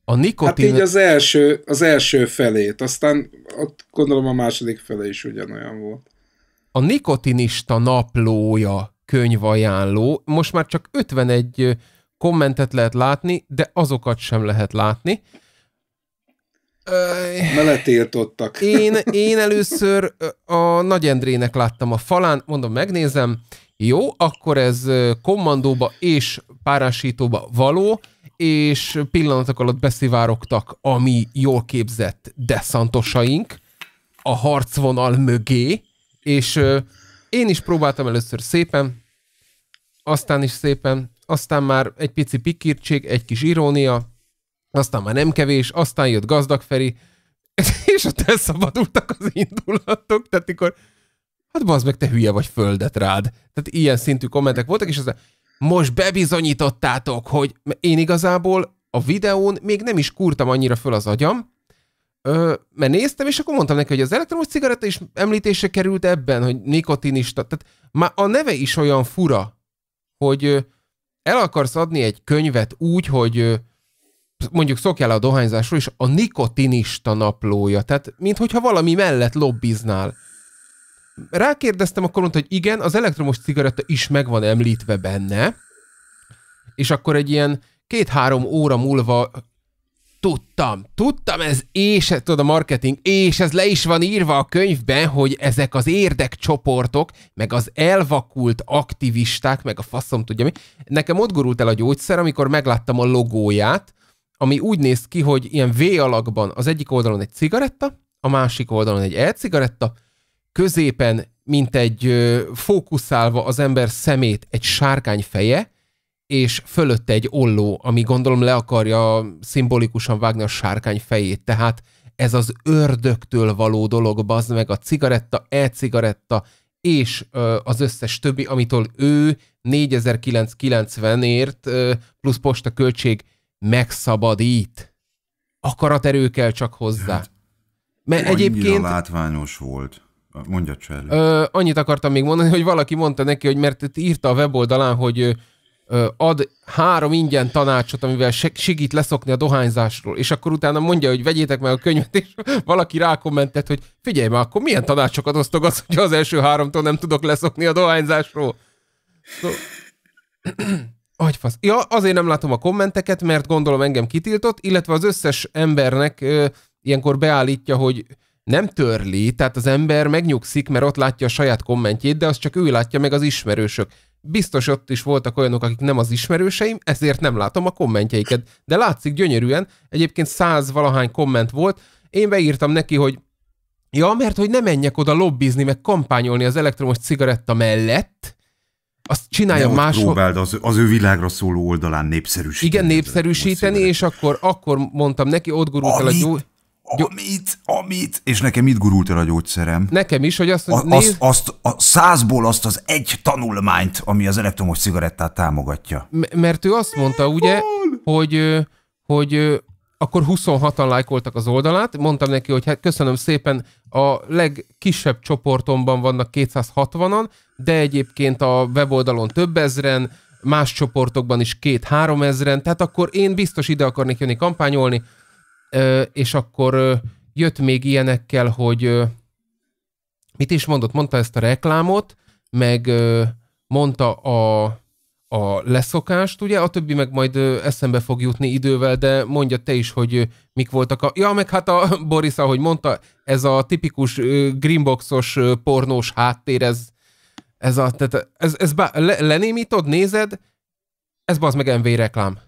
A nikotin... Hát így az első, az első felét, aztán ott gondolom a második fele is ugyanolyan volt. A nikotinista naplója könyvajánló, most már csak 51 kommentet lehet látni, de azokat sem lehet látni. Meletiltottak. Én, én először a Nagy Endrének láttam a falán, mondom, megnézem, jó, akkor ez kommandóba és párásítóba való, és pillanatok alatt beszivárogtak a mi jól képzett deszantosaink a harcvonal mögé, és én is próbáltam először szépen, aztán is szépen, aztán már egy pici pikirtség, egy kis irónia, aztán már nem kevés, aztán jött gazdag Feri, és ott elszabadultak az indulatok, tehát mikor, hát bazd meg, te hülye vagy földet rád. Tehát ilyen szintű kommentek voltak, és aztán most bebizonyítottátok, hogy én igazából a videón még nem is kurtam annyira föl az agyam, Ö, mert néztem, és akkor mondtam neki, hogy az elektromos cigaretta is említése került ebben, hogy nikotinista. Tehát már a neve is olyan fura, hogy el akarsz adni egy könyvet úgy, hogy mondjuk szokjál a dohányzásról, és a nikotinista naplója, tehát minthogyha valami mellett lobbiznál. Rákérdeztem, akkor mondta, hogy igen, az elektromos cigaretta is meg van említve benne, és akkor egy ilyen két-három óra múlva Tudtam, tudtam, ez és, tudod, a marketing, és ez le is van írva a könyvben, hogy ezek az érdekcsoportok, meg az elvakult aktivisták, meg a faszom tudja mi. Nekem ott gurult el a gyógyszer, amikor megláttam a logóját, ami úgy néz ki, hogy ilyen V alakban az egyik oldalon egy cigaretta, a másik oldalon egy e-cigaretta, középen, mint egy fókuszálva az ember szemét egy sárkány feje, és fölötte egy olló, ami gondolom le akarja szimbolikusan vágni a sárkány fejét, tehát ez az ördögtől való dolog, bazd meg a cigaretta, e-cigaretta, és ö, az összes többi, amitől ő 4990-ért plusz posta költség megszabadít. erő kell csak hozzá. Hát, Mert egyébként... látványos volt. Mondja Cserli. annyit akartam még mondani, hogy valaki mondta neki, hogy mert itt írta a weboldalán, hogy ad három ingyen tanácsot, amivel segít leszokni a dohányzásról, és akkor utána mondja, hogy vegyétek meg a könyvet, és valaki rákommentett, hogy figyelj már, akkor milyen tanácsokat osztogatsz, hogy az első háromtól nem tudok leszokni a dohányzásról. So... Agyfasz. Ja, azért nem látom a kommenteket, mert gondolom engem kitiltott, illetve az összes embernek ö, ilyenkor beállítja, hogy nem törli, tehát az ember megnyugszik, mert ott látja a saját kommentjét, de azt csak ő látja meg az ismerősök biztos ott is voltak olyanok, akik nem az ismerőseim, ezért nem látom a kommentjeiket. De látszik gyönyörűen, egyébként száz valahány komment volt, én beírtam neki, hogy ja, mert hogy nem menjek oda lobbizni, meg kampányolni az elektromos cigaretta mellett, azt csinálja máshol. próbáld az, az ő világra szóló oldalán népszerűsíteni. Igen, népszerűsíteni, és akkor, akkor mondtam neki, ott gurult el a gyógy amit, amit, és nekem itt gurult el a gyógyszerem. Nekem is, hogy azt, hogy a, néz... azt, azt a százból azt az egy tanulmányt, ami az elektromos cigarettát támogatja. M- mert ő azt mondta, ugye, hogy, hogy akkor 26-an lájkoltak az oldalát, mondtam neki, hogy hát köszönöm szépen, a legkisebb csoportomban vannak 260-an, de egyébként a weboldalon több ezren, más csoportokban is két-három ezren, tehát akkor én biztos ide akarnék jönni kampányolni, és akkor jött még ilyenekkel, hogy mit is mondott? Mondta ezt a reklámot, meg mondta a, a leszokást, ugye? A többi meg majd eszembe fog jutni idővel, de mondja te is, hogy mik voltak a... Ja, meg hát a Boris, ahogy mondta, ez a tipikus greenboxos pornós háttér, ez, ez a... Tehát ez, ez bá, le, lenémítod, nézed, ez az meg MV reklám.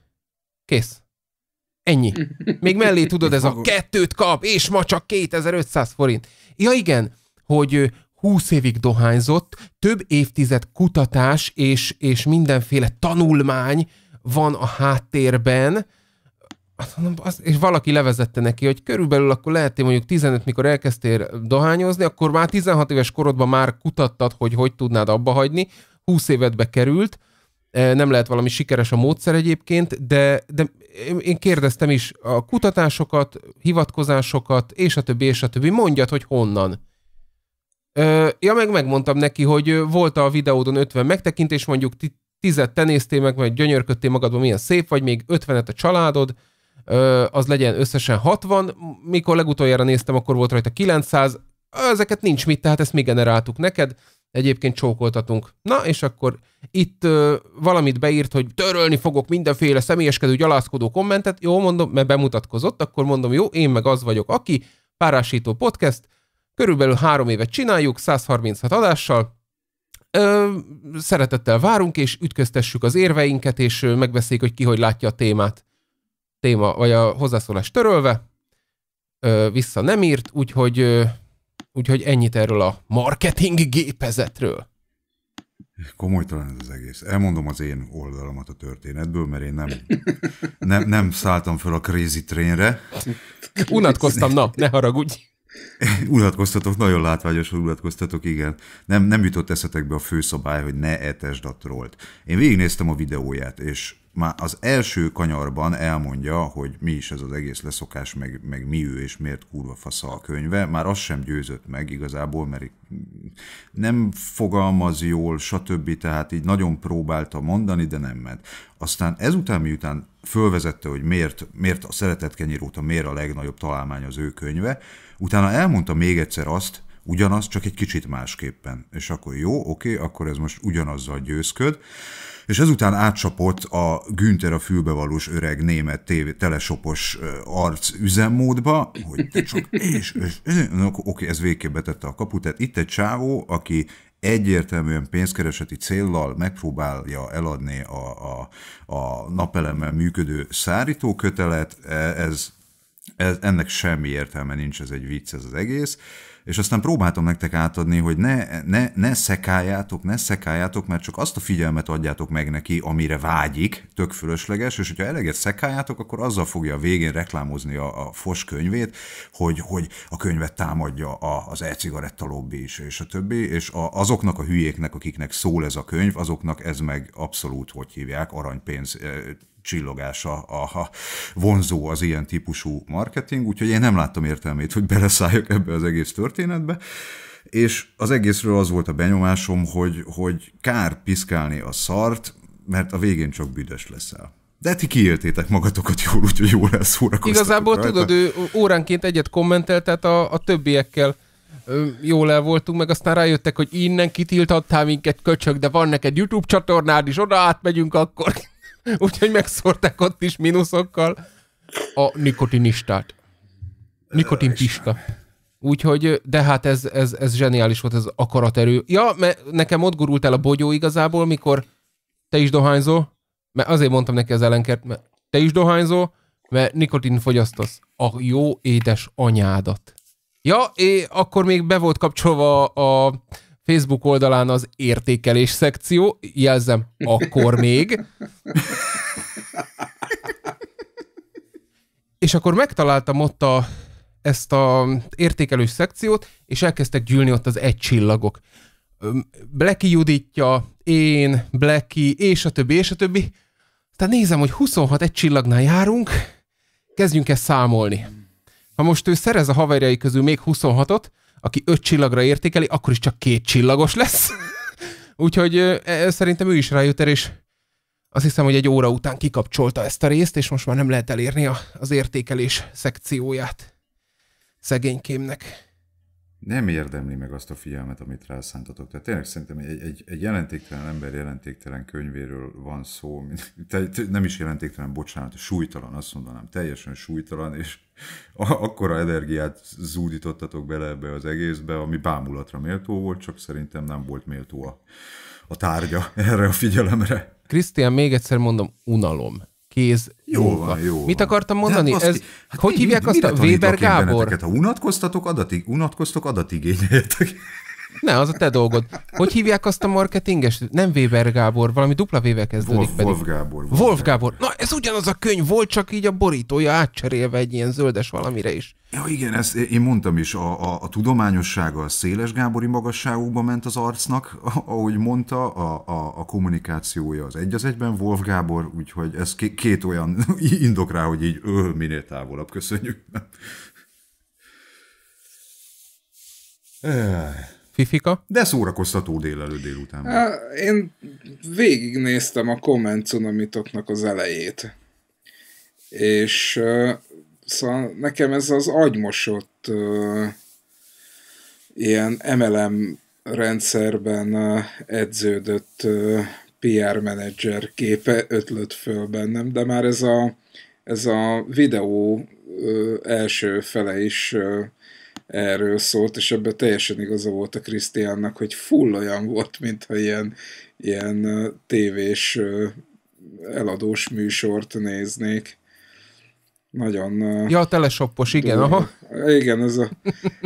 Kész. Ennyi. Még mellé tudod, ez a kettőt kap, és ma csak 2500 forint. Ja igen, hogy 20 évig dohányzott, több évtized kutatás és, és mindenféle tanulmány van a háttérben, azt mondom, az, és valaki levezette neki, hogy körülbelül akkor lehetél mondjuk 15, mikor elkezdtél dohányozni, akkor már 16 éves korodban már kutattad, hogy hogy tudnád abba hagyni, 20 évetbe került, nem lehet valami sikeres a módszer egyébként, de, de én kérdeztem is a kutatásokat, hivatkozásokat, és a többi, és a többi. Mondjad, hogy honnan. Ja, meg megmondtam neki, hogy volt a videódon 50 megtekintés, mondjuk tizet te néztél meg, mert gyönyörködtél magadban, milyen szép vagy, még 50-et a családod, az legyen összesen 60. Mikor legutoljára néztem, akkor volt rajta 900. Ezeket nincs mit, tehát ezt mi generáltuk neked egyébként csókoltatunk. Na, és akkor itt ö, valamit beírt, hogy törölni fogok mindenféle személyeskedő, gyalázkodó kommentet. Jó, mondom, mert bemutatkozott, akkor mondom, jó, én meg az vagyok, aki, párásító podcast, körülbelül három évet csináljuk, 136 adással, Ö, szeretettel várunk, és ütköztessük az érveinket, és megbeszéljük, hogy ki hogy látja a témát. Téma, vagy a hozzászólás törölve, Ö, vissza nem írt, úgyhogy Úgyhogy ennyit erről a marketing gépezetről. Komolytalan ez az egész. Elmondom az én oldalamat a történetből, mert én nem, nem, nem szálltam fel a crazy trainre. Unatkoztam, na, ne haragudj. Unatkoztatok, nagyon hogy unatkoztatok, igen. Nem, nem jutott eszetekbe a főszabály, hogy ne etesd a trollt. Én végignéztem a videóját, és már az első kanyarban elmondja, hogy mi is ez az egész leszokás, meg, meg mi ő, és miért kurva fasza a könyve, már az sem győzött meg igazából, mert nem fogalmaz jól, stb. Tehát így nagyon próbálta mondani, de nem ment. Aztán ezután, miután fölvezette, hogy miért, miért a szeretett óta miért a legnagyobb találmány az ő könyve, utána elmondta még egyszer azt, ugyanaz, csak egy kicsit másképpen. És akkor jó, oké, akkor ez most ugyanazzal győzköd és ezután átcsapott a Günther a fülbevalós öreg német tév, telesopos arc üzemmódba, hogy te csak, és, és, és no, oké, ez végképp betette a kaput, tehát itt egy csávó, aki egyértelműen pénzkereseti céllal megpróbálja eladni a, a, a napelemmel működő szárítókötelet, e, ez, ez, ennek semmi értelme nincs, ez egy vicc ez az egész és aztán próbáltam nektek átadni, hogy ne, ne, ne szekáljátok, ne szekáljátok, mert csak azt a figyelmet adjátok meg neki, amire vágyik, tök fölösleges, és hogyha eleget szekáljátok, akkor azzal fogja a végén reklámozni a, a fos könyvét, hogy, hogy a könyvet támadja a, az e-cigaretta lobby is, és a többi, és a, azoknak a hülyéknek, akiknek szól ez a könyv, azoknak ez meg abszolút, hogy hívják, aranypénz csillogása a, a vonzó az ilyen típusú marketing, úgyhogy én nem láttam értelmét, hogy beleszálljak ebbe az egész történetbe és az egészről az volt a benyomásom, hogy, hogy kár piszkálni a szart, mert a végén csak büdös leszel. De ti kiéltétek magatokat jól, úgyhogy jól elszórakoztatok Igazából rajta. tudod, ő óránként egyet kommentelt, tehát a, a többiekkel jól el voltunk, meg aztán rájöttek, hogy innen kitiltattál minket köcsök, de van neked YouTube csatornád is, oda átmegyünk akkor. Úgyhogy megszórták ott is mínuszokkal a nikotinistát. Nikotin Pista. Úgyhogy, de hát ez, ez, ez zseniális volt, ez akaraterő. Ja, mert nekem ott gurult el a bogyó igazából, mikor te is dohányzó, mert azért mondtam neki az ellenkert, mert te is dohányzó, mert nikotin fogyasztasz. A jó édes anyádat. Ja, és akkor még be volt kapcsolva a, Facebook oldalán az értékelés szekció, jelzem, akkor még. és akkor megtaláltam ott a, ezt a értékelős szekciót, és elkezdtek gyűlni ott az egy csillagok. Blacky Juditja, én, Blacky, és a többi, és a többi. Tehát nézem, hogy 26 egy csillagnál járunk, kezdjünk ezt számolni. Ha most ő szerez a haverjai közül még 26-ot, aki öt csillagra értékeli, akkor is csak két csillagos lesz. Úgyhogy e, e, szerintem ő is rájut erre, és azt hiszem, hogy egy óra után kikapcsolta ezt a részt, és most már nem lehet elérni a, az értékelés szekcióját szegénykémnek nem érdemli meg azt a figyelmet, amit rászántatok. Tehát tényleg szerintem egy, egy, egy jelentéktelen ember jelentéktelen könyvéről van szó, te, te, nem is jelentéktelen, bocsánat, súlytalan, azt mondanám, teljesen súlytalan, és a, akkora energiát zúdítottatok bele ebbe az egészbe, ami bámulatra méltó volt, csak szerintem nem volt méltó a, a tárgya erre a figyelemre. Krisztián, még egyszer mondom, unalom kéz. Jó van, jó. Mit akartam hát mondani? Hát Ez, hát hogy mi, hívják mi, azt a Weber Gábor? Ha unatkoztatok, adatig, unatkoztok, adatigényeljetek. Ne, az a te dolgod. Hogy hívják azt a marketinges? Nem Weber Gábor, valami dupla véve kezdődik Wolf, pedig. Wolf Gábor. Wolf, Wolf Gábor. Na, ez ugyanaz a könyv volt, csak így a borítója átcserélve egy ilyen zöldes valamire is. Ja, igen, ezt én mondtam is, a, a, a tudományossága a széles Gábori magasságúba ment az arcnak, ahogy mondta, a, a, a kommunikációja az egy az egyben Wolf Gábor, úgyhogy ez két olyan indok rá, hogy így ő öh, minél távolabb, köszönjük. Fifika? De szórakoztató délelő délután. Hát, én végignéztem a komment az elejét. És uh, szóval nekem ez az agymosott uh, ilyen MLM rendszerben uh, edződött uh, PR menedzser képe ötlött föl bennem, de már ez a, ez a videó ö, első fele is ö, erről szólt, és ebben teljesen igaza volt a Krisztiánnak, hogy full olyan volt, mintha ilyen, ilyen tévés eladós műsort néznék. Nagyon... Ja, a telesoppos, igen, aha. Igen, ez a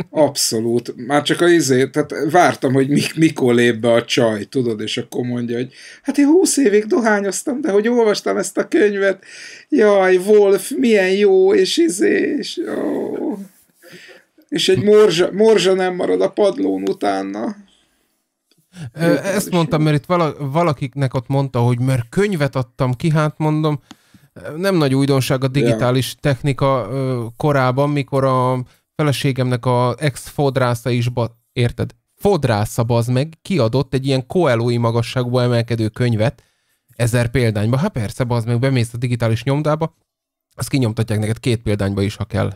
abszolút. Már csak a izé, tehát vártam, hogy mik, mikor lép be a csaj, tudod, és akkor mondja, hogy hát én húsz évig dohányoztam, de hogy olvastam ezt a könyvet, jaj, Wolf, milyen jó, és izé, és... Oh és egy morzsa, morzsa nem marad a padlón utána. Ezt mondtam, mert itt valakiknek ott mondta, hogy mert könyvet adtam ki, hát mondom, nem nagy újdonság a digitális ja. technika korában, mikor a feleségemnek a ex-fodrásza is, ba, érted, fodrásza az meg, kiadott egy ilyen koelói magasságba emelkedő könyvet, ezer példányba. Hát persze, az meg bemész a digitális nyomdába, azt kinyomtatják neked két példányba is, ha kell.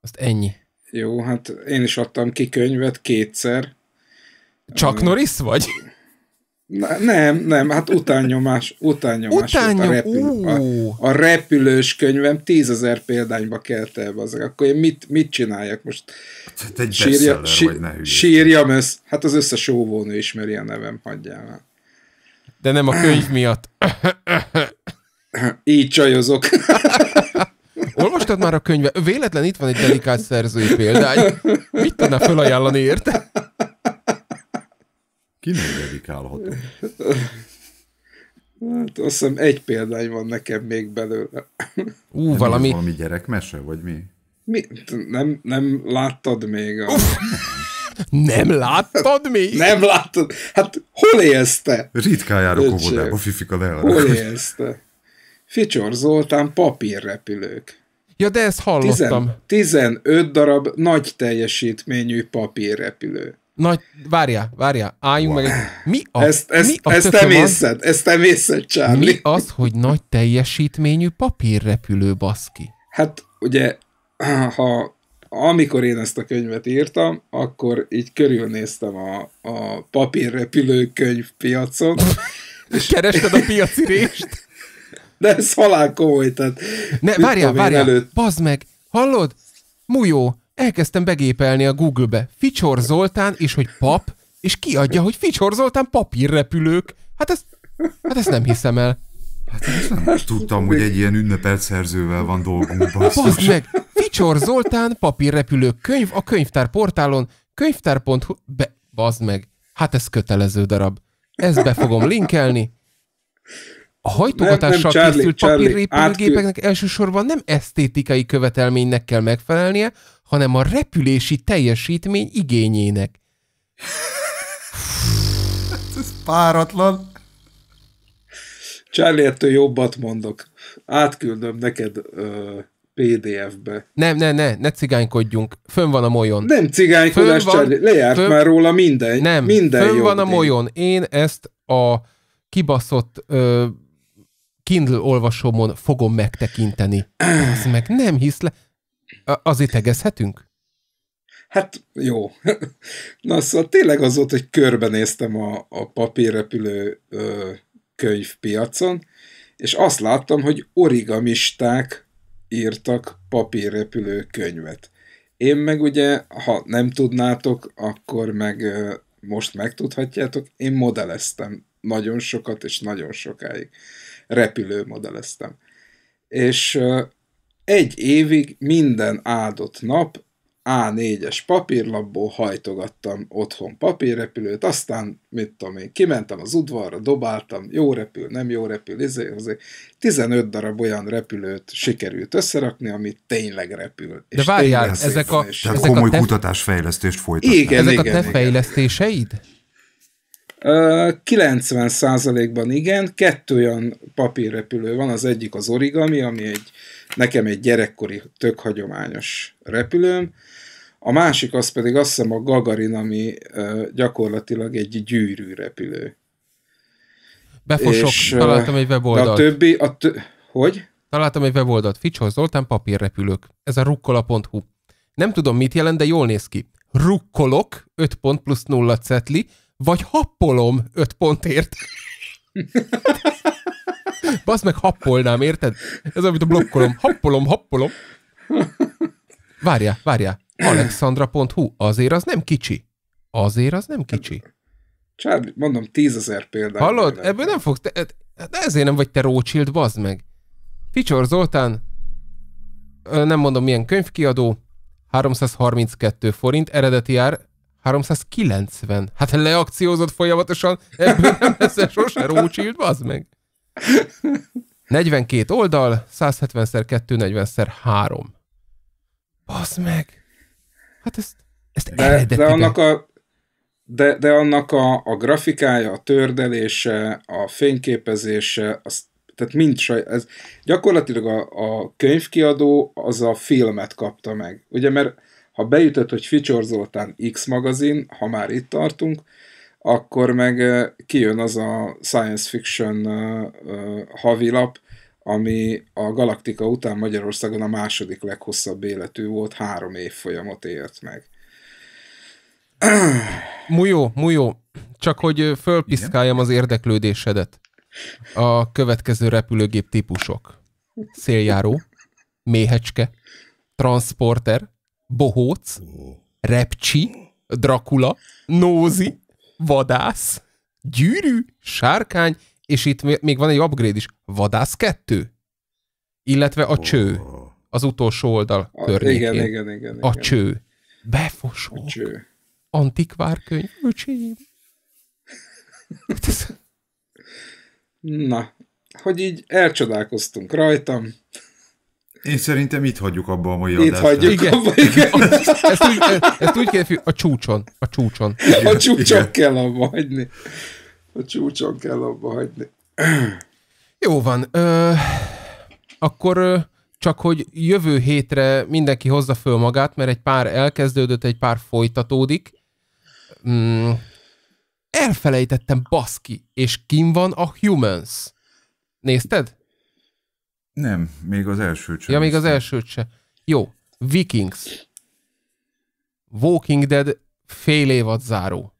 Azt ennyi. Jó, hát én is adtam ki könyvet kétszer. Csak um, Norris vagy? Na, nem, nem, hát utánnyomás, utánnyomás Utánnyom, a, repülő, a, a repülős könyvem tízezer példányba kelt el, azok. akkor én mit, mit csináljak most? Hát egy sírja, sí, vagy ne sírjam össz, hát az összes óvónő ismeri a nevem, hagyjál már. De nem a könyv miatt. Így csajozok. Olvastad már a könyve? Véletlen itt van egy delikát szerzői példány. Mit tudna felajánlani érte? Kinek dedikálható? Hát azt hiszem egy példány van nekem még belőle. Ú, nem valami... Valami gyerekmese, vagy mi? mi? Nem, nem láttad még a... Uf! Nem láttad még? Nem láttad. Hát hol élsz te? Ritkán járok óvodába, fifika, Hol élsz te? Ficsor Zoltán, papírrepülők. Ja, de ezt hallottam. 10, 15 darab nagy teljesítményű papírrepülő. Nagy, várjál, várjál, álljunk wow. meg. Egy, mi a, ezt, ezt, mi a ezt emészed, ezt emészed, Charlie. Mi az, hogy nagy teljesítményű papírrepülő baszki? Hát ugye, ha amikor én ezt a könyvet írtam, akkor így körülnéztem a, a papírrepülő könyvpiacon. Kerested a piaci rést? De ez halál komoly, tehát... Ne, várjál, várjál, előtt. bazd meg, hallod? Mujó, elkezdtem begépelni a Google-be. Ficsor Zoltán, és hogy pap, és kiadja, hogy Ficsor Zoltán papírrepülők. Hát ezt, hát ezt nem hiszem el. Hát nem hát, tudtam, hogy egy ilyen ünnepelt szerzővel van dolgunk. Bazd meg! Ficsor Zoltán, papírrepülők könyv a könyvtár portálon, könyvtár.hu... Be, bazd meg! Hát ez kötelező darab. Ezt be fogom linkelni, a hajtogatással nem, nem, készült papírrépülőgépeknek átkül... elsősorban nem esztétikai követelménynek kell megfelelnie, hanem a repülési teljesítmény igényének. Ez páratlan. Charlie, ettől jobbat mondok. Átküldöm neked ö, PDF-be. Nem, ne, ne, ne cigánykodjunk. Fönn van a molyon. Nem cigánykodás, van, Charlie. Lejárt fönn, már róla minden. Nem, minden fönn van a molyon. Én ezt a kibaszott ö, Kindle olvasómon fogom megtekinteni. Az meg nem hisz le. Azért tegezhetünk? Hát jó. Na szóval tényleg az volt, hogy körbenéztem a, a papírrepülő ö, könyvpiacon, és azt láttam, hogy origamisták írtak papírrepülő könyvet. Én meg ugye, ha nem tudnátok, akkor meg ö, most megtudhatjátok, én modelleztem nagyon sokat és nagyon sokáig repülő modelleztem. És egy évig minden áldott nap A4-es papírlapból hajtogattam otthon papírrepülőt, aztán, mit tudom én, kimentem az udvarra, dobáltam, jó repül, nem jó repül, izé, azért 15 darab olyan repülőt sikerült összerakni, ami tényleg repül. De várjál, ezek a... Tehát ezek komoly a te... kutatásfejlesztést folytatnak. Igen, ezek igen, a te igen. fejlesztéseid? 90%-ban igen, kettő olyan papírrepülő van, az egyik az origami, ami egy, nekem egy gyerekkori, tök hagyományos repülőm, a másik az pedig azt hiszem a Gagarin, ami gyakorlatilag egy gyűrű repülő. Befosok, és, találtam egy weboldalt. A többi, a tö- hogy? Találtam egy weboldalt, Ficsos Zoltán papírrepülők. Ez a rukkola.hu. Nem tudom, mit jelent, de jól néz ki. Rukkolok, 5 pont plusz nulla cetli, vagy happolom öt pontért. Baszd meg, happolnám, érted? Ez amit a blokkolom. Happolom, happolom. Várjál, várjál. Alexandra.hu, azért az nem kicsi. Azért az nem kicsi. Csárli, mondom, tízezer példány. Hallod? Ebből nem fogsz... de hát ezért nem vagy te Rócsild, bazd meg. Picsor Zoltán, nem mondom milyen könyvkiadó, 332 forint, eredeti ár 390. Hát leakciózott folyamatosan, ebből nem lesz sose Rothschild, az meg. 42 oldal, 170 x 240 x 3. Az meg. Hát ezt, ezt de, de annak a de, de annak a, a grafikája, a tördelése, a fényképezése, az, tehát mind saj, ez gyakorlatilag a, a könyvkiadó az a filmet kapta meg. Ugye, mert ha beütött, hogy Ficsor Zoltán X magazin, ha már itt tartunk, akkor meg kijön az a science fiction havilap, ami a Galaktika után Magyarországon a második leghosszabb életű volt, három év folyamot élt meg. Mujó, mujó, csak hogy fölpiszkáljam az érdeklődésedet. A következő repülőgép típusok. Széljáró, méhecske, transporter, bohóc, repcsi, Dracula, Nózi, vadász, gyűrű, sárkány, és itt még van egy upgrade is, vadász 2, illetve a cső, az utolsó oldal környékén. Igen, igen, igen, igen. A cső. Befosó. A cső. Antikvárkönyv, öcsém. Na, hogy így elcsodálkoztunk rajtam. Én szerintem itt hagyjuk abba a mai itt adást. Itt hagyjuk igen. abba, igen. ezt, úgy, ezt úgy kell, a csúcson, a csúcson. Igen, a csúcson igen. kell abba hagyni. A csúcson kell abba hagyni. Jó van. Ö, akkor csak hogy jövő hétre mindenki hozza föl magát, mert egy pár elkezdődött, egy pár folytatódik. Mm, elfelejtettem baszki, és kim van a Humans. Nézted? Nem, még az elsőt sem. Ja, még az elsőt se. Jó, Vikings. Walking Dead fél évad záró.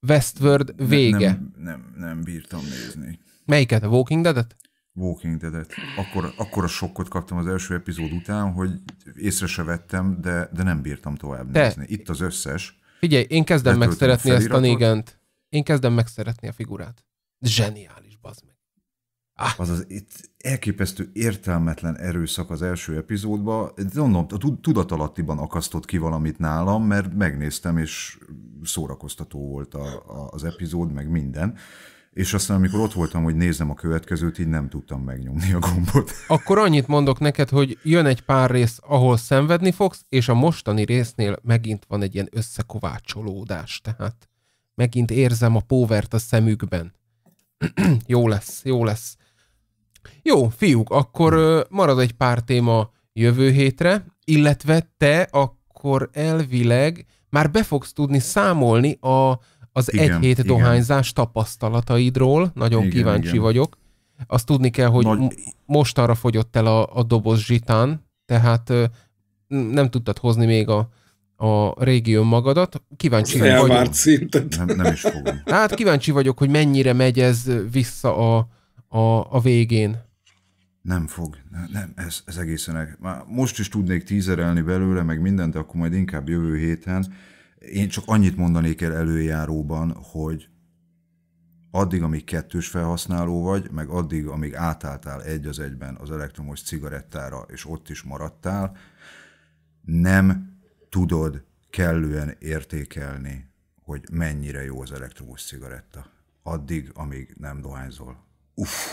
Westworld vége. Nem, nem, nem, nem bírtam nézni. Melyiket? A Walking Dead-et? Walking Dead-et. Akkor, akkor a sokkot kaptam az első epizód után, hogy észre se vettem, de, de nem bírtam tovább Te. nézni. Itt az összes. Figyelj, én kezdem megszeretni ezt a négent. Én kezdem megszeretni a figurát. Zseniális, bazd meg. Ah. Az az itt elképesztő értelmetlen erőszak az első epizódban. Mondom, tudatalattiban akasztott ki valamit nálam, mert megnéztem, és szórakoztató volt a, a, az epizód, meg minden. És aztán, amikor ott voltam, hogy nézem a következőt, így nem tudtam megnyomni a gombot. Akkor annyit mondok neked, hogy jön egy pár rész, ahol szenvedni fogsz, és a mostani résznél megint van egy ilyen összekovácsolódás, tehát megint érzem a póvert a szemükben. jó lesz, jó lesz. Jó, fiúk, akkor marad egy pár téma jövő hétre, illetve te akkor elvileg már be fogsz tudni számolni a, az igen, egy hét dohányzás tapasztalataidról, nagyon igen, kíváncsi igen. vagyok. Azt tudni kell, hogy Nagy... arra fogyott el a, a doboz zsitán, tehát nem tudtad hozni még a, a régi magadat. Kíváncsi vagyok. Nem, nem is fogom. Hát kíváncsi vagyok, hogy mennyire megy ez vissza a, a, a végén. Nem fog. Nem, ez, ez egészen... Már most is tudnék tízerelni belőle, meg mindent, de akkor majd inkább jövő héten. Én csak annyit mondanék el előjáróban, hogy addig, amíg kettős felhasználó vagy, meg addig, amíg átálltál egy az egyben az elektromos cigarettára, és ott is maradtál, nem tudod kellően értékelni, hogy mennyire jó az elektromos cigaretta. Addig, amíg nem dohányzol. Uff.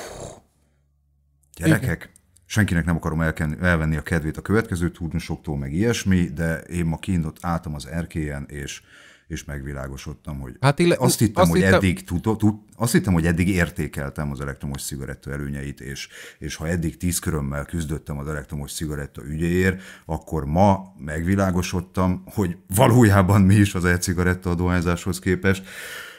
Gyerekek, Igen. senkinek nem akarom elkenni, elvenni a kedvét a következő turnusoktól, meg ilyesmi, de én ma kiindult álltam az erkélyen, és és megvilágosodtam, hogy hát ille, azt hittem, azt hogy hittem... eddig tud, tud, azt hittem, hogy eddig értékeltem az elektromos cigaretta előnyeit, és, és ha eddig tíz körömmel küzdöttem az elektromos szigaretta ügyéért, akkor ma megvilágosodtam, hogy valójában mi is az e-cigaretta a dohányzáshoz képest,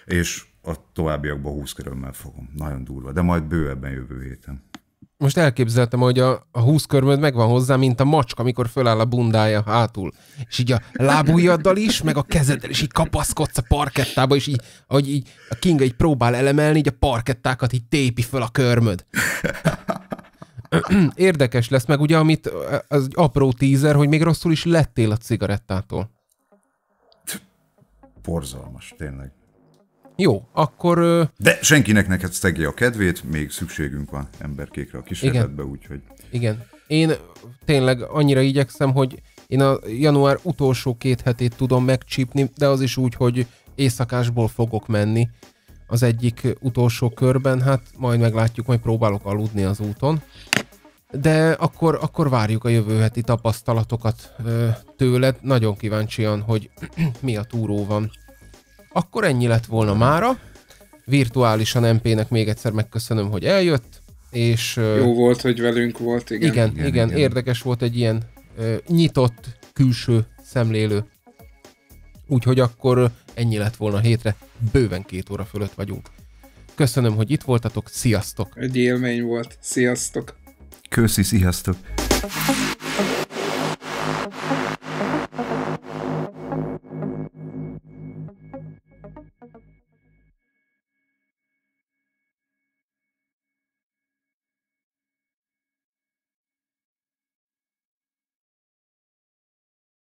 és a továbbiakban 20 körömmel fogom. Nagyon durva, de majd bővebben jövő héten. Most elképzeltem, hogy a, a 20 körmöd megvan hozzá, mint a macska, amikor föláll a bundája hátul. És így a lábujjaddal is, meg a kezeddel is így kapaszkodsz a parkettába, és így, ahogy így a Kinga így próbál elemelni, így a parkettákat így tépi föl a körmöd. Érdekes lesz, meg ugye, amit az egy apró tízer, hogy még rosszul is lettél a cigarettától. Porzalmas tényleg. Jó, akkor... De senkinek neked szegje a kedvét, még szükségünk van emberkékre a kísérletbe, úgyhogy... Igen. Én tényleg annyira igyekszem, hogy én a január utolsó két hetét tudom megcsípni, de az is úgy, hogy éjszakásból fogok menni az egyik utolsó körben, hát majd meglátjuk, majd próbálok aludni az úton. De akkor, akkor várjuk a jövő heti tapasztalatokat tőled. Nagyon kíváncsian, hogy mi a túró van. Akkor ennyi lett volna mára. Virtuálisan MP-nek még egyszer megköszönöm, hogy eljött. És, Jó volt, hogy velünk volt, igen. Igen, igen, igen. igen. érdekes volt egy ilyen ö, nyitott, külső szemlélő. Úgyhogy akkor ennyi lett volna hétre, bőven két óra fölött vagyunk. Köszönöm, hogy itt voltatok, sziasztok! Egy élmény volt, sziasztok! Köszi, sziasztok!